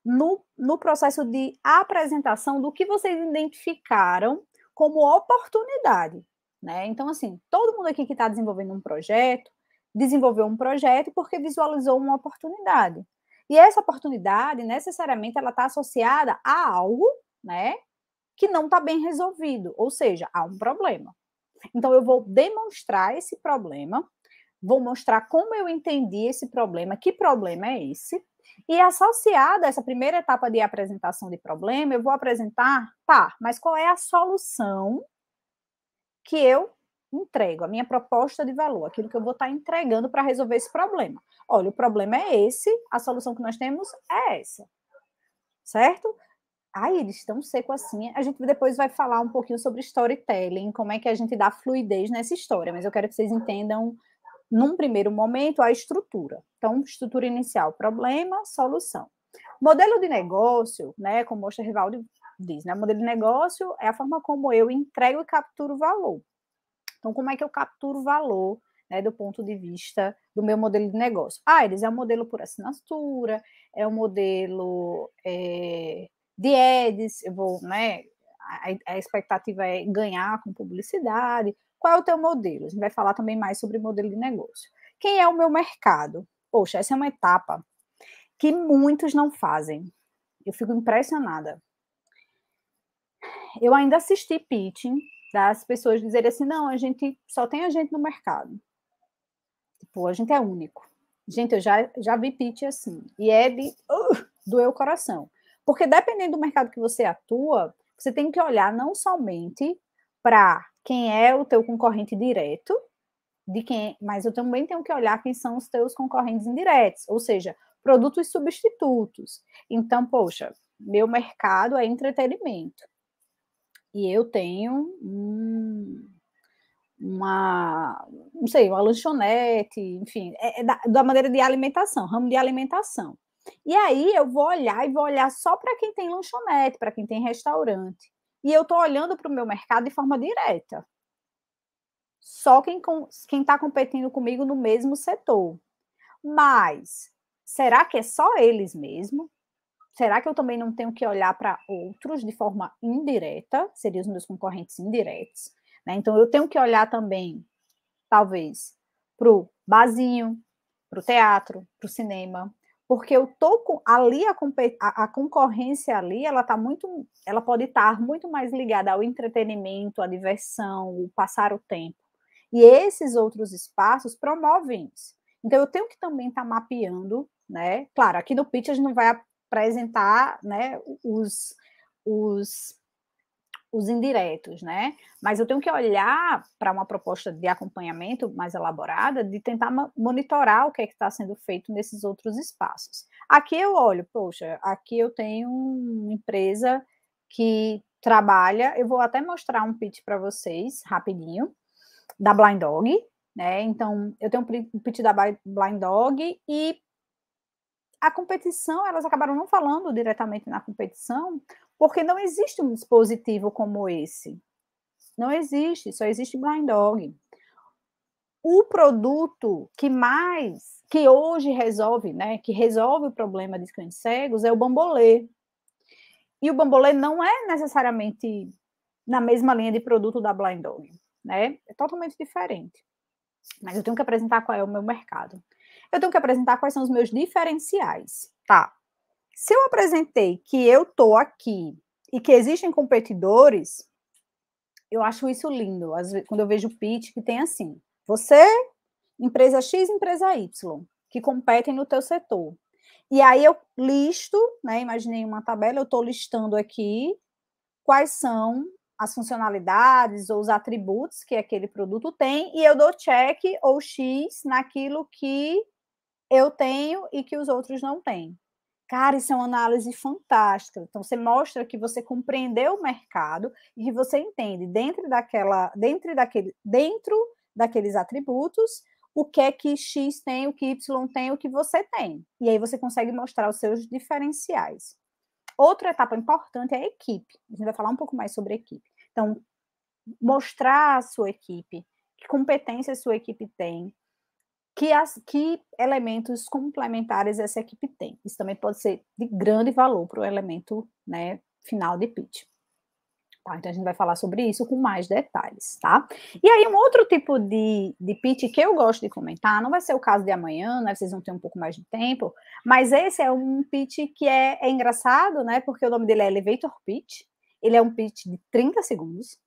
no, no processo de apresentação do que vocês identificaram como oportunidade, né? Então, assim, todo mundo aqui que está desenvolvendo um projeto, desenvolveu um projeto porque visualizou uma oportunidade. E essa oportunidade, necessariamente, ela está associada a algo, né, que não está bem resolvido, ou seja, há um problema. Então, eu vou demonstrar esse problema vou mostrar como eu entendi esse problema, que problema é esse, e associada a essa primeira etapa de apresentação de problema, eu vou apresentar, tá, mas qual é a solução que eu entrego, a minha proposta de valor, aquilo que eu vou estar tá entregando para resolver esse problema. Olha, o problema é esse, a solução que nós temos é essa. Certo? Ai, eles estão seco assim. A gente depois vai falar um pouquinho sobre storytelling, como é que a gente dá fluidez nessa história, mas eu quero que vocês entendam num primeiro momento, a estrutura. Então, estrutura inicial, problema, solução. Modelo de negócio, né, como o Rivaldo diz, né, modelo de negócio é a forma como eu entrego e capturo valor. Então, como é que eu capturo valor né, do ponto de vista do meu modelo de negócio? Ah, eles é um modelo por assinatura, é um modelo é, de ads, eu vou, né, a, a expectativa é ganhar com publicidade, qual é o teu modelo? A gente vai falar também mais sobre modelo de negócio. Quem é o meu mercado? Poxa, essa é uma etapa que muitos não fazem. Eu fico impressionada. Eu ainda assisti pitching das pessoas dizerem assim: não, a gente só tem a gente no mercado. Tipo, a gente é único. Gente, eu já, já vi pitch assim. E é de uh, doer o coração. Porque dependendo do mercado que você atua, você tem que olhar não somente para quem é o teu concorrente direto, de quem, mas eu também tenho que olhar quem são os teus concorrentes indiretos, ou seja, produtos substitutos. Então, poxa, meu mercado é entretenimento. E eu tenho um, uma, não sei, uma lanchonete, enfim, é, é da, da maneira de alimentação, ramo de alimentação. E aí eu vou olhar e vou olhar só para quem tem lanchonete, para quem tem restaurante e eu estou olhando para o meu mercado de forma direta. Só quem está competindo comigo no mesmo setor. Mas será que é só eles mesmo? Será que eu também não tenho que olhar para outros de forma indireta? Seriam os meus concorrentes indiretos. Né? Então, eu tenho que olhar também, talvez, para o barzinho, para o teatro, para o cinema, porque eu tô com, ali a, a, concorrência ali, ela tá muito, ela pode estar muito mais ligada ao entretenimento, à diversão, o passar o tempo. E esses outros espaços promovem isso. Então eu tenho que também estar tá mapeando, né? Claro, aqui no pitch a gente não vai apresentar, né, os os os indiretos, né? Mas eu tenho que olhar para uma proposta de acompanhamento mais elaborada, de tentar monitorar o que é que está sendo feito nesses outros espaços. Aqui eu olho, poxa, aqui eu tenho uma empresa que trabalha, eu vou até mostrar um pitch para vocês rapidinho, da Blind Dog, né? Então, eu tenho um pitch da Blind Dog e a competição, elas acabaram não falando diretamente na competição, porque não existe um dispositivo como esse. Não existe, só existe blind dog. O produto que mais, que hoje resolve, né, que resolve o problema de cães cegos é o bambolê. E o bambolê não é necessariamente na mesma linha de produto da blind dog, né? É totalmente diferente. Mas eu tenho que apresentar qual é o meu mercado. Eu tenho que apresentar quais são os meus diferenciais, tá? Se eu apresentei que eu estou aqui e que existem competidores, eu acho isso lindo. Vezes, quando eu vejo o pitch que tem assim, você, empresa X, empresa Y, que competem no teu setor. E aí eu listo, né? Imaginei uma tabela, eu estou listando aqui quais são as funcionalidades ou os atributos que aquele produto tem, e eu dou check ou X naquilo que eu tenho e que os outros não têm. Cara, isso é uma análise fantástica. Então, você mostra que você compreendeu o mercado e que você entende dentro daquela, dentro daquele, dentro daqueles atributos, o que é que X tem, o que Y tem, o que você tem. E aí você consegue mostrar os seus diferenciais. Outra etapa importante é a equipe. A gente vai falar um pouco mais sobre a equipe. Então, mostrar a sua equipe, que competência a sua equipe tem, que, as, que elementos complementares essa equipe tem. Isso também pode ser de grande valor para o elemento né, final de pitch. Tá, então a gente vai falar sobre isso com mais detalhes, tá? E aí, um outro tipo de, de pitch que eu gosto de comentar, não vai ser o caso de amanhã, né? Vocês vão ter um pouco mais de tempo, mas esse é um pitch que é, é engraçado, né? Porque o nome dele é Elevator Pitch, ele é um pitch de 30 segundos,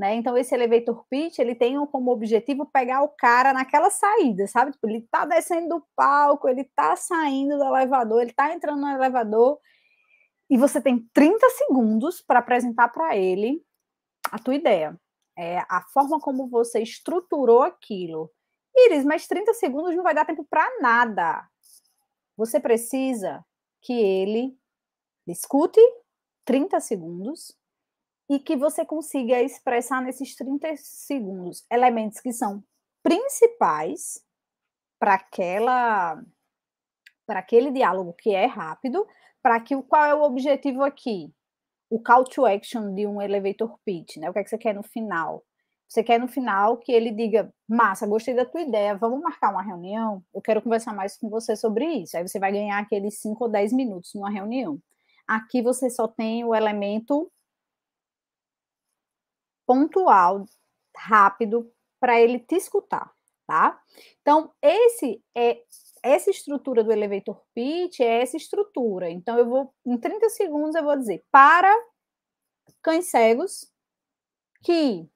né? Então esse elevator pitch, ele tem como objetivo pegar o cara naquela saída, sabe? Tipo, ele tá descendo do palco, ele tá saindo do elevador, ele tá entrando no elevador e você tem 30 segundos para apresentar para ele a tua ideia, é, a forma como você estruturou aquilo. Iris, mas 30 segundos não vai dar tempo para nada. Você precisa que ele discute 30 segundos e que você consiga expressar nesses 30 segundos elementos que são principais para aquela para aquele diálogo que é rápido, para que qual é o objetivo aqui? O call to action de um elevator pitch, né? O que é que você quer no final? Você quer no final que ele diga: "Massa, gostei da tua ideia, vamos marcar uma reunião? Eu quero conversar mais com você sobre isso". Aí você vai ganhar aqueles 5 ou 10 minutos numa reunião. Aqui você só tem o elemento pontual, rápido, para ele te escutar, tá? Então, esse é essa estrutura do elevator pitch é essa estrutura. Então, eu vou, em 30 segundos, eu vou dizer para cães cegos que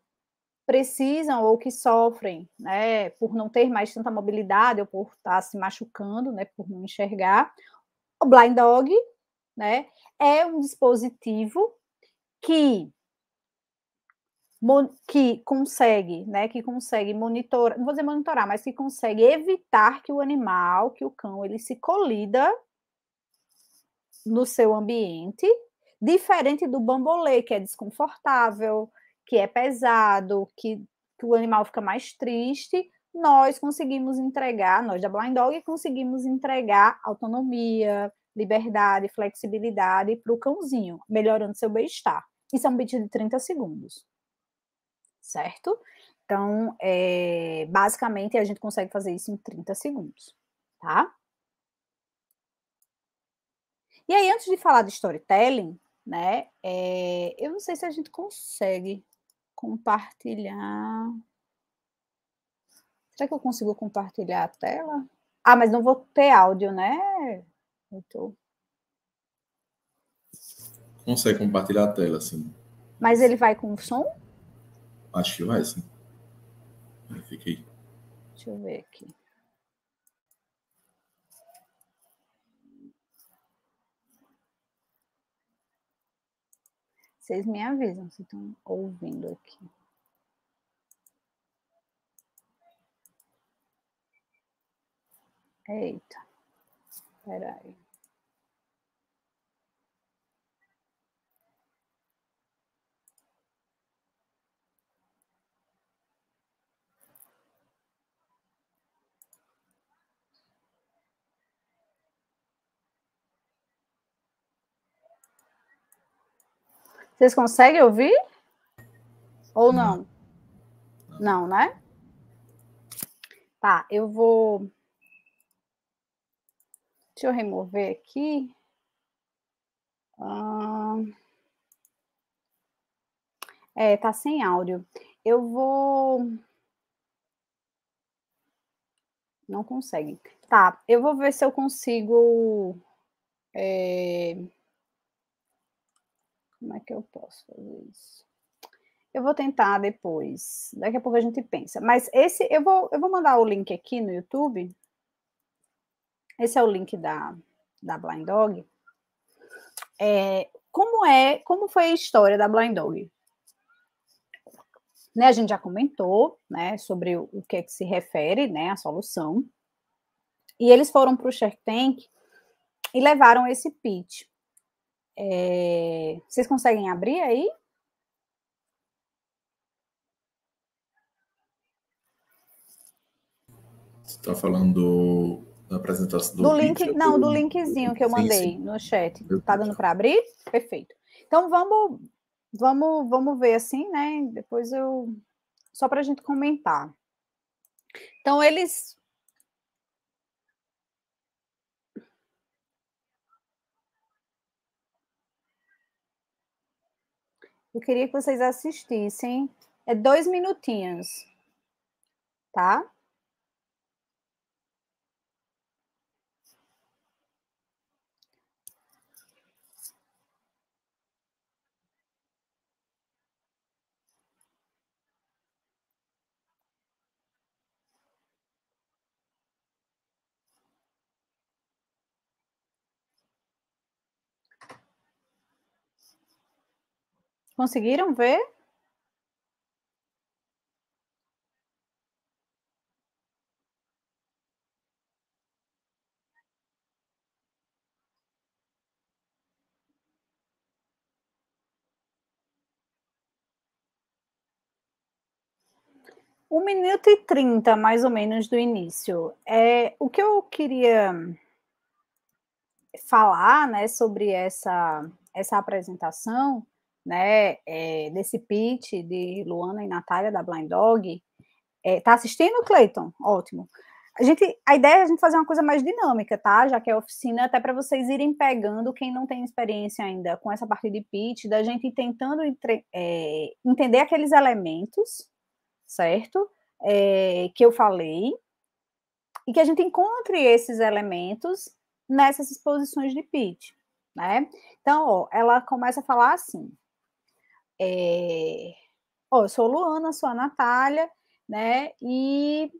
precisam ou que sofrem, né, por não ter mais tanta mobilidade ou por estar tá se machucando, né, por não enxergar. O blind dog, né, é um dispositivo que que consegue, né, que consegue monitorar, não vou dizer monitorar, mas que consegue evitar que o animal, que o cão, ele se colida no seu ambiente, diferente do bambolê, que é desconfortável, que é pesado, que, que o animal fica mais triste, nós conseguimos entregar, nós da Blind Dog conseguimos entregar autonomia, liberdade, flexibilidade para o cãozinho, melhorando seu bem-estar. Isso é um beat de 30 segundos certo? Então, é, basicamente, a gente consegue fazer isso em 30 segundos, tá? E aí, antes de falar de storytelling, né? É, eu não sei se a gente consegue compartilhar. Será que eu consigo compartilhar a tela? Ah, mas não vou ter áudio, né? Então... Consegue compartilhar a tela, sim. Mas ele vai com som? Acho que vai, sim. Fica aí. Deixa eu ver aqui. Vocês me avisam se estão ouvindo aqui. Eita. Espera aí. Vocês conseguem ouvir? Ou não? Não, né? Tá, eu vou. Deixa eu remover aqui. Ah... É, tá sem áudio. Eu vou. Não consegue. Tá, eu vou ver se eu consigo. É... Como é que eu posso fazer isso? Eu vou tentar depois. Daqui a pouco a gente pensa. Mas esse, eu vou, eu vou mandar o link aqui no YouTube. Esse é o link da, da Blind Dog. É, como é, como foi a história da Blind Dog? Né, a gente já comentou, né, sobre o, o que é que se refere, né, a solução. E eles foram para o Shark Tank e levaram esse pitch. É... Vocês conseguem abrir aí? Você está falando da apresentação do, do link? Vídeo, não, do linkzinho que eu mandei sim, sim. no chat. está dando para abrir? Perfeito. Então vamos, vamos, vamos ver assim, né? Depois eu só para a gente comentar. Então eles Eu queria que vocês assistissem. É dois minutinhos, tá? Conseguiram ver? Um minuto e trinta, mais ou menos, do início. É, o que eu queria falar né, sobre essa, essa apresentação né, é, eh, desse pitch de Luana e Natália da Blind Dog. É, tá assistindo, Cleiton? Ótimo. A, gente, a ideia é a gente fazer uma coisa mais dinâmica, tá? Já que é oficina, até para vocês irem pegando quem não tem experiência ainda com essa parte de pitch, da gente tentando entre, é, entender aqueles elementos, certo? É, que eu falei, e que a gente encontre esses elementos nessas exposições de pitch, né? Então, ó, ela começa a falar assim: é... Oh, eu sou Luana, sou a Natália, né? E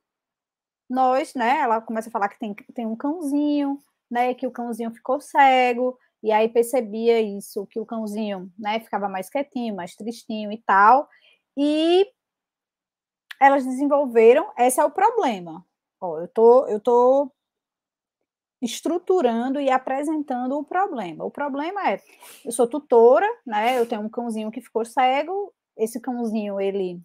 nós, né? Ela começa a falar que tem, tem um cãozinho, né? Que o cãozinho ficou cego, e aí percebia isso, que o cãozinho, né? Ficava mais quietinho, mais tristinho e tal. E elas desenvolveram, esse é o problema. Ó, oh, eu tô, eu tô estruturando e apresentando o problema. O problema é, eu sou tutora, né? Eu tenho um cãozinho que ficou cego, esse cãozinho ele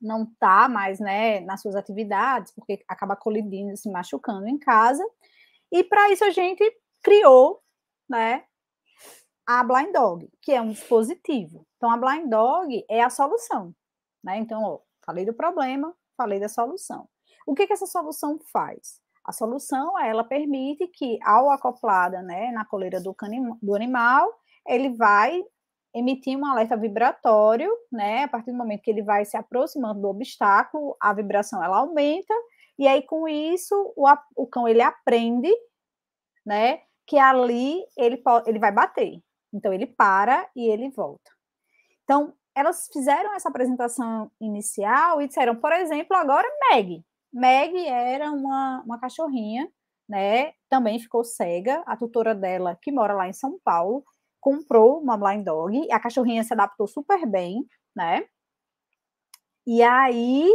não tá mais, né, nas suas atividades, porque acaba colidindo, se machucando em casa. E para isso a gente criou, né, a Blind Dog, que é um dispositivo. Então a Blind Dog é a solução, né? Então, ó, falei do problema, falei da solução. O que que essa solução faz? A solução, é, ela permite que, ao acoplada né, na coleira do, do animal, ele vai emitir um alerta vibratório, né? A partir do momento que ele vai se aproximando do obstáculo, a vibração ela aumenta e aí com isso o, o cão ele aprende, né? Que ali ele ele vai bater. Então ele para e ele volta. Então elas fizeram essa apresentação inicial e disseram, por exemplo, agora é Meg, Meg era uma, uma cachorrinha, né? Também ficou cega. A tutora dela, que mora lá em São Paulo, comprou uma blind dog. e A cachorrinha se adaptou super bem, né? E aí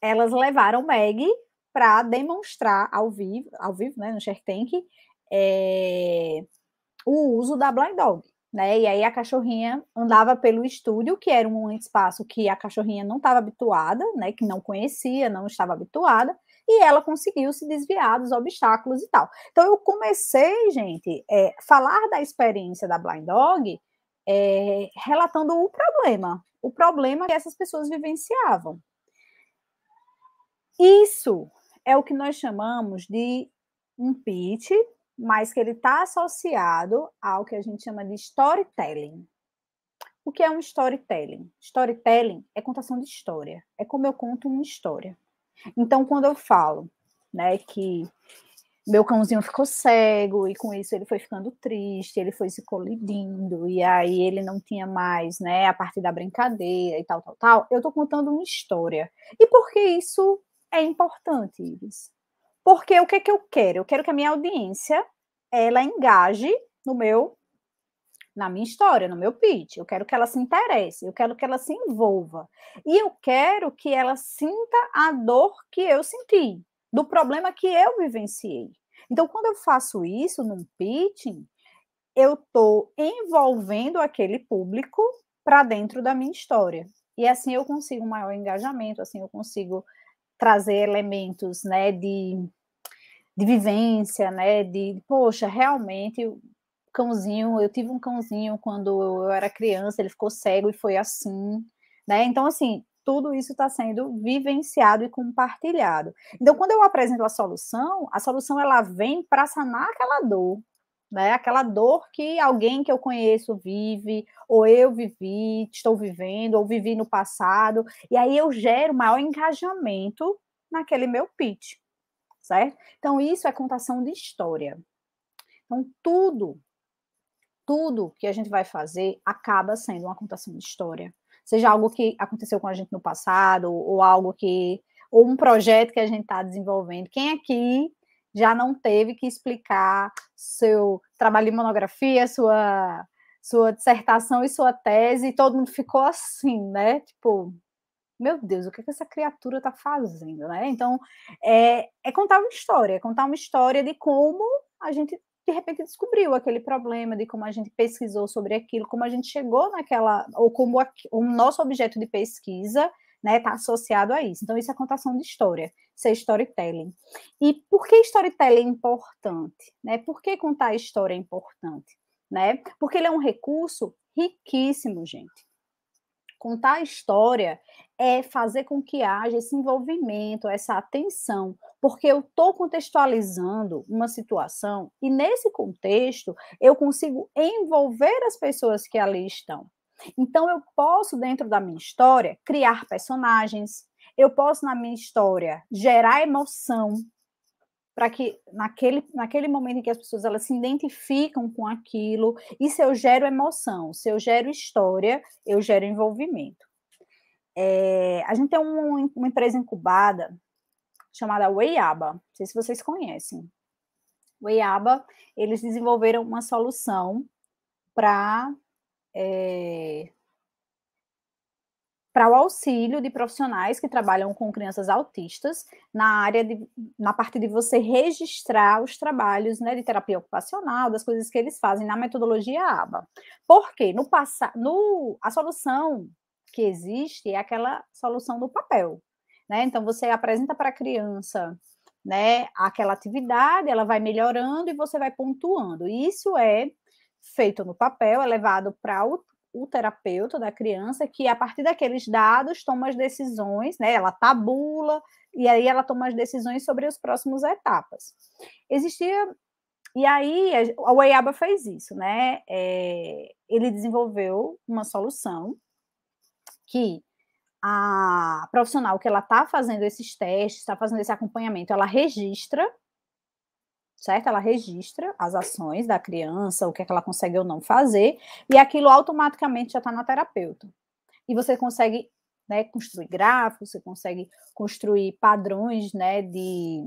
elas levaram Meg para demonstrar ao vivo, ao vivo, né, no Shark Tank, é, o uso da blind dog né? E aí a cachorrinha andava pelo estúdio, que era um espaço que a cachorrinha não estava habituada, né? Que não conhecia, não estava habituada, e ela conseguiu se desviar dos obstáculos e tal. Então eu comecei, gente, é, falar da experiência da Blind Dog, é, relatando o problema, o problema que essas pessoas vivenciavam. Isso é o que nós chamamos de um pitch mas que ele está associado ao que a gente chama de storytelling. O que é um storytelling? Storytelling é contação de história, é como eu conto uma história. Então, quando eu falo né, que meu cãozinho ficou cego e com isso ele foi ficando triste, ele foi se colidindo e aí ele não tinha mais, né, a parte da brincadeira e tal, tal, tal. Eu estou contando uma história. E por que isso é importante, Iris? Porque o que, que eu quero? Eu quero que a minha audiência ela engaje no meu na minha história, no meu pitch. Eu quero que ela se interesse, eu quero que ela se envolva. E eu quero que ela sinta a dor que eu senti, do problema que eu vivenciei. Então, quando eu faço isso num pitching, eu estou envolvendo aquele público para dentro da minha história. E assim eu consigo um maior engajamento, assim eu consigo trazer elementos né, de de vivência, né? De, poxa, realmente, cãozinho, eu tive um cãozinho quando eu era criança, ele ficou cego e foi assim, né? Então, assim, tudo isso está sendo vivenciado e compartilhado. Então, quando eu apresento a solução, a solução ela vem para sanar aquela dor, né? Aquela dor que alguém que eu conheço vive, ou eu vivi, estou vivendo, ou vivi no passado, e aí eu gero maior engajamento naquele meu pitch certo? Então, isso é contação de história. Então, tudo, tudo que a gente vai fazer acaba sendo uma contação de história. Seja algo que aconteceu com a gente no passado, ou algo que. ou um projeto que a gente está desenvolvendo. Quem aqui já não teve que explicar seu trabalho de monografia, sua, sua dissertação e sua tese, e todo mundo ficou assim, né? Tipo, meu Deus, o que, é que essa criatura está fazendo, né? Então, é, é contar uma história, é contar uma história de como a gente de repente descobriu aquele problema, de como a gente pesquisou sobre aquilo, como a gente chegou naquela, ou como o nosso objeto de pesquisa está né, tá associado a isso. Então, isso é contação de história, isso é storytelling. E por que storytelling é importante? Né? Por que contar a história é importante? Né? Porque ele é um recurso riquíssimo, gente contar a história é fazer com que haja esse envolvimento, essa atenção, porque eu estou contextualizando uma situação e, nesse contexto, eu consigo envolver as pessoas que ali estão. Então, eu posso, dentro da minha história, criar personagens, eu posso, na minha história, gerar emoção, para que naquele, naquele momento em que as pessoas elas se identificam com aquilo, e se eu gero emoção, se eu gero história, eu gero envolvimento. É, a gente tem um, uma empresa incubada chamada Weiaba, não sei se vocês conhecem. Weiaba, eles desenvolveram uma solução para é, para o auxílio de profissionais que trabalham com crianças autistas na área de, na parte de você registrar os trabalhos né, de terapia ocupacional, das coisas que eles fazem na metodologia ABA. Porque no no, a solução que existe é aquela solução do papel. Né? Então você apresenta para a criança né, aquela atividade, ela vai melhorando e você vai pontuando. E isso é feito no papel, é levado para o o terapeuta da criança, que a partir daqueles dados toma as decisões, né? Ela tabula e aí ela toma as decisões sobre as próximas etapas. Existia e aí a Ueyaba fez isso, né? É, ele desenvolveu uma solução que a profissional que ela está fazendo esses testes, está fazendo esse acompanhamento, ela registra certo? Ela registra as ações da criança, o que, é que ela consegue ou não fazer, e aquilo automaticamente já está na terapeuta. E você consegue né, construir gráficos, você consegue construir padrões né, de,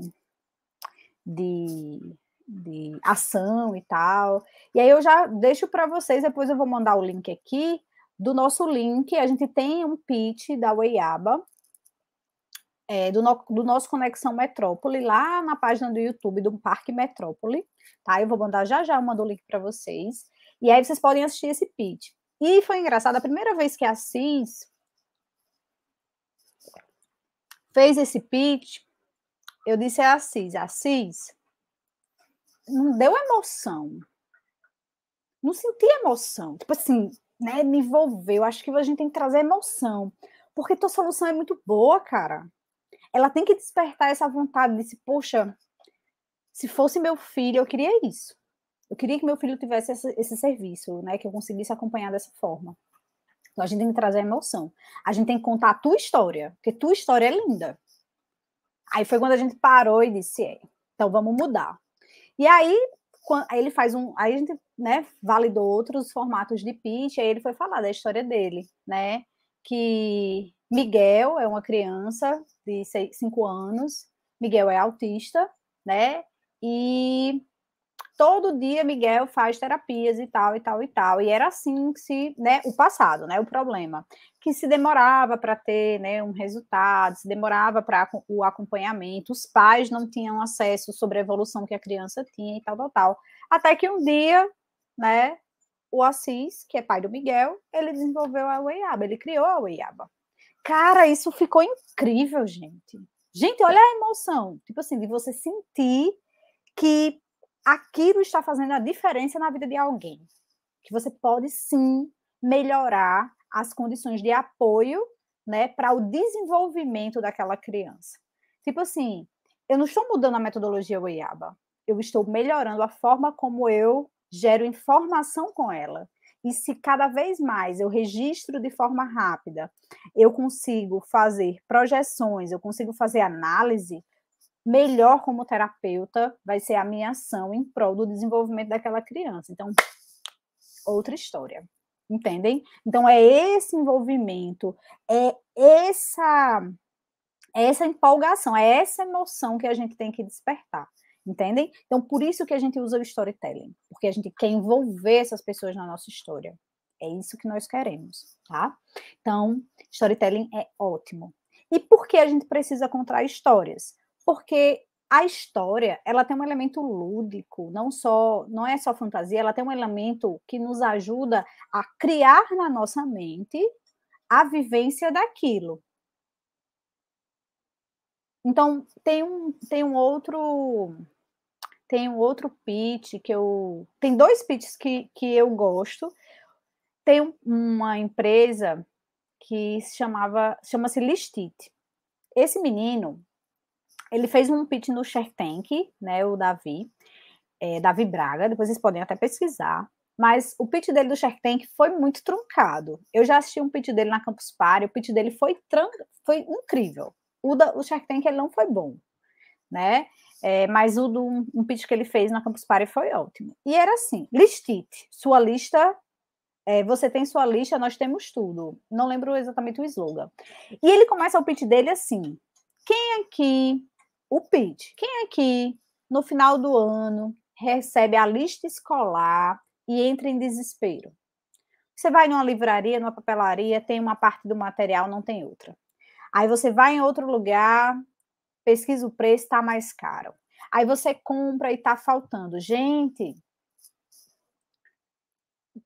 de, de ação e tal. E aí eu já deixo para vocês, depois eu vou mandar o link aqui do nosso link. A gente tem um pitch da Weiaba, é, do, no, do, nosso Conexão Metrópole, lá na página do YouTube do Parque Metrópole, tá? Eu vou mandar já já, eu mando o link para vocês. E aí vocês podem assistir esse pitch. E foi engraçado, a primeira vez que a Cis fez esse pitch, eu disse a a Cis, não deu emoção. Não senti emoção. Tipo assim, né, me envolveu. Acho que a gente tem que trazer emoção. Porque tua solução é muito boa, cara ela tem que despertar essa vontade de se, poxa, se fosse meu filho, eu queria isso. Eu queria que meu filho tivesse esse, esse serviço, né? Que eu conseguisse acompanhar dessa forma. Então a gente tem que trazer a emoção. A gente tem que contar a tua história, porque tua história é linda. Aí foi quando a gente parou e disse, é, então vamos mudar. E aí, quando, aí ele faz um, aí a gente, né, validou outros formatos de pitch, aí ele foi falar da história dele, né? Que Miguel é uma criança de 5 anos, Miguel é autista, né? E todo dia Miguel faz terapias e tal e tal e tal. E era assim que se, né, o passado, né, o problema, que se demorava para ter, né, um resultado, se demorava para o acompanhamento, os pais não tinham acesso sobre a evolução que a criança tinha e tal tal tal. Até que um dia, né, o Assis, que é pai do Miguel, ele desenvolveu a Uiaba, ele criou a Uiaba. Cara, isso ficou incrível, gente. Gente, olha a emoção. Tipo assim, de você sentir que aquilo está fazendo a diferença na vida de alguém. Que você pode sim melhorar as condições de apoio, né, para o desenvolvimento daquela criança. Tipo assim, eu não estou mudando a metodologia Oiaba. Eu estou melhorando a forma como eu gero informação com ela. E se cada vez mais eu registro de forma rápida, eu consigo fazer projeções, eu consigo fazer análise, melhor como terapeuta vai ser a minha ação em prol do desenvolvimento daquela criança. Então, outra história. Entendem? Então, é esse envolvimento, é essa é essa empolgação, é essa emoção que a gente tem que despertar entendem? Então, por isso que a gente usa o storytelling, porque a gente quer envolver essas pessoas na nossa história. É isso que nós queremos, tá? Então, storytelling é ótimo. E por que a gente precisa contar histórias? Porque a história, ela tem um elemento lúdico, não só, não é só fantasia, ela tem um elemento que nos ajuda a criar na nossa mente a vivência daquilo. Então, tem um, tem um outro tem um outro pitch que eu. Tem dois pitches que, que eu gosto. Tem uma empresa que se chamava chama-se Listit Esse menino, ele fez um pitch no Shark Tank, né, o Davi, é, Davi Braga, depois vocês podem até pesquisar, mas o pitch dele do Shark Tank foi muito truncado. Eu já assisti um pitch dele na Campus Party, o pitch dele foi, foi incrível. O, da, o Shark Tank ele não foi bom, né? É, mas o do, um, pitch que ele fez na Campus Party foi ótimo. E era assim: listite, sua lista. É, você tem sua lista, nós temos tudo. Não lembro exatamente o slogan. E ele começa o pitch dele assim: quem aqui, o pitch, quem aqui no final do ano recebe a lista escolar e entra em desespero? Você vai numa livraria, numa papelaria, tem uma parte do material, não tem outra. Aí você vai em outro lugar, pesquisa o preço, está mais caro. Aí você compra e está faltando. Gente,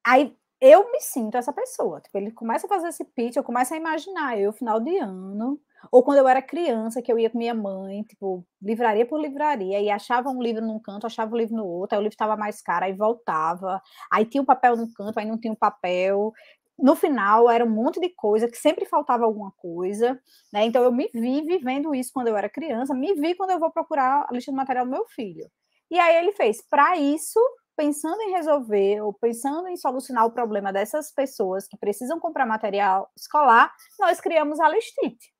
aí eu me sinto essa pessoa. Tipo, ele começa a fazer esse pitch, eu começo a imaginar eu final de ano, ou quando eu era criança, que eu ia com minha mãe, tipo, livraria por livraria, e achava um livro num canto, achava o um livro no outro, aí o livro estava mais caro, aí voltava, aí tinha o um papel num canto, aí não tinha o um papel, no final era um monte de coisa, que sempre faltava alguma coisa, né? Então eu me vi vivendo isso quando eu era criança, me vi quando eu vou procurar a lista de material do meu filho. E aí ele fez, para isso, pensando em resolver ou pensando em solucionar o problema dessas pessoas que precisam comprar material escolar, nós criamos a Listite.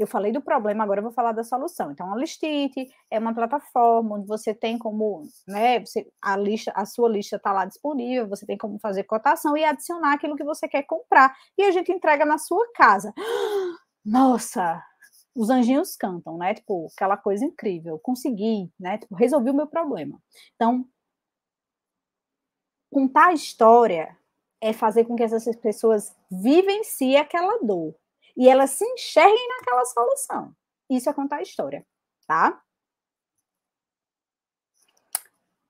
Eu falei do problema, agora eu vou falar da solução. Então, a Listite é uma plataforma onde você tem como, né, você, a, lista, a sua lista está lá disponível, você tem como fazer cotação e adicionar aquilo que você quer comprar. E a gente entrega na sua casa. Nossa, os anjinhos cantam, né? Tipo, aquela coisa incrível, consegui, né? Tipo, resolvi o meu problema. Então, contar a história é fazer com que essas pessoas vivenciem aquela dor e elas se enxerguem naquela solução. Isso é contar a história, tá?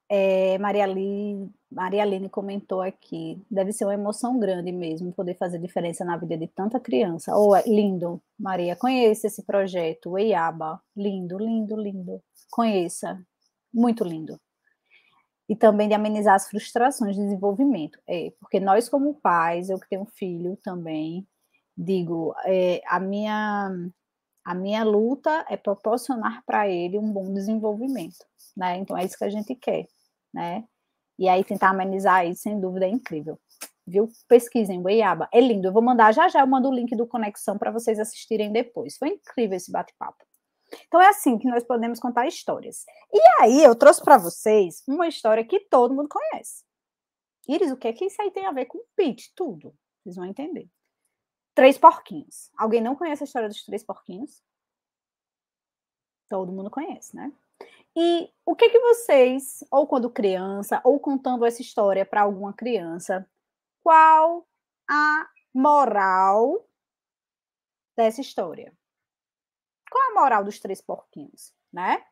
É, Maria, Lee, Maria Aline comentou aqui, deve ser uma emoção grande mesmo poder fazer diferença na vida de tanta criança. Oh, é lindo, Maria, conheça esse projeto, o EIABA, lindo, lindo, lindo. Conheça, muito lindo. E também de amenizar as frustrações de desenvolvimento. É, porque nós, como pais, eu que tenho um filho também, digo, é, a, minha, a minha luta é proporcionar para ele um bom desenvolvimento, né? Então é isso que a gente quer, né? E aí tentar amenizar isso, sem dúvida, é incrível. Viu? Pesquisem, Goiaba. É lindo. Eu vou mandar já já, eu mando o link do Conexão para vocês assistirem depois. Foi incrível esse bate-papo. Então é assim que nós podemos contar histórias. E aí eu trouxe para vocês uma história que todo mundo conhece. Iris, o que é que isso aí tem a ver com pitch? Tudo. Vocês vão entender. Três porquinhos. Alguém não conhece a história dos três porquinhos? Todo mundo conhece, né? E o que, é que vocês, ou quando criança, ou contando essa história para alguma criança, qual a moral dessa história? Qual a moral dos três porquinhos, né?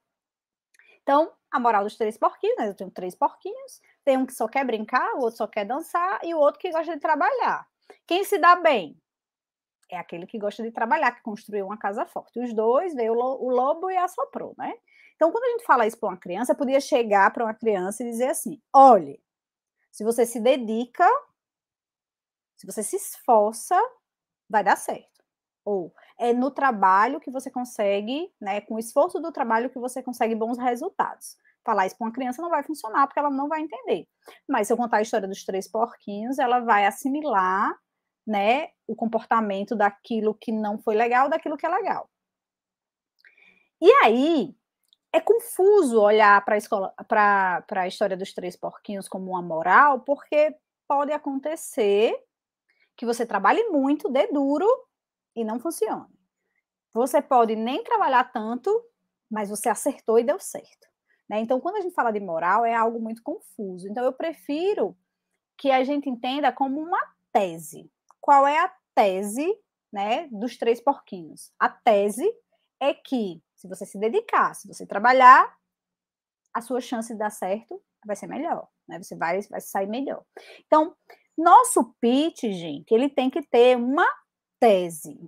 Então, a moral dos três porquinhos, né? Eu tenho três porquinhos, tem um que só quer brincar, o outro só quer dançar e o outro que gosta de trabalhar. Quem se dá bem? é aquele que gosta de trabalhar, que construiu uma casa forte. Os dois veio o lobo e assoprou, né? Então, quando a gente fala isso para uma criança, podia chegar para uma criança e dizer assim: olhe, se você se dedica, se você se esforça, vai dar certo. Ou é no trabalho que você consegue, né? Com o esforço do trabalho que você consegue bons resultados falar isso para uma criança não vai funcionar, porque ela não vai entender. Mas se eu contar a história dos três porquinhos, ela vai assimilar né, o comportamento daquilo que não foi legal, daquilo que é legal. E aí é confuso olhar para a escola, para a história dos três porquinhos como uma moral, porque pode acontecer que você trabalhe muito, dê duro e não funcione. Você pode nem trabalhar tanto, mas você acertou e deu certo. Né? Então, quando a gente fala de moral, é algo muito confuso. Então, eu prefiro que a gente entenda como uma tese, qual é a tese né, dos três porquinhos? A tese é que se você se dedicar, se você trabalhar, a sua chance de dar certo vai ser melhor, né? Você vai, vai sair melhor. Então, nosso pitch, gente, ele tem que ter uma tese.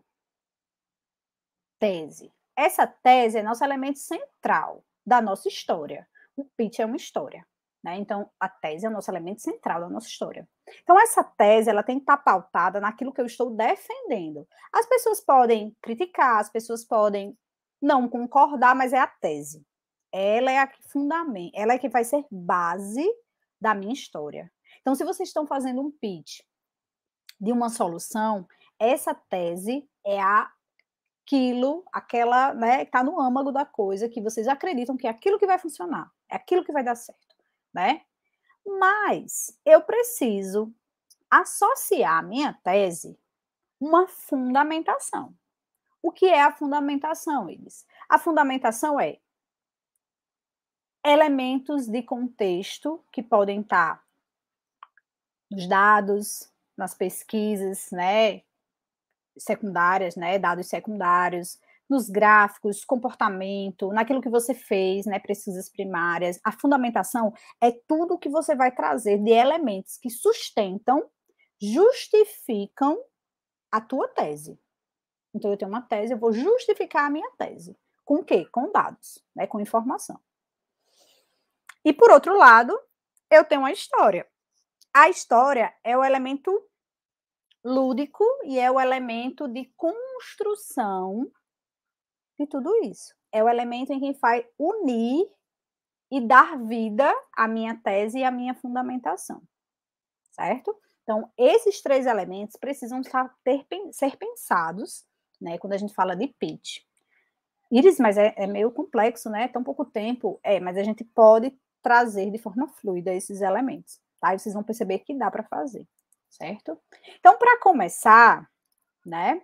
Tese. Essa tese é nosso elemento central da nossa história. O pitch é uma história. Né? Então, a tese é o nosso elemento central da nossa história. Então, essa tese ela tem que estar pautada naquilo que eu estou defendendo. As pessoas podem criticar, as pessoas podem não concordar, mas é a tese. Ela é a que fundamenta, ela é que vai ser base da minha história. Então, se vocês estão fazendo um pitch de uma solução, essa tese é aquilo, aquela, né, que está no âmago da coisa, que vocês acreditam que é aquilo que vai funcionar, é aquilo que vai dar certo né? Mas eu preciso associar à minha tese uma fundamentação. O que é a fundamentação, eles? A fundamentação é elementos de contexto que podem estar nos dados, nas pesquisas, né, secundárias, né, dados secundários, nos gráficos, comportamento, naquilo que você fez, né, pesquisas primárias. A fundamentação é tudo que você vai trazer de elementos que sustentam, justificam a tua tese. Então eu tenho uma tese, eu vou justificar a minha tese. Com o quê? Com dados, né, com informação. E por outro lado, eu tenho a história. A história é o elemento lúdico e é o elemento de construção de tudo isso. É o elemento em que vai unir e dar vida à minha tese e à minha fundamentação, certo? Então, esses três elementos precisam ter, ser pensados, né, quando a gente fala de pitch. Iris, mas é, é meio complexo, né? É tão pouco tempo. É, mas a gente pode trazer de forma fluida esses elementos, tá? E vocês vão perceber que dá para fazer, certo? Então, para começar, né?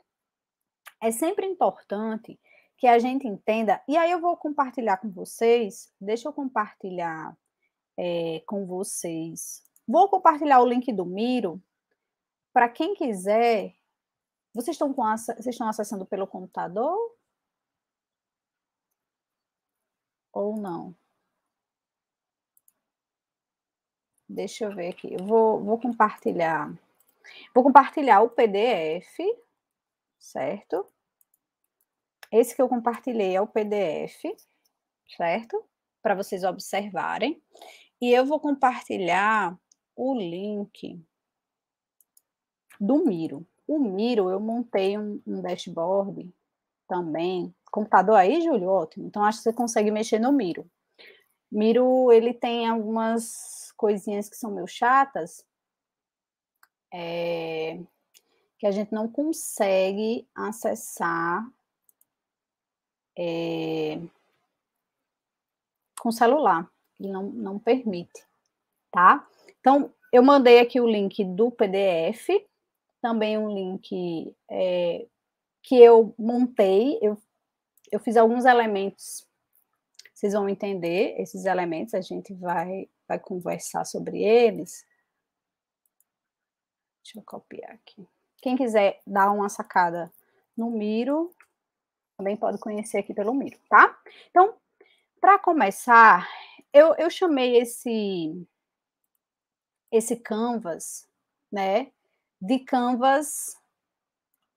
É sempre importante que a gente entenda. E aí eu vou compartilhar com vocês. Deixa eu compartilhar é, com vocês. Vou compartilhar o link do Miro. Para quem quiser, vocês estão, com, vocês estão acessando pelo computador? Ou não? Deixa eu ver aqui. Eu vou, vou compartilhar. Vou compartilhar o PDF, certo? Esse que eu compartilhei é o PDF, certo? Para vocês observarem. E eu vou compartilhar o link do Miro. O Miro, eu montei um, um dashboard também. Computador aí, Júlio? Ótimo. Então, acho que você consegue mexer no Miro. Miro, ele tem algumas coisinhas que são meio chatas, é, que a gente não consegue acessar é, com celular. Ele não, não permite, tá? Então, eu mandei aqui o link do PDF, também um link é, que eu montei, eu, eu fiz alguns elementos, vocês vão entender esses elementos, a gente vai, vai conversar sobre eles. Deixa eu copiar aqui. Quem quiser dar uma sacada no Miro, também pode conhecer aqui pelo Miro, tá? Então, para começar, eu, eu chamei esse, esse canvas, né, de canvas,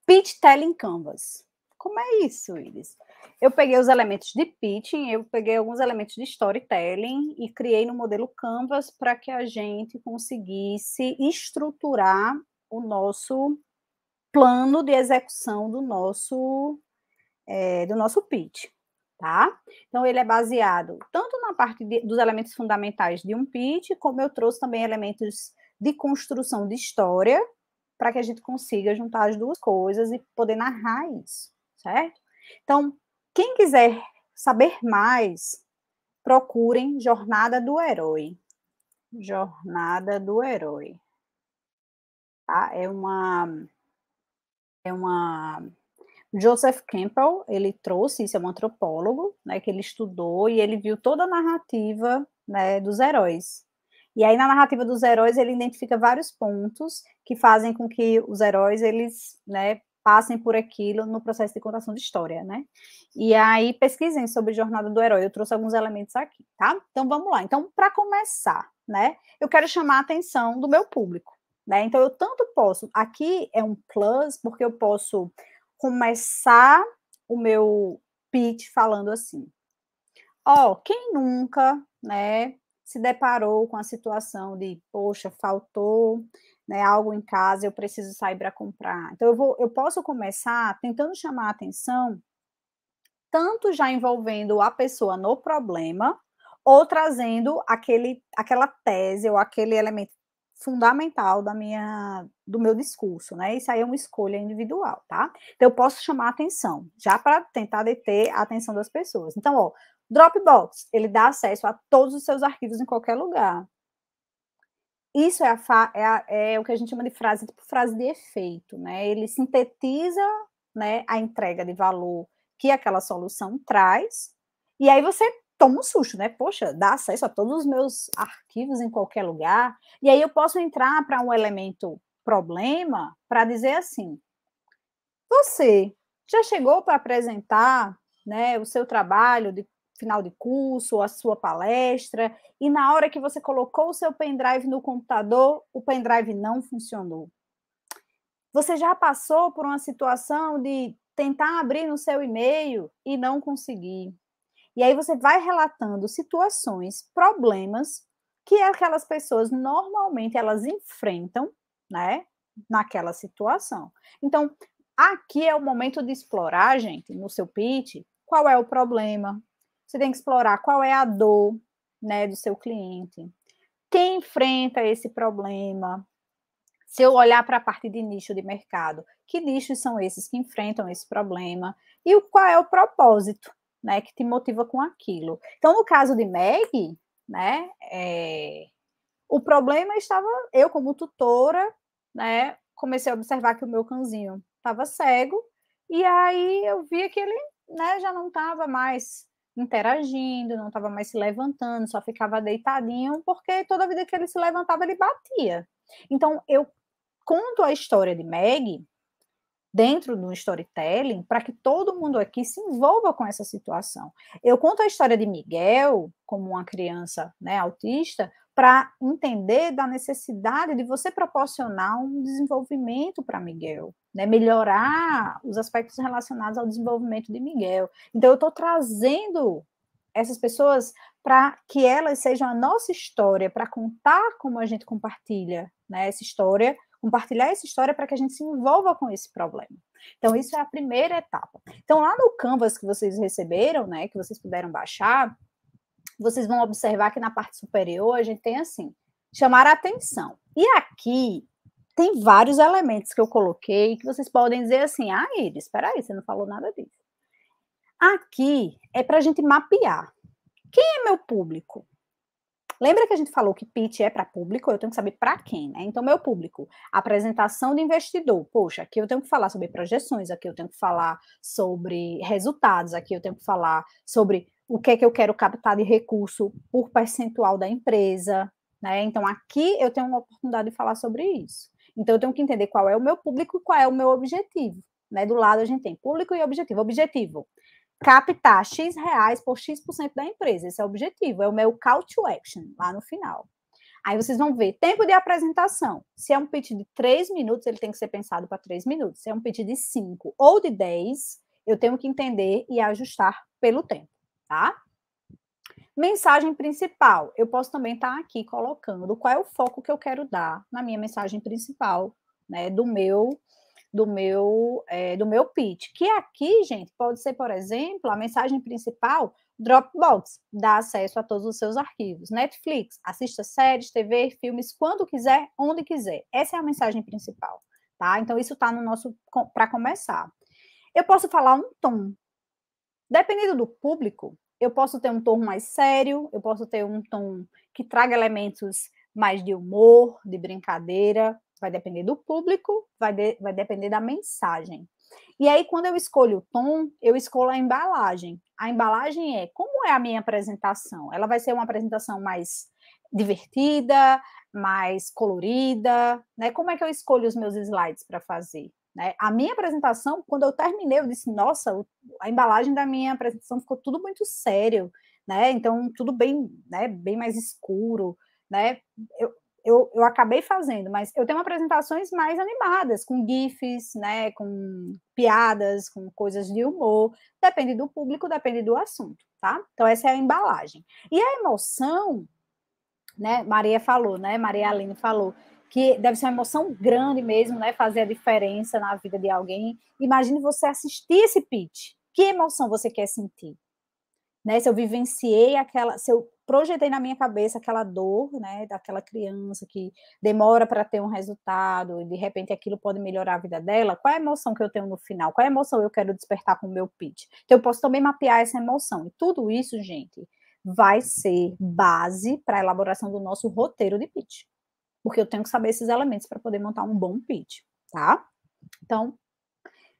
pitch telling canvas. Como é isso, Iris? Eu peguei os elementos de pitching, eu peguei alguns elementos de storytelling e criei no modelo Canvas para que a gente conseguisse estruturar o nosso plano de execução do nosso é, do nosso pitch, tá? Então, ele é baseado tanto na parte de, dos elementos fundamentais de um pitch, como eu trouxe também elementos de construção de história, para que a gente consiga juntar as duas coisas e poder narrar isso, certo? Então, quem quiser saber mais, procurem Jornada do Herói. Jornada do Herói. Tá? É uma é uma Joseph Campbell, ele trouxe, isso é um antropólogo, né, que ele estudou e ele viu toda a narrativa né, dos heróis. E aí na narrativa dos heróis ele identifica vários pontos que fazem com que os heróis eles, né, passem por aquilo no processo de contação de história, né? E aí pesquisem sobre a jornada do herói. Eu trouxe alguns elementos aqui, tá? Então vamos lá. Então para começar, né, eu quero chamar a atenção do meu público, né? Então eu tanto posso, aqui é um plus porque eu posso começar o meu pitch falando assim: Ó, oh, quem nunca, né, se deparou com a situação de, poxa, faltou, né, algo em casa, eu preciso sair para comprar. Então eu vou, eu posso começar tentando chamar a atenção tanto já envolvendo a pessoa no problema, ou trazendo aquele, aquela tese ou aquele elemento fundamental da minha do meu discurso, né? Isso aí é uma escolha individual, tá? Então eu posso chamar a atenção, já para tentar deter a atenção das pessoas. Então, ó, Dropbox, ele dá acesso a todos os seus arquivos em qualquer lugar. Isso é, a é, a, é o que a gente chama de frase tipo frase de efeito, né? Ele sintetiza, né, a entrega de valor que aquela solução traz. E aí você toma um susto, né? Poxa, dá acesso a todos os meus arquivos em qualquer lugar. E aí eu posso entrar para um elemento problema para dizer assim: você já chegou para apresentar né, o seu trabalho de final de curso, a sua palestra, e na hora que você colocou o seu pendrive no computador, o pendrive não funcionou. Você já passou por uma situação de tentar abrir no seu e-mail e não conseguir. E aí você vai relatando situações, problemas que aquelas pessoas normalmente elas enfrentam, né, naquela situação. Então, aqui é o momento de explorar, gente, no seu pitch, qual é o problema? Você tem que explorar qual é a dor, né, do seu cliente. Quem enfrenta esse problema? Se eu olhar para a parte de nicho de mercado, que nichos são esses que enfrentam esse problema? E qual é o propósito né, que te motiva com aquilo. Então, no caso de Meg, né, é, o problema estava eu como tutora, né, comecei a observar que o meu cãozinho estava cego e aí eu via que ele, né, já não estava mais interagindo, não estava mais se levantando, só ficava deitadinho, porque toda vida que ele se levantava ele batia. Então eu conto a história de Meg dentro do storytelling para que todo mundo aqui se envolva com essa situação. Eu conto a história de Miguel como uma criança né, autista para entender da necessidade de você proporcionar um desenvolvimento para Miguel, né, melhorar os aspectos relacionados ao desenvolvimento de Miguel. Então eu estou trazendo essas pessoas para que elas sejam a nossa história, para contar como a gente compartilha né, essa história compartilhar essa história para que a gente se envolva com esse problema. Então, isso é a primeira etapa. Então, lá no Canvas que vocês receberam, né, que vocês puderam baixar, vocês vão observar que na parte superior a gente tem assim, chamar a atenção. E aqui tem vários elementos que eu coloquei que vocês podem dizer assim, ah, Iris, espera aí, você não falou nada disso. Aqui é para a gente mapear. Quem é meu público? Lembra que a gente falou que pitch é para público? Eu tenho que saber para quem, né? Então, meu público, apresentação do investidor. Poxa, aqui eu tenho que falar sobre projeções, aqui eu tenho que falar sobre resultados, aqui eu tenho que falar sobre o que é que eu quero captar de recurso por percentual da empresa, né? Então, aqui eu tenho uma oportunidade de falar sobre isso. Então, eu tenho que entender qual é o meu público e qual é o meu objetivo. Né? Do lado a gente tem público e objetivo. Objetivo, captar X reais por X% por cento da empresa. Esse é o objetivo, é o meu call to action lá no final. Aí vocês vão ver tempo de apresentação. Se é um pitch de 3 minutos, ele tem que ser pensado para 3 minutos. Se é um pitch de 5 ou de 10, eu tenho que entender e ajustar pelo tempo, tá? Mensagem principal. Eu posso também estar tá aqui colocando qual é o foco que eu quero dar na minha mensagem principal, né, do meu do meu, é, do meu pitch. Que aqui, gente, pode ser, por exemplo, a mensagem principal Dropbox dá acesso a todos os seus arquivos. Netflix, assista séries, TV, filmes, quando quiser, onde quiser. Essa é a mensagem principal, tá? Então, isso está no nosso. para começar. Eu posso falar um tom. Dependendo do público, eu posso ter um tom mais sério, eu posso ter um tom que traga elementos mais de humor, de brincadeira, vai depender do público, vai, de, vai depender da mensagem. E aí, quando eu escolho o tom, eu escolho a embalagem. A embalagem é como é a minha apresentação? Ela vai ser uma apresentação mais divertida, mais colorida, né? Como é que eu escolho os meus slides para fazer? Né? A minha apresentação, quando eu terminei, eu disse: nossa, a embalagem da minha apresentação ficou tudo muito sério, né? Então, tudo bem, né? bem mais escuro, né? Eu, eu, eu acabei fazendo, mas eu tenho apresentações mais animadas, com GIFs, né, com piadas, com coisas de humor, depende do público, depende do assunto, tá? Então, essa é a embalagem. E a emoção, né, Maria falou, né, Maria Aline falou, que deve ser uma emoção grande mesmo, né, fazer a diferença na vida de alguém. Imagine você assistir esse pitch, que emoção você quer sentir? né? Se eu vivenciei aquela, se eu projetei na minha cabeça aquela dor, né, daquela criança que demora para ter um resultado e de repente aquilo pode melhorar a vida dela, qual é a emoção que eu tenho no final? Qual é a emoção eu quero despertar com o meu pitch? Então eu posso também mapear essa emoção. E tudo isso, gente, vai ser base para a elaboração do nosso roteiro de pitch. Porque eu tenho que saber esses elementos para poder montar um bom pitch, tá? Então,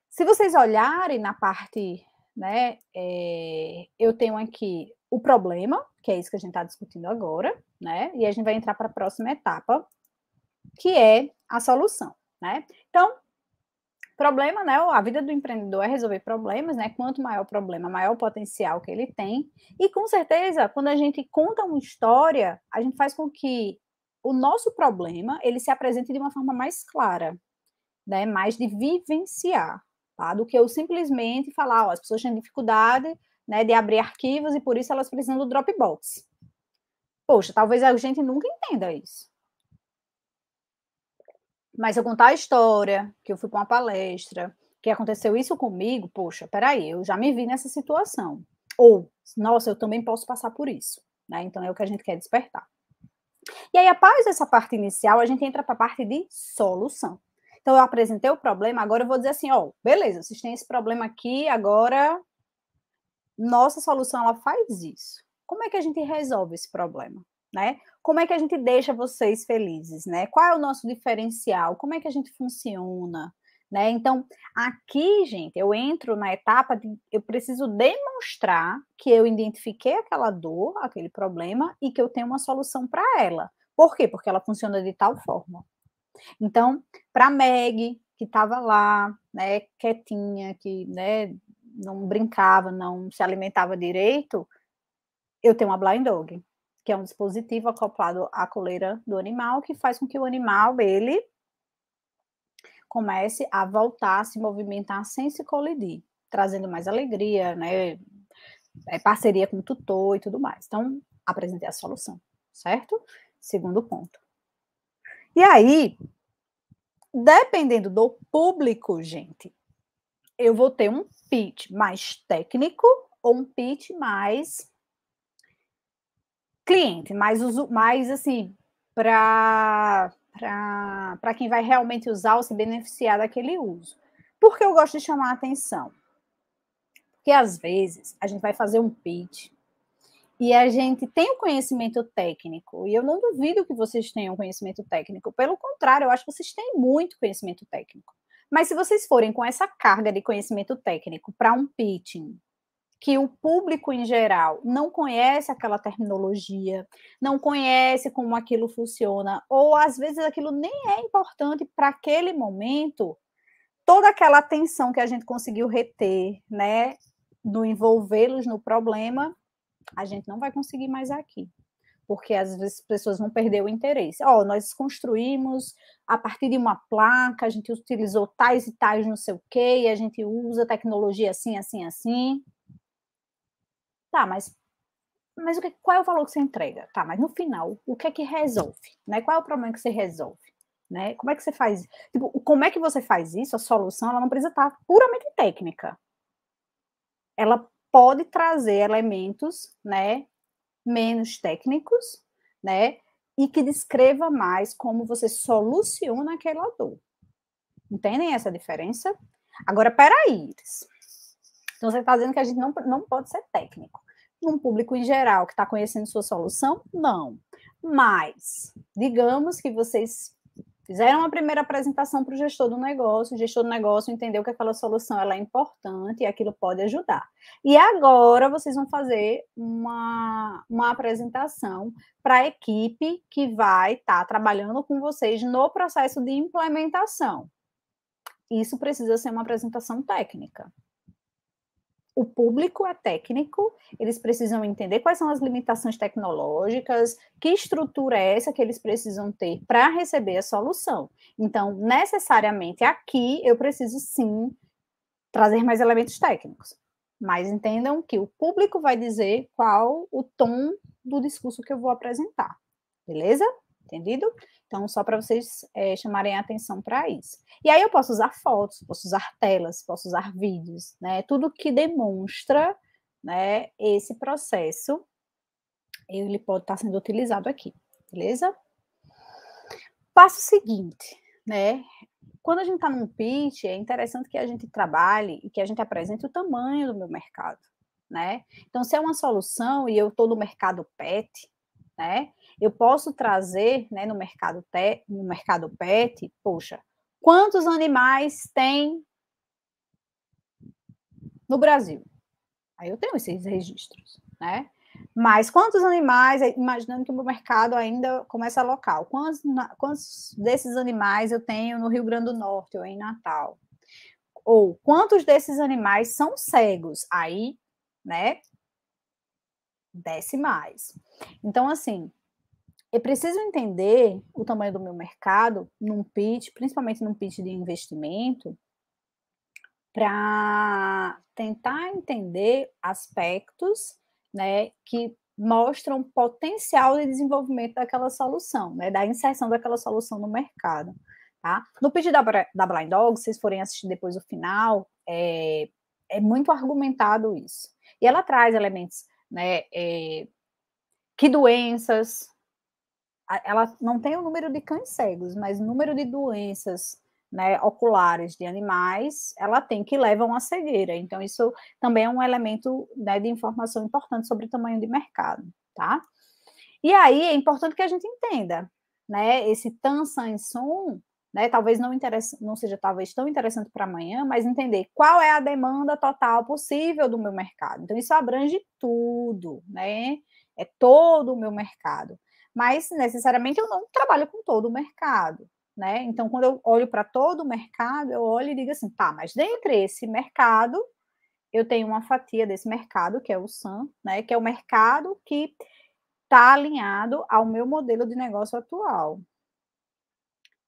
se vocês olharem na parte né? É, eu tenho aqui o problema, que é isso que a gente está discutindo agora, né? E a gente vai entrar para a próxima etapa, que é a solução, né? Então, problema, né? A vida do empreendedor é resolver problemas, né? Quanto maior o problema, maior o potencial que ele tem. E com certeza, quando a gente conta uma história, a gente faz com que o nosso problema ele se apresente de uma forma mais clara, né? Mais de vivenciar tá? do que eu simplesmente falar, ó, as pessoas têm dificuldade né, de abrir arquivos e por isso elas precisam do Dropbox. Poxa, talvez a gente nunca entenda isso. Mas eu contar a história, que eu fui para uma palestra, que aconteceu isso comigo, poxa, peraí, eu já me vi nessa situação. Ou, nossa, eu também posso passar por isso. Né? Então é o que a gente quer despertar. E aí, após essa parte inicial, a gente entra para a parte de solução. Então, eu apresentei o problema, agora eu vou dizer assim, ó, beleza, vocês têm esse problema aqui, agora nossa solução ela faz isso. Como é que a gente resolve esse problema, né? Como é que a gente deixa vocês felizes, né? Qual é o nosso diferencial? Como é que a gente funciona, né? Então, aqui, gente, eu entro na etapa de eu preciso demonstrar que eu identifiquei aquela dor, aquele problema e que eu tenho uma solução para ela. Por quê? Porque ela funciona de tal forma, então, para Meg, que estava lá, né, quietinha, que né, não brincava, não se alimentava direito, eu tenho uma blind dog, que é um dispositivo acoplado à coleira do animal, que faz com que o animal, ele comece a voltar a se movimentar sem se colidir, trazendo mais alegria, né? É, parceria com o tutor e tudo mais. Então, apresentei a solução, certo? Segundo ponto. E aí, dependendo do público, gente, eu vou ter um pitch mais técnico ou um pitch mais cliente, mais uso, mais assim para para quem vai realmente usar ou se beneficiar daquele uso. Por que eu gosto de chamar a atenção? Porque às vezes a gente vai fazer um pitch e a gente tem o conhecimento técnico, e eu não duvido que vocês tenham conhecimento técnico, pelo contrário, eu acho que vocês têm muito conhecimento técnico. Mas se vocês forem com essa carga de conhecimento técnico para um pitching, que o público em geral não conhece aquela terminologia, não conhece como aquilo funciona, ou às vezes aquilo nem é importante para aquele momento, toda aquela atenção que a gente conseguiu reter, né, do envolvê-los no problema, a gente não vai conseguir mais aqui. Porque às vezes as pessoas vão perder o interesse. Ó, oh, nós construímos a partir de uma placa, a gente utilizou tais e tais não sei o quê, e a gente usa tecnologia assim, assim, assim. Tá, mas mas o que, qual é o valor que você entrega? Tá, mas no final, o que é que resolve? Né? Qual é o problema que você resolve? Né? Como é que você faz? Tipo, como é que você faz isso? A solução ela não precisa estar tá puramente técnica. Ela pode trazer elementos, né, menos técnicos, né, e que descreva mais como você soluciona aquela dor. Entendem essa diferença? Agora, peraí, Iris. Então, você está dizendo que a gente não, não pode ser técnico. Num público em geral que está conhecendo sua solução? Não. Mas, digamos que vocês Fizeram uma primeira apresentação para o gestor do negócio, o gestor do negócio entendeu que aquela solução ela é importante e aquilo pode ajudar. E agora vocês vão fazer uma, uma apresentação para a equipe que vai estar tá trabalhando com vocês no processo de implementação. Isso precisa ser uma apresentação técnica o público é técnico, eles precisam entender quais são as limitações tecnológicas, que estrutura é essa que eles precisam ter para receber a solução. Então, necessariamente aqui eu preciso sim trazer mais elementos técnicos, mas entendam que o público vai dizer qual o tom do discurso que eu vou apresentar, beleza? entendido? Então, só para vocês é, chamarem atenção para isso. E aí eu posso usar fotos, posso usar telas, posso usar vídeos, né? Tudo que demonstra né, esse processo, ele pode estar tá sendo utilizado aqui, beleza? Passo seguinte, né? Quando a gente está num pitch, é interessante que a gente trabalhe e que a gente apresente o tamanho do meu mercado, né? Então, se é uma solução e eu estou no mercado PET, né? Eu posso trazer né, no, mercado te, no mercado pet, poxa, quantos animais tem no Brasil? Aí eu tenho esses registros, né? Mas quantos animais, imaginando que o meu mercado ainda começa local, quantos, quantos desses animais eu tenho no Rio Grande do Norte ou em Natal? Ou quantos desses animais são cegos? Aí, né, desce mais. Então, assim, eu preciso entender o tamanho do meu mercado num pitch, principalmente num pitch de investimento, para tentar entender aspectos né, que mostram potencial de desenvolvimento daquela solução, né, da inserção daquela solução no mercado. Tá? No pitch da, da Blind Dog, se vocês forem assistir depois o final, é, é muito argumentado isso. E ela traz elementos, né, é, que doenças ela não tem o número de cães cegos, mas o número de doenças né, oculares de animais, ela tem que levam uma cegueira. Então, isso também é um elemento né, de informação importante sobre o tamanho de mercado, tá? E aí é importante que a gente entenda, né? Esse tan san sun, né? Talvez não, não seja talvez tão interessante para amanhã, mas entender qual é a demanda total possível do meu mercado. Então isso abrange tudo, né? É todo o meu mercado mas necessariamente eu não trabalho com todo o mercado. Né? Então, quando eu olho para todo o mercado, eu olho e digo assim, tá, mas dentre esse mercado, eu tenho uma fatia desse mercado, que é o SAM, né? Que é o mercado que está alinhado ao meu modelo de negócio atual.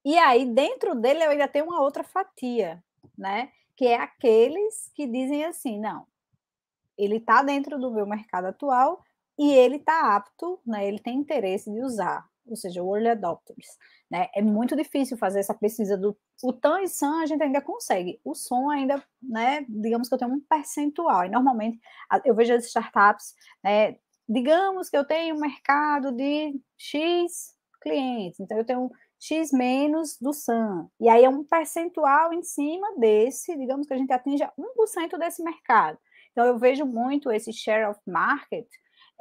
E aí, dentro dele, eu ainda tenho uma outra fatia, né? Que é aqueles que dizem assim, não, ele está dentro do meu mercado atual, e ele está apto, né, ele tem interesse de usar, ou seja, o early adopters. Né? É muito difícil fazer essa pesquisa do o tan e san a gente ainda consegue. O som ainda, né, digamos que eu tenho um percentual. E normalmente eu vejo as startups, né, digamos que eu tenho um mercado de X clientes, então eu tenho X menos do san E aí é um percentual em cima desse, digamos que a gente atinja 1% desse mercado. Então eu vejo muito esse share of market,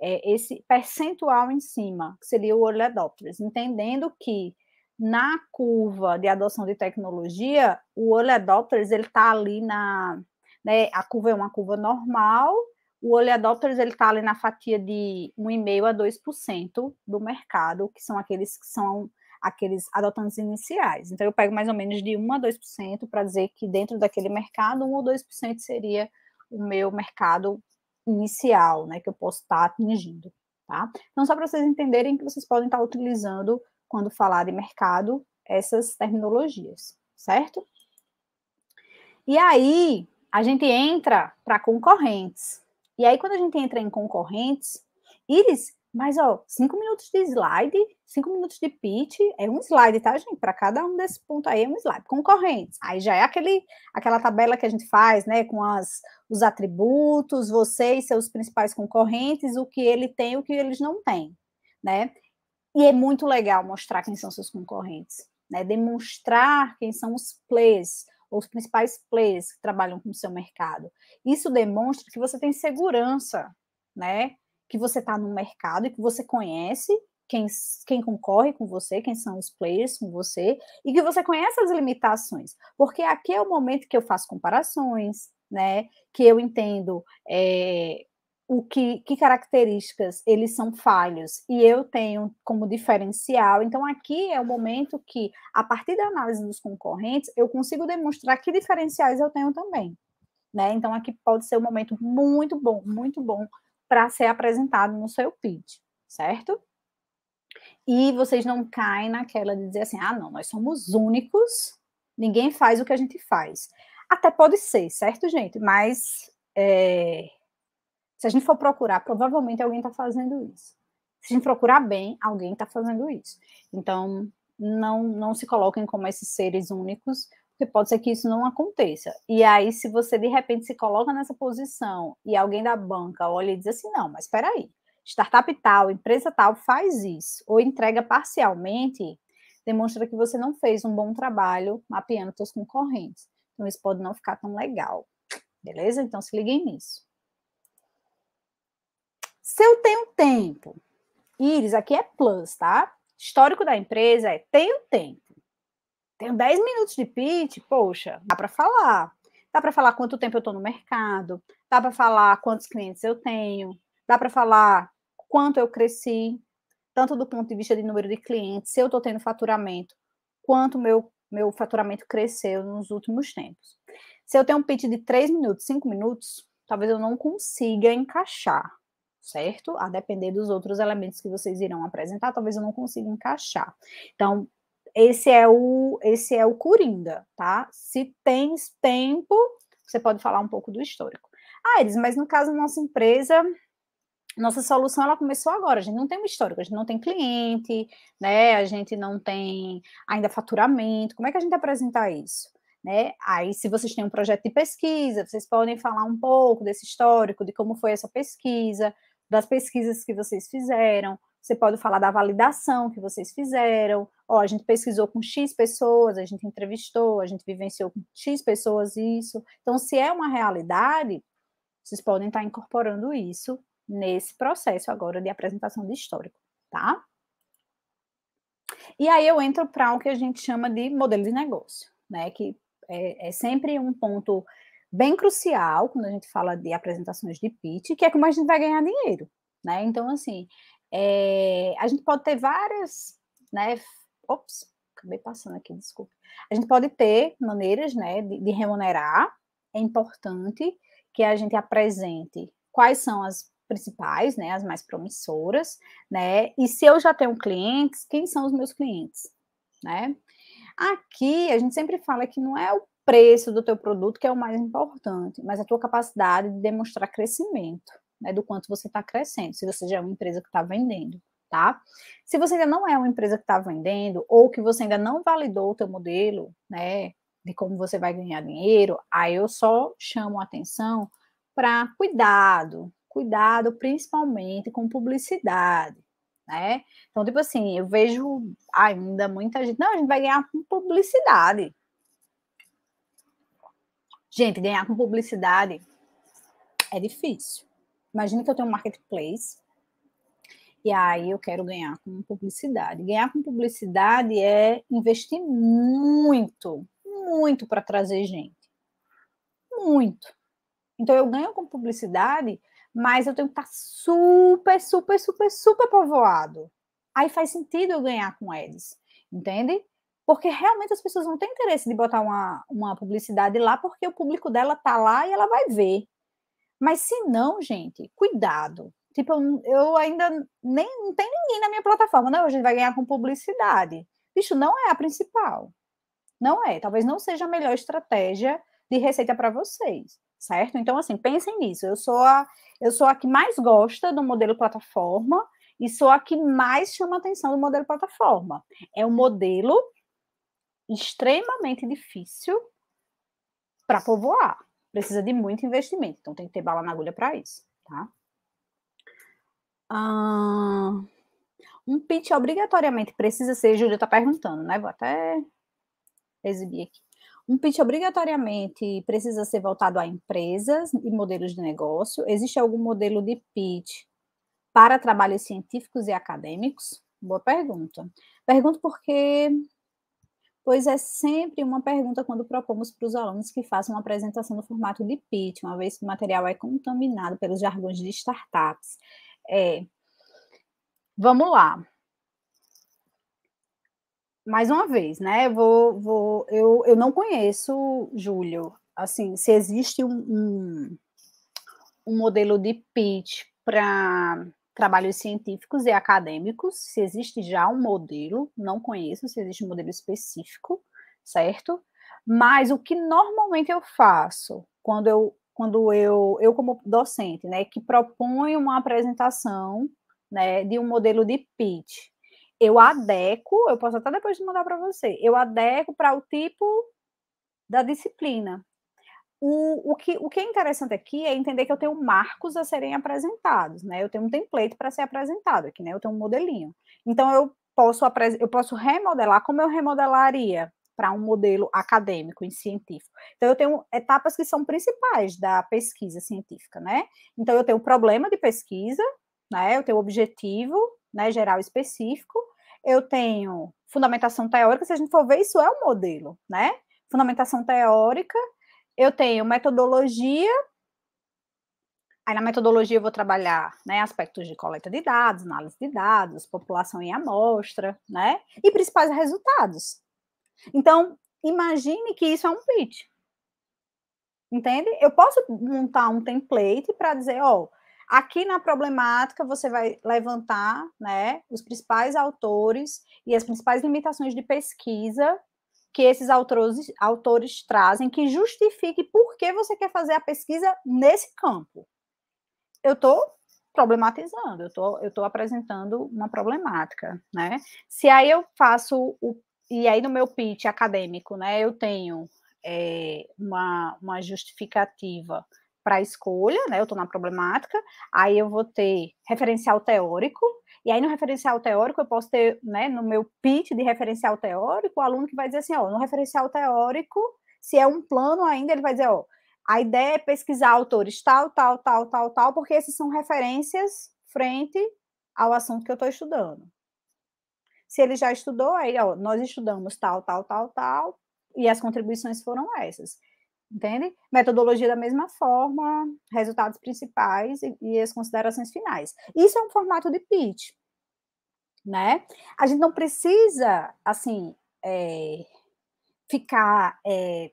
é, esse percentual em cima, que seria o adopters, entendendo que na curva de adoção de tecnologia, o adopters está ali na. Né, a curva é uma curva normal, o adopters está ali na fatia de 1,5% a 2% do mercado, que são aqueles que são aqueles adotantes iniciais. Então, eu pego mais ou menos de 1 a 2% para dizer que dentro daquele mercado, 1 ou 2% seria o meu mercado inicial, né, que eu posso estar tá atingindo, tá? Então, só para vocês entenderem que vocês podem estar tá utilizando, quando falar de mercado, essas terminologias, certo? E aí, a gente entra para concorrentes. E aí, quando a gente entra em concorrentes, eles mas, ó, cinco minutos de slide, cinco minutos de pitch, é um slide, tá, gente? Para cada um desses pontos aí é um slide. Concorrentes. Aí já é aquele, aquela tabela que a gente faz, né? Com as, os atributos, vocês seus principais concorrentes, o que ele tem, o que eles não têm, né? E é muito legal mostrar quem são seus concorrentes, né? Demonstrar quem são os players, os principais players que trabalham com o seu mercado. Isso demonstra que você tem segurança, né? que você está no mercado e que você conhece quem, quem concorre com você, quem são os players com você, e que você conhece as limitações. Porque aqui é o momento que eu faço comparações, né? Que eu entendo é, o que, que características eles são falhos e eu tenho como diferencial. Então, aqui é o momento que, a partir da análise dos concorrentes, eu consigo demonstrar que diferenciais eu tenho também. Né? Então, aqui pode ser um momento muito bom, muito bom para ser apresentado no seu pitch, certo? E vocês não caem naquela de dizer assim, ah, não, nós somos únicos, ninguém faz o que a gente faz. Até pode ser, certo, gente? Mas é, se a gente for procurar, provavelmente alguém está fazendo isso. Se a gente procurar bem, alguém está fazendo isso. Então, não, não se coloquem como esses seres únicos, porque pode ser que isso não aconteça. E aí, se você de repente se coloca nessa posição e alguém da banca olha e diz assim: não, mas espera aí, startup tal, empresa tal faz isso, ou entrega parcialmente, demonstra que você não fez um bom trabalho mapeando seus concorrentes. Então, isso pode não ficar tão legal. Beleza? Então, se liguem nisso. Se eu tenho tempo, Iris, aqui é plus, tá? Histórico da empresa é tenho tempo. Tenho 10 minutos de pitch, poxa, dá para falar. Dá para falar quanto tempo eu estou no mercado, dá para falar quantos clientes eu tenho, dá para falar quanto eu cresci, tanto do ponto de vista de número de clientes, se eu estou tendo faturamento, quanto meu, meu faturamento cresceu nos últimos tempos. Se eu tenho um pitch de 3 minutos, 5 minutos, talvez eu não consiga encaixar, certo? A depender dos outros elementos que vocês irão apresentar, talvez eu não consiga encaixar. Então, esse é o esse é o Coringa, tá? Se tens tempo, você pode falar um pouco do histórico. Ah, eles mas no caso da nossa empresa, nossa solução ela começou agora, a gente não tem um histórico, a gente não tem cliente, né? A gente não tem ainda faturamento. Como é que a gente apresenta isso? Né? Aí, se vocês têm um projeto de pesquisa, vocês podem falar um pouco desse histórico, de como foi essa pesquisa, das pesquisas que vocês fizeram, você pode falar da validação que vocês fizeram. Ó, a gente pesquisou com X pessoas, a gente entrevistou, a gente vivenciou com X pessoas isso. Então, se é uma realidade, vocês podem estar incorporando isso nesse processo agora de apresentação de histórico, tá? E aí eu entro para o que a gente chama de modelo de negócio, né? Que é, é sempre um ponto bem crucial quando a gente fala de apresentações de pitch, que é como a gente vai ganhar dinheiro, né? Então, assim, é, a gente pode ter várias, né? Ops, acabei passando aqui, desculpa. A gente pode ter maneiras, né, de, de remunerar. É importante que a gente apresente quais são as principais, né, as mais promissoras, né? E se eu já tenho clientes, quem são os meus clientes, né? Aqui a gente sempre fala que não é o preço do teu produto que é o mais importante, mas a tua capacidade de demonstrar crescimento, né, do quanto você está crescendo, se você já é uma empresa que está vendendo, tá? Se você ainda não é uma empresa que está vendendo, ou que você ainda não validou o teu modelo, né, de como você vai ganhar dinheiro, aí eu só chamo a atenção para cuidado, cuidado principalmente com publicidade, né? Então, tipo assim, eu vejo ainda muita gente, não, a gente vai ganhar com publicidade. Gente, ganhar com publicidade é difícil. Imagina que eu tenho um marketplace e aí eu quero ganhar com publicidade. Ganhar com publicidade é investir muito, muito para trazer gente. Muito. Então eu ganho com publicidade, mas eu tenho que estar tá super, super, super, super povoado. Aí faz sentido eu ganhar com eles, entende? Porque realmente as pessoas não têm interesse de botar uma, uma publicidade lá, porque o público dela tá lá e ela vai ver. Mas se não, gente, cuidado. Tipo, eu ainda nem não tem ninguém na minha plataforma, não, a gente vai ganhar com publicidade. Isso não é a principal. Não é, talvez não seja a melhor estratégia de receita para vocês, certo? Então assim, pensem nisso. Eu sou a eu sou a que mais gosta do modelo plataforma e sou a que mais chama atenção do modelo plataforma. É um modelo extremamente difícil para povoar precisa de muito investimento, então tem que ter bala na agulha para isso, tá? Ah, um pitch obrigatoriamente precisa ser, Julia está perguntando, né? Vou até exibir aqui. Um pitch obrigatoriamente precisa ser voltado a empresas e modelos de negócio. Existe algum modelo de pitch para trabalhos científicos e acadêmicos? Boa pergunta. Pergunto porque pois é sempre uma pergunta quando propomos para os alunos que façam uma apresentação no formato de pitch, uma vez que o material é contaminado pelos jargões de startups. É, vamos lá. Mais uma vez, né? Vou, vou, eu, eu não conheço, Júlio, assim, se existe um, um, um modelo de pitch para trabalhos científicos e acadêmicos, se existe já um modelo, não conheço se existe um modelo específico, certo? Mas o que normalmente eu faço quando eu quando eu, eu como docente, né, que proponho uma apresentação, né, de um modelo de pitch, eu adequo, eu posso até depois mandar para você, eu adequo para o tipo da disciplina. O, o, que, o que é interessante aqui é entender que eu tenho marcos a serem apresentados, né? Eu tenho um template para ser apresentado aqui, né? Eu tenho um modelinho. Então, eu posso, eu posso remodelar como eu remodelaria para um modelo acadêmico e científico. Então, eu tenho etapas que são principais da pesquisa científica, né? Então, eu tenho o problema de pesquisa, né? Eu tenho o objetivo, né, geral específico. Eu tenho fundamentação teórica, se a gente for ver, isso é um modelo, né? Fundamentação teórica, eu tenho metodologia. Aí na metodologia eu vou trabalhar né, aspectos de coleta de dados, análise de dados, população em amostra, né? E principais resultados. Então, imagine que isso é um pitch. Entende? Eu posso montar um template para dizer, ó, oh, Aqui na problemática, você vai levantar né, os principais autores e as principais limitações de pesquisa que esses autores, autores trazem que justifique por que você quer fazer a pesquisa nesse campo. Eu estou problematizando, eu estou tô apresentando uma problemática, né? Se aí eu faço o e aí no meu pitch acadêmico, né, eu tenho é, uma, uma justificativa para a escolha, né, eu estou na problemática, aí eu vou ter referencial teórico, e aí, no referencial teórico, eu posso ter, né, no meu pitch de referencial teórico, o aluno que vai dizer assim, ó, no referencial teórico, se é um plano ainda, ele vai dizer, ó, a ideia é pesquisar autores tal, tal, tal, tal, tal, porque esses são referências frente ao assunto que eu estou estudando. Se ele já estudou, aí, ó, nós estudamos tal, tal, tal, tal, e as contribuições foram essas. Entende? Metodologia da mesma forma, resultados principais e, e as considerações finais. Isso é um formato de pitch, né? A gente não precisa, assim, é, ficar é,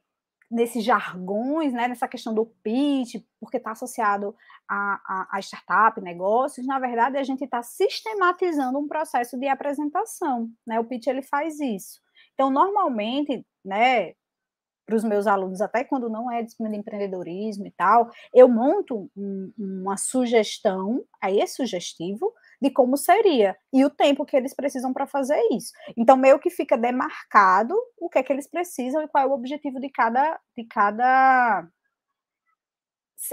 nesses jargões, né, nessa questão do pitch, porque está associado a, a, a, startup, negócios, na verdade a gente está sistematizando um processo de apresentação, né, o pitch ele faz isso. Então, normalmente, né, para os meus alunos, até quando não é disciplina de empreendedorismo e tal, eu monto um, uma sugestão, aí é sugestivo, de como seria e o tempo que eles precisam para fazer isso. Então, meio que fica demarcado o que é que eles precisam e qual é o objetivo de cada, de cada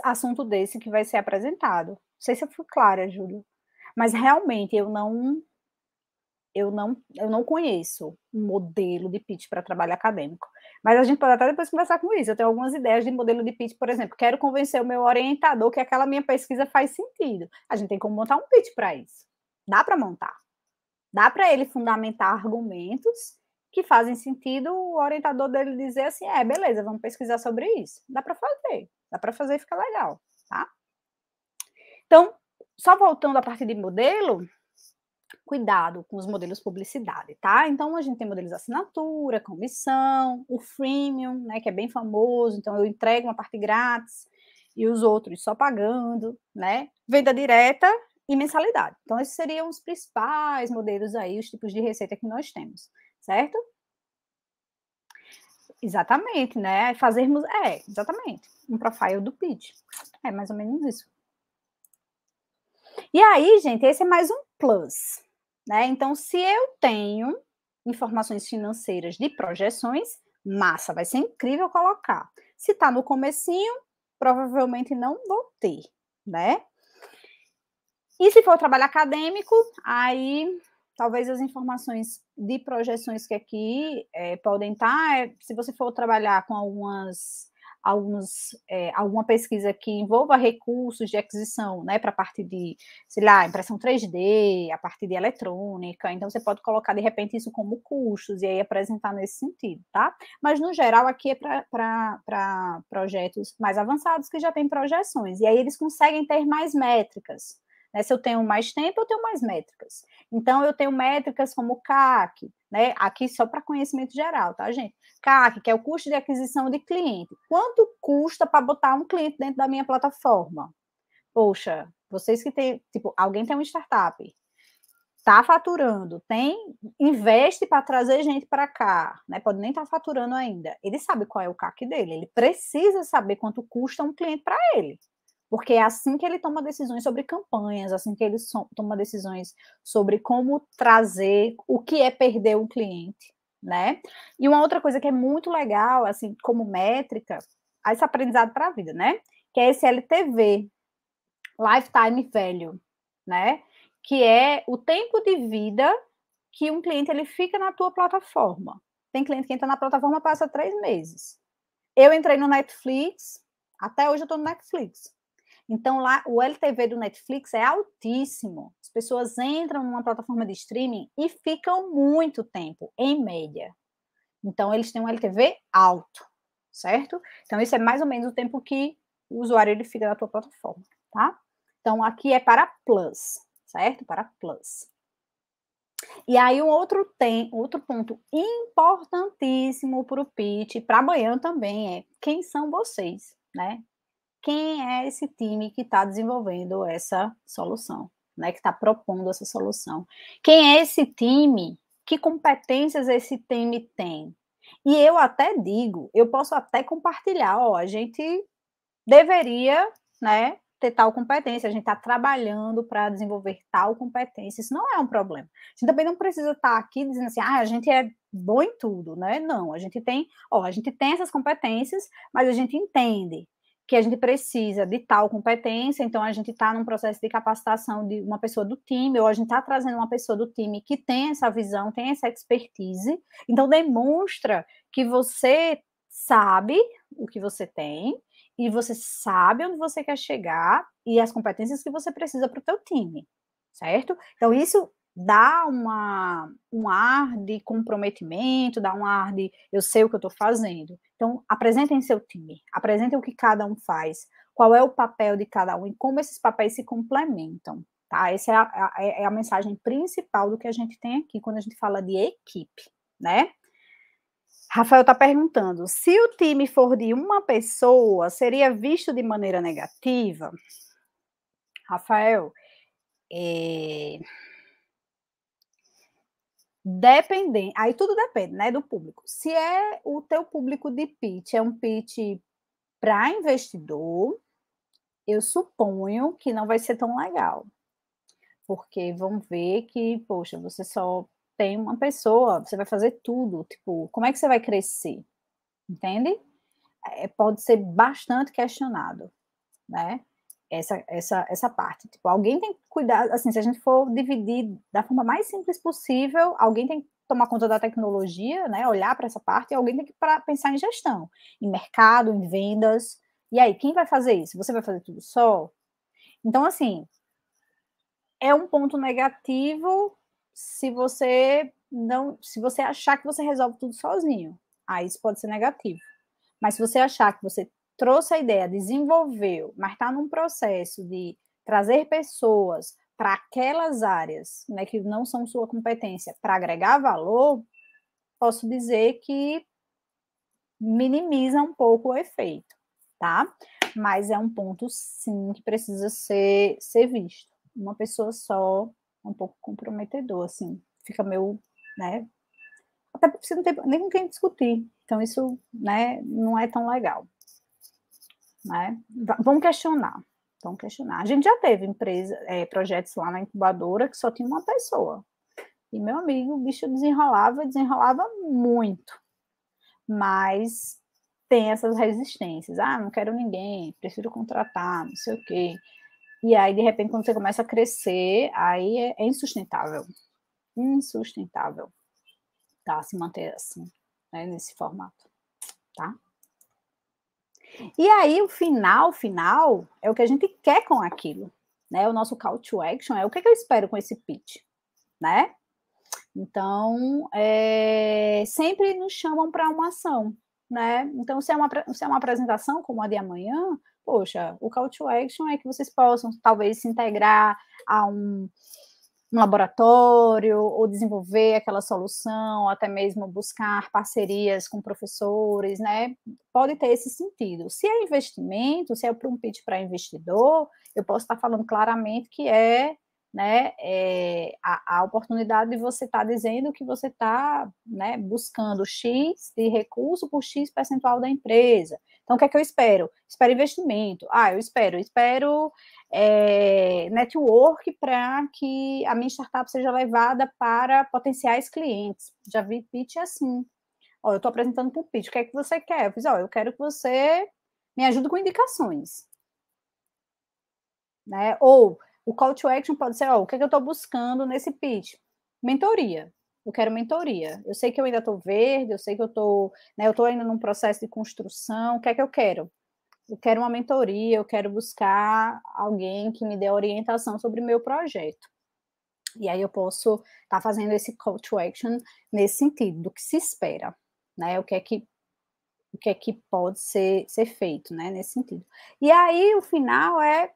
assunto desse que vai ser apresentado. Não sei se eu fui clara, Júlio, mas realmente eu não eu não, eu não conheço um modelo de pitch para trabalho acadêmico. Mas a gente pode até depois conversar com isso. Eu tenho algumas ideias de modelo de pitch, por exemplo, quero convencer o meu orientador que aquela minha pesquisa faz sentido. A gente tem como montar um pitch para isso. Dá para montar. Dá para ele fundamentar argumentos que fazem sentido o orientador dele dizer assim: é, beleza, vamos pesquisar sobre isso. Dá para fazer. Dá para fazer e fica legal, tá? Então, só voltando à parte de modelo, cuidado com os modelos publicidade, tá? Então a gente tem modelos assinatura, comissão, o freemium, né, que é bem famoso, então eu entrego uma parte grátis e os outros só pagando, né? Venda direta e mensalidade. Então esses seriam os principais modelos aí, os tipos de receita que nós temos, certo? Exatamente, né? Fazermos. É, exatamente. Um profile do pitch. É mais ou menos isso. E aí, gente, esse é mais um plus, né? Então, se eu tenho informações financeiras de projeções, massa, vai ser incrível colocar. Se está no comecinho, provavelmente não vou ter, né? E se for trabalho acadêmico, aí talvez as informações de projeções que aqui é, podem estar, tá, é, se você for trabalhar com algumas alguns, é, alguma pesquisa que envolva recursos de aquisição, né, para a parte de, sei lá, impressão 3D, a parte de eletrônica, então você pode colocar de repente isso como custos e aí apresentar nesse sentido, tá? Mas no geral aqui é para projetos mais avançados que já têm projeções, e aí eles conseguem ter mais métricas, né? Se eu tenho mais tempo, eu tenho mais métricas. Então, eu tenho métricas como CAC, né? aqui só para conhecimento geral, tá, gente? CAC, que é o custo de aquisição de cliente. Quanto custa para botar um cliente dentro da minha plataforma? Poxa, vocês que têm, tipo, alguém tem uma startup, está faturando, tem, investe para trazer gente para cá, né? Pode nem estar tá faturando ainda. Ele sabe qual é o CAC dele, ele precisa saber quanto custa um cliente para ele porque é assim que ele toma decisões sobre campanhas, assim que ele so toma decisões sobre como trazer, o que é perder um cliente, né? E uma outra coisa que é muito legal, assim, como métrica, esse aprendizado para a vida, né? Que é esse LTV, Lifetime Value, né? Que é o tempo de vida que um cliente ele fica na tua plataforma. Tem cliente que entra na plataforma passa três meses. Eu entrei no Netflix, até hoje eu estou no Netflix. Então, lá o LTV do Netflix é altíssimo. As pessoas entram numa plataforma de streaming e ficam muito tempo, em média. Então, eles têm um LTV alto, certo? Então, isso é mais ou menos o tempo que o usuário ele fica na tua plataforma, tá? Então, aqui é para Plus, certo? Para Plus. E aí, um outro, tem, outro ponto importantíssimo para o pitch, para amanhã também, é quem são vocês, né? quem é esse time que está desenvolvendo essa solução, né? Que está propondo essa solução. Quem é esse time? Que competências esse time tem? E eu até digo, eu posso até compartilhar, ó, a gente deveria, né, ter tal competência, a gente está trabalhando para desenvolver tal competência, isso não é um problema. A gente também não precisa estar tá aqui dizendo assim, ah, a gente é bom em tudo, né? Não, a gente tem, ó, a gente tem essas competências, mas a gente entende que a gente precisa de tal competência, então a gente está num processo de capacitação de uma pessoa do time, ou a gente está trazendo uma pessoa do time que tem essa visão, tem essa expertise, então demonstra que você sabe o que você tem e você sabe onde você quer chegar e as competências que você precisa para o teu time, certo? Então isso dá uma, um ar de comprometimento, dá um ar de eu sei o que eu estou fazendo. Então, apresentem seu time, apresentem o que cada um faz, qual é o papel de cada um e como esses papéis se complementam. Tá? Essa é a, é, é a mensagem principal do que a gente tem aqui quando a gente fala de equipe, né? Rafael está perguntando: se o time for de uma pessoa, seria visto de maneira negativa? Rafael, é... Dependendo, aí tudo depende, né, do público. Se é o teu público de pitch, é um pitch para investidor, eu suponho que não vai ser tão legal. Porque vão ver que, poxa, você só tem uma pessoa, você vai fazer tudo, tipo, como é que você vai crescer? Entende? É, pode ser bastante questionado, né? essa, essa, essa parte. Tipo, alguém tem que cuidar, assim, se a gente for dividir da forma mais simples possível, alguém tem que tomar conta da tecnologia, né, olhar para essa parte, e alguém tem que pensar em gestão, em mercado, em vendas. E aí, quem vai fazer isso? Você vai fazer tudo só? Então, assim, é um ponto negativo se você não, se você achar que você resolve tudo sozinho. Aí ah, isso pode ser negativo. Mas se você achar que você trouxe a ideia, desenvolveu, mas está num processo de trazer pessoas para aquelas áreas né, que não são sua competência para agregar valor, posso dizer que minimiza um pouco o efeito, tá? Mas é um ponto, sim, que precisa ser, ser visto. Uma pessoa só um pouco comprometedor, assim, fica meio, né? Até porque você não tem nem com quem discutir. Então, isso né, não é tão legal né? Vão questionar, vão questionar. A gente já teve empresa, é, projetos lá na incubadora que só tinha uma pessoa. E meu amigo, o bicho desenrolava, desenrolava muito. Mas tem essas resistências. Ah, não quero ninguém, prefiro contratar, não sei o quê. E aí, de repente, quando você começa a crescer, aí é, é insustentável. Insustentável. Tá, se manter assim, né, nesse formato. Tá? E aí o final, final, é o que a gente quer com aquilo, né? O nosso call to action é o que, é que eu espero com esse pitch, né? Então, é, sempre nos chamam para uma ação, né? Então, se é, uma, se é uma apresentação como a de amanhã, poxa, o call to action é que vocês possam talvez se integrar a um um laboratório, ou desenvolver aquela solução, ou até mesmo buscar parcerias com professores, né? Pode ter esse sentido. Se é investimento, se é para um pitch para investidor, eu posso estar falando claramente que é né, é, a, a, oportunidade de você estar tá dizendo que você está né, buscando X de recurso por X percentual da empresa. Então, o que é que eu espero? Espero investimento. Ah, eu espero, espero é, network para que a minha startup seja levada para potenciais clientes. Já vi pitch assim. Ó, eu estou apresentando para o pitch, o que é que você quer? Eu fiz, ó, eu quero que você me ajude com indicações. Né? Ou o call to action pode ser, ó, o que, é que eu estou buscando nesse pitch? Mentoria. Eu quero mentoria. Eu sei que eu ainda estou verde, eu sei que eu estou, né, eu estou ainda num processo de construção. O que é que eu quero? Eu quero uma mentoria, eu quero buscar alguém que me dê orientação sobre o meu projeto. E aí eu posso estar tá fazendo esse call to action nesse sentido, do que se espera, né? O que é que o que é que pode ser, ser feito, né, nesse sentido. E aí o final é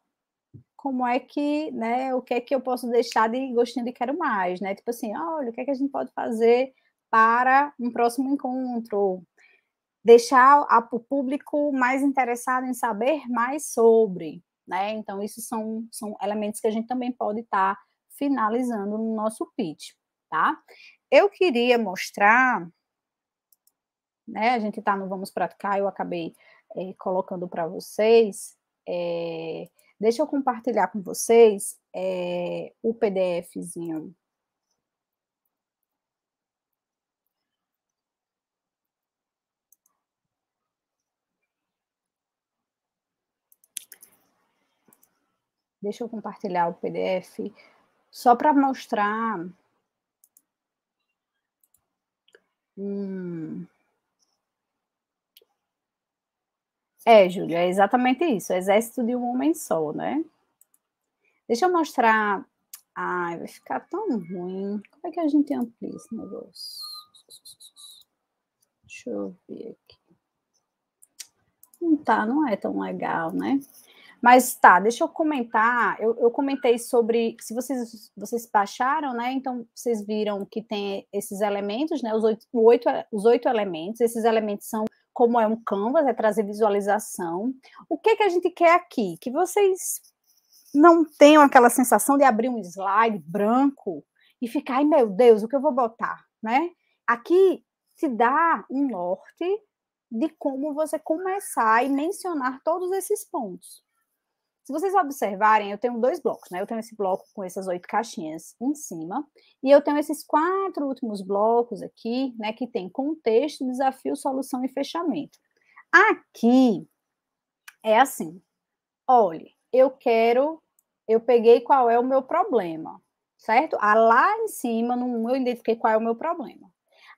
como é que, né, o que é que eu posso deixar de gostinho de quero mais, né? Tipo assim, olha, o que é que a gente pode fazer para um próximo encontro? Deixar a, o público mais interessado em saber mais sobre, né? Então, isso são, são elementos que a gente também pode estar tá finalizando no nosso pitch, tá? Eu queria mostrar, né, a gente está no Vamos Praticar, eu acabei é, colocando para vocês, é, Deixa eu compartilhar com vocês é, o PDFzinho. Deixa eu compartilhar o PDF só para mostrar. Hum. É, Júlia, é exatamente isso. Exército de um homem só, né? Deixa eu mostrar. Ai, vai ficar tão ruim. Como é que a gente amplia esse negócio? Deixa eu ver aqui. Não tá, não é tão legal, né? Mas tá, deixa eu comentar. Eu, eu, comentei sobre. Se vocês, vocês baixaram, né? Então vocês viram que tem esses elementos, né? Os oito, oito os oito elementos. Esses elementos são como é um canvas, é trazer visualização. O que, é que a gente quer aqui? Que vocês não tenham aquela sensação de abrir um slide branco e ficar, ai meu Deus, o que eu vou botar, né? Aqui te dá um norte de como você começar e mencionar todos esses pontos. Se vocês observarem, eu tenho dois blocos, né? Eu tenho esse bloco com essas oito caixinhas em cima, e eu tenho esses quatro últimos blocos aqui, né? Que tem contexto, desafio, solução e fechamento. Aqui é assim: olhe, eu quero, eu peguei qual é o meu problema, certo? Ah, lá em cima, no eu identifiquei qual é o meu problema.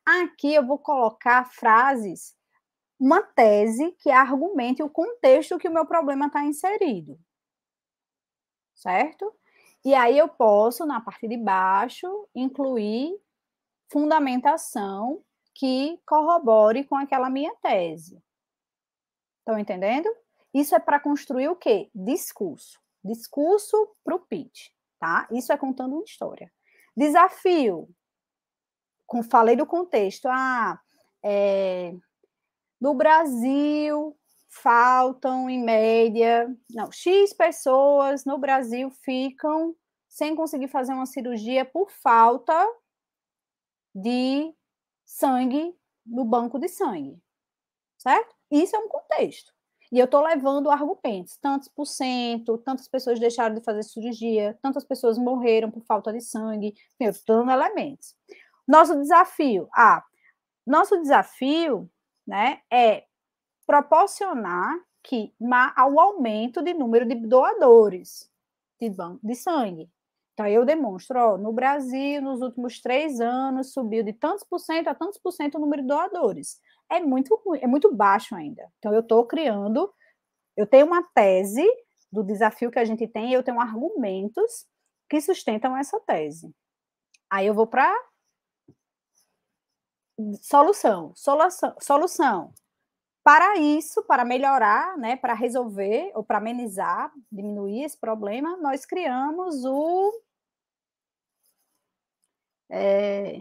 Aqui eu vou colocar frases, uma tese que argumente o contexto que o meu problema está inserido certo? E aí eu posso, na parte de baixo, incluir fundamentação que corrobore com aquela minha tese. Estão entendendo? Isso é para construir o quê? Discurso. Discurso para o pitch, tá? Isso é contando uma história. Desafio. Com, falei do contexto. Ah, é, no Brasil, faltam, em média, não, X pessoas no Brasil ficam sem conseguir fazer uma cirurgia por falta de sangue no banco de sangue, certo? Isso é um contexto. E eu estou levando argumentos, tantos por cento, tantas pessoas deixaram de fazer cirurgia, tantas pessoas morreram por falta de sangue, eu estou dando elementos. Nosso desafio, ah, nosso desafio, né, é proporcionar que ao aumento de número de doadores de, de sangue. Então, eu demonstro, ó, no Brasil, nos últimos três anos, subiu de tantos por cento a tantos por cento o número de doadores. É muito, é muito baixo ainda. Então, eu estou criando, eu tenho uma tese do desafio que a gente tem, eu tenho argumentos que sustentam essa tese. Aí eu vou para solução, solução, solução. Para isso, para melhorar, né, para resolver ou para amenizar, diminuir esse problema, nós criamos o. É,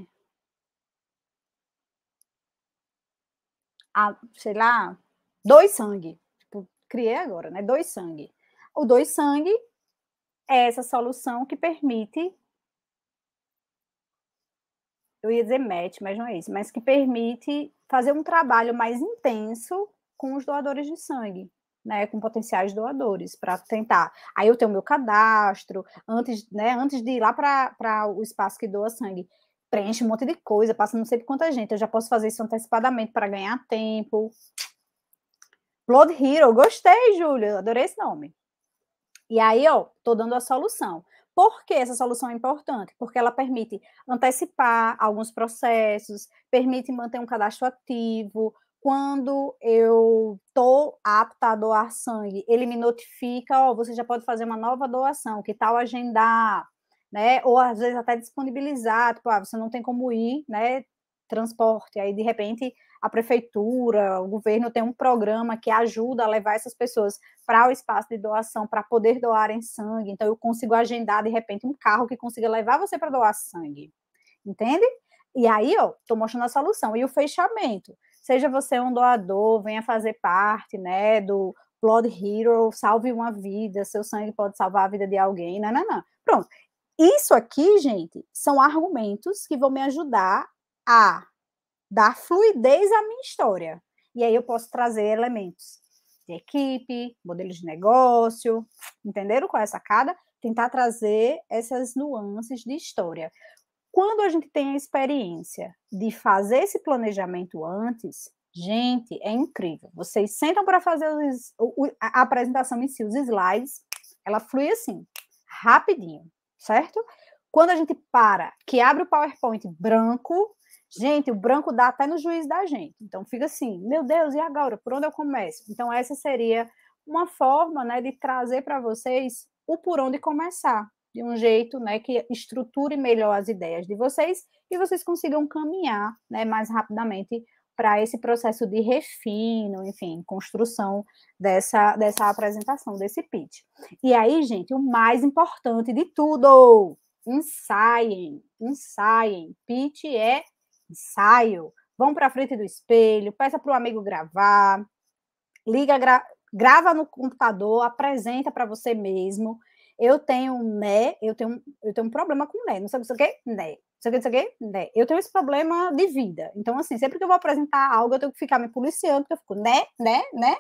a, sei lá, dois sangue. Tipo, criei agora, né? Dois sangue. O dois sangue é essa solução que permite. Eu ia dizer match, mas não é isso, mas que permite fazer um trabalho mais intenso com os doadores de sangue. Né, com potenciais doadores para tentar. Aí eu tenho meu cadastro, antes, né, antes de ir lá para o espaço que doa sangue, preenche um monte de coisa, passa não sei quanta gente. Eu já posso fazer isso antecipadamente para ganhar tempo. Blood Hero, gostei, Júlio, adorei esse nome. E aí, ó, tô dando a solução. Por que essa solução é importante? Porque ela permite antecipar alguns processos, permite manter um cadastro ativo. Quando eu estou apta a doar sangue, ele me notifica: oh, você já pode fazer uma nova doação, que tal agendar? Né? Ou às vezes até disponibilizar, tipo, ah, você não tem como ir, né? Transporte. Aí, de repente, a prefeitura, o governo tem um programa que ajuda a levar essas pessoas para o espaço de doação, para poder doarem sangue. Então, eu consigo agendar, de repente, um carro que consiga levar você para doar sangue. Entende? E aí, ó, estou mostrando a solução. E o fechamento. Seja você um doador, venha fazer parte, né, do Blood Hero, salve uma vida, seu sangue pode salvar a vida de alguém, não, não, não. Pronto. Isso aqui, gente, são argumentos que vão me ajudar a dar fluidez à minha história. E aí eu posso trazer elementos de equipe, modelos de negócio, entenderam qual é a sacada? Tentar trazer essas nuances de história. Quando a gente tem a experiência de fazer esse planejamento antes, gente, é incrível. Vocês sentam para fazer os, a apresentação em si, os slides, ela flui assim, rapidinho, certo? Quando a gente para, que abre o PowerPoint branco, Gente, o branco dá até no juiz da gente. Então fica assim, meu Deus, e agora? Por onde eu começo? Então essa seria uma forma né, de trazer para vocês o por onde começar, de um jeito né, que estruture melhor as ideias de vocês e vocês consigam caminhar né, mais rapidamente para esse processo de refino, enfim, construção dessa, dessa apresentação, desse pitch. E aí, gente, o mais importante de tudo, ensaiem, ensaiem. Pitch é ensaio, vão para frente do espelho, peça para o amigo gravar, liga, gra grava no computador, apresenta para você mesmo. Eu tenho né, eu tenho, eu tenho um problema com né, não sei, o que, né. Não sei o que, é? que, né. Eu tenho esse problema de vida. Então, assim, sempre que eu vou apresentar algo, eu tenho que ficar me policiando, porque eu fico né, né, né.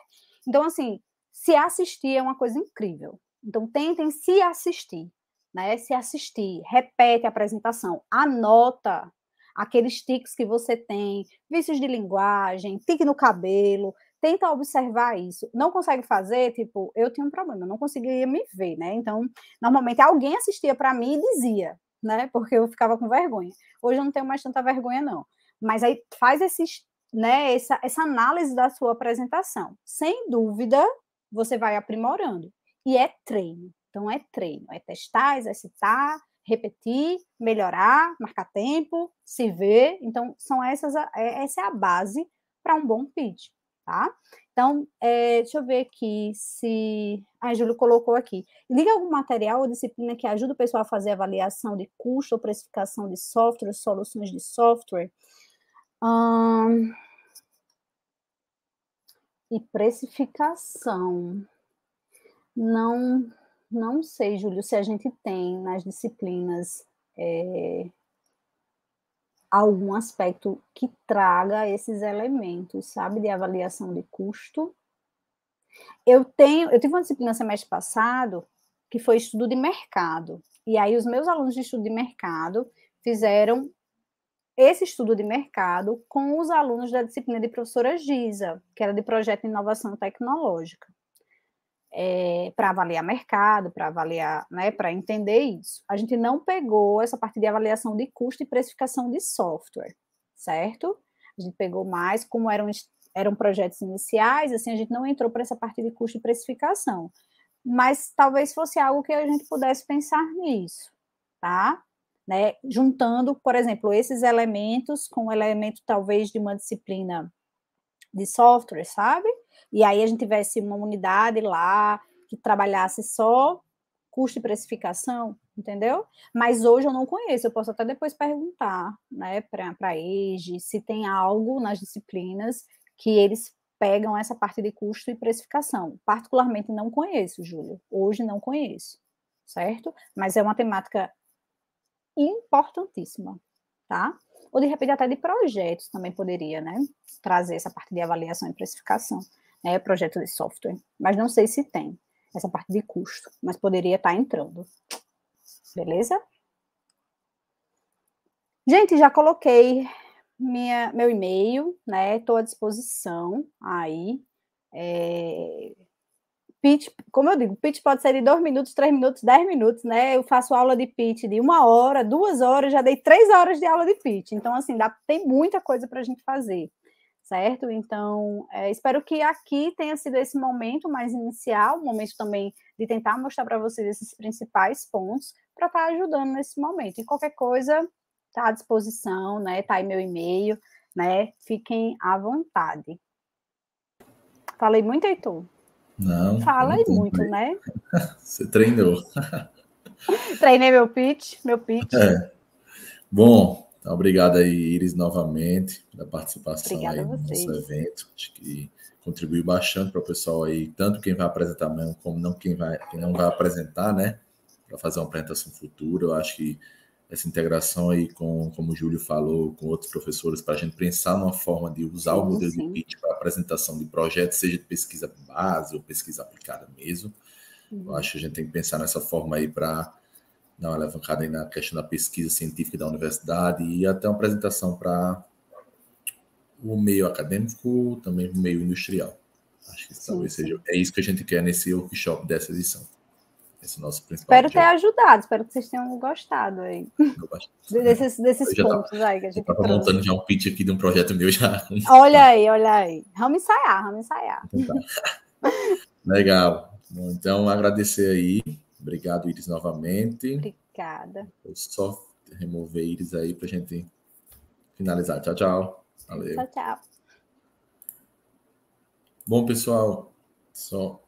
Então, assim, se assistir é uma coisa incrível. Então, tentem se assistir, né? Se assistir, repete a apresentação, anota aqueles tics que você tem, vícios de linguagem, tique no cabelo, tenta observar isso. Não consegue fazer, tipo, eu tinha um problema, não conseguia me ver, né? Então, normalmente alguém assistia para mim e dizia, né? Porque eu ficava com vergonha. Hoje eu não tenho mais tanta vergonha não. Mas aí faz esses, né, essa, essa análise da sua apresentação. Sem dúvida, você vai aprimorando. E é treino. Então é treino, é testar, exercitar, repetir, melhorar, marcar tempo, se ver. Então, são essas, é, essa é a base para um bom pitch, tá? Então, é, deixa eu ver aqui se. Ah, Júlio colocou aqui. Liga algum material ou disciplina que ajude o pessoal a fazer avaliação de custo ou precificação de software, soluções de software. Hum... E precificação. Não, não sei, Júlio, se a gente tem nas disciplinas é, algum aspecto que traga esses elementos, sabe, de avaliação de custo. Eu tenho, eu tive uma disciplina semestre passado que foi estudo de mercado. E aí os meus alunos de estudo de mercado fizeram esse estudo de mercado com os alunos da disciplina de professora Giza, que era de projeto de inovação tecnológica é, eh, para avaliar mercado, para avaliar, né, para entender isso. A gente não pegou essa parte de avaliação de custo e precificação de software, certo? A gente pegou mais como eram, eram projetos iniciais, assim, a gente não entrou para essa parte de custo e precificação. Mas talvez fosse algo que a gente pudesse pensar nisso, tá? Né? Juntando, por exemplo, esses elementos com o elemento talvez de uma disciplina de software, sabe? e aí a gente tivesse uma unidade lá que trabalhasse só custo e precificação, entendeu? Mas hoje eu não conheço, eu posso até depois perguntar, né, para a EGE, se tem algo nas disciplinas que eles pegam essa parte de custo e precificação. Particularmente não conheço, Júlio. Hoje não conheço, certo? Mas é uma temática importantíssima, tá? Ou de repente até de projetos também poderia, né? Trazer essa parte de avaliação e precificação né, projeto de software. Mas não sei se tem essa parte de custo, mas poderia estar tá entrando. Beleza? Gente, já coloquei minha, meu e-mail, né? Estou à disposição aí. É... Pitch, como eu digo, pitch pode ser de dois minutos, três minutos, dez minutos, né? Eu faço aula de pitch de uma hora, duas horas, já dei três horas de aula de pitch. Então, assim, dá, tem muita coisa para a gente fazer certo? Então, é, espero que aqui tenha sido esse momento mais inicial, um momento também de tentar mostrar para vocês esses principais pontos para estar tá ajudando nesse momento. E qualquer coisa, está à disposição, né? Tá aí meu e-mail, né? Fiquem à vontade. Falei muito, Heitor? Não. Falei muito, né? Você treinou. Treinei meu pitch, meu pitch. É. Bom, então, obrigado aí, Iris, novamente, pela participação aí no nosso evento. Acho que contribuiu bastante para o pessoal aí, tanto quem vai apresentar mesmo, como não quem, vai, quem não vai apresentar, né? Para fazer uma apresentação futura. Eu acho que essa integração aí com, como o Júlio falou, com outros professores, para a gente pensar numa forma de usar sim, o modelo sim. de pitch para apresentação de projetos, seja de pesquisa base ou pesquisa aplicada mesmo. Eu uhum. acho que a gente tem que pensar nessa forma aí para dar uma alavancada aí na questão da pesquisa científica da universidade e até uma apresentação para o meio acadêmico, também o meio industrial. Acho que sim, talvez sim. seja é isso que a gente quer nesse workshop dessa edição. Esse é nosso principal. Espero objetivo. ter ajudado, espero que vocês tenham gostado aí. desses desses pontos tava, aí que a gente tava montando já um pitch aqui de um projeto meu já. Olha aí, olha aí. Vamos ensaiar, vamos ensaiar. Então, tá. Legal. Então, agradecer aí Obrigado, Iris, novamente. Obrigada. Vou só remover Iris aí para a gente finalizar. Tchau, tchau. Valeu. Tchau, tchau. Bom, pessoal, só.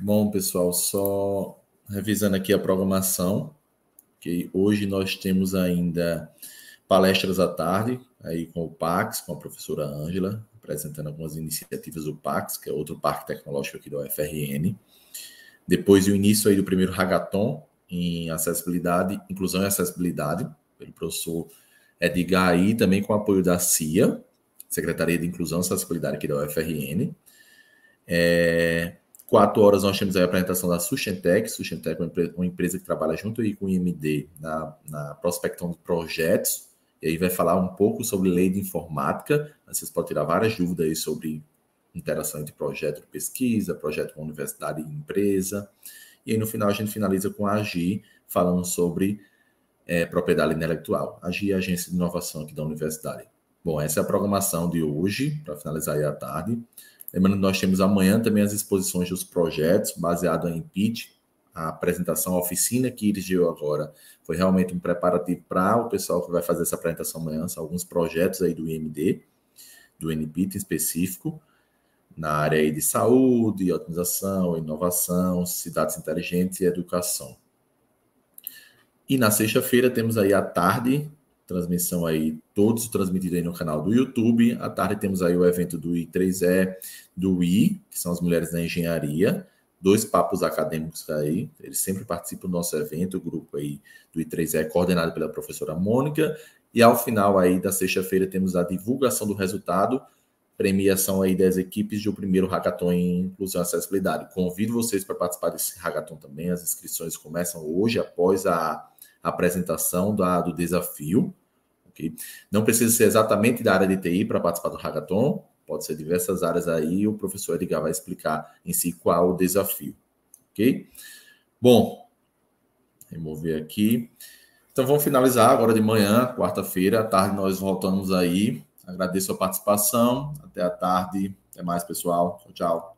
Bom, pessoal, só revisando aqui a programação, que hoje nós temos ainda palestras à tarde, aí com o Pax, com a professora Ângela, apresentando algumas iniciativas do Pax, que é outro parque tecnológico aqui da UFRN. Depois o início aí do primeiro Hagaton em acessibilidade, inclusão e acessibilidade, pelo professor Edgar aí, também com apoio da CIA, Secretaria de Inclusão e Acessibilidade aqui da UFRN. É, quatro horas nós temos a apresentação da Sustentec, Sustentec é uma empresa que trabalha junto aí com o IMD na, na prospectão de projetos. E aí vai falar um pouco sobre lei de informática. Vocês podem tirar várias dúvidas aí sobre interação entre projeto de pesquisa, projeto com universidade e empresa. E aí, no final, a gente finaliza com a AGI, falando sobre é, propriedade intelectual. AGI é a Agência de Inovação aqui da Universidade. Bom, essa é a programação de hoje, para finalizar aí a tarde. Lembrando que nós temos amanhã também as exposições dos projetos, baseado em PIT, a apresentação, a oficina que Iris deu agora foi realmente um preparativo para o pessoal que vai fazer essa apresentação amanhã, alguns projetos aí do IMD, do NPIT em específico na área de saúde, otimização, inovação, cidades inteligentes e educação. E na sexta-feira temos aí a tarde, transmissão aí, todos transmitidos aí no canal do YouTube. À tarde temos aí o evento do I3E, do I, que são as mulheres na engenharia. Dois papos acadêmicos aí, eles sempre participam do nosso evento, o grupo aí do I3E, coordenado pela professora Mônica. E ao final aí da sexta-feira temos a divulgação do resultado premiação aí das equipes de um primeiro Hackathon em Inclusão e Acessibilidade. Convido vocês para participar desse Hackathon também. As inscrições começam hoje, após a apresentação da, do desafio. Okay? Não precisa ser exatamente da área de TI para participar do Hackathon. Pode ser diversas áreas aí. O professor Edgar vai explicar em si qual o desafio. Ok? Bom, remover aqui. Então vamos finalizar agora de manhã, quarta-feira. À tarde nós voltamos aí Agradeço a participação. Até a tarde. Até mais, pessoal. Tchau, tchau.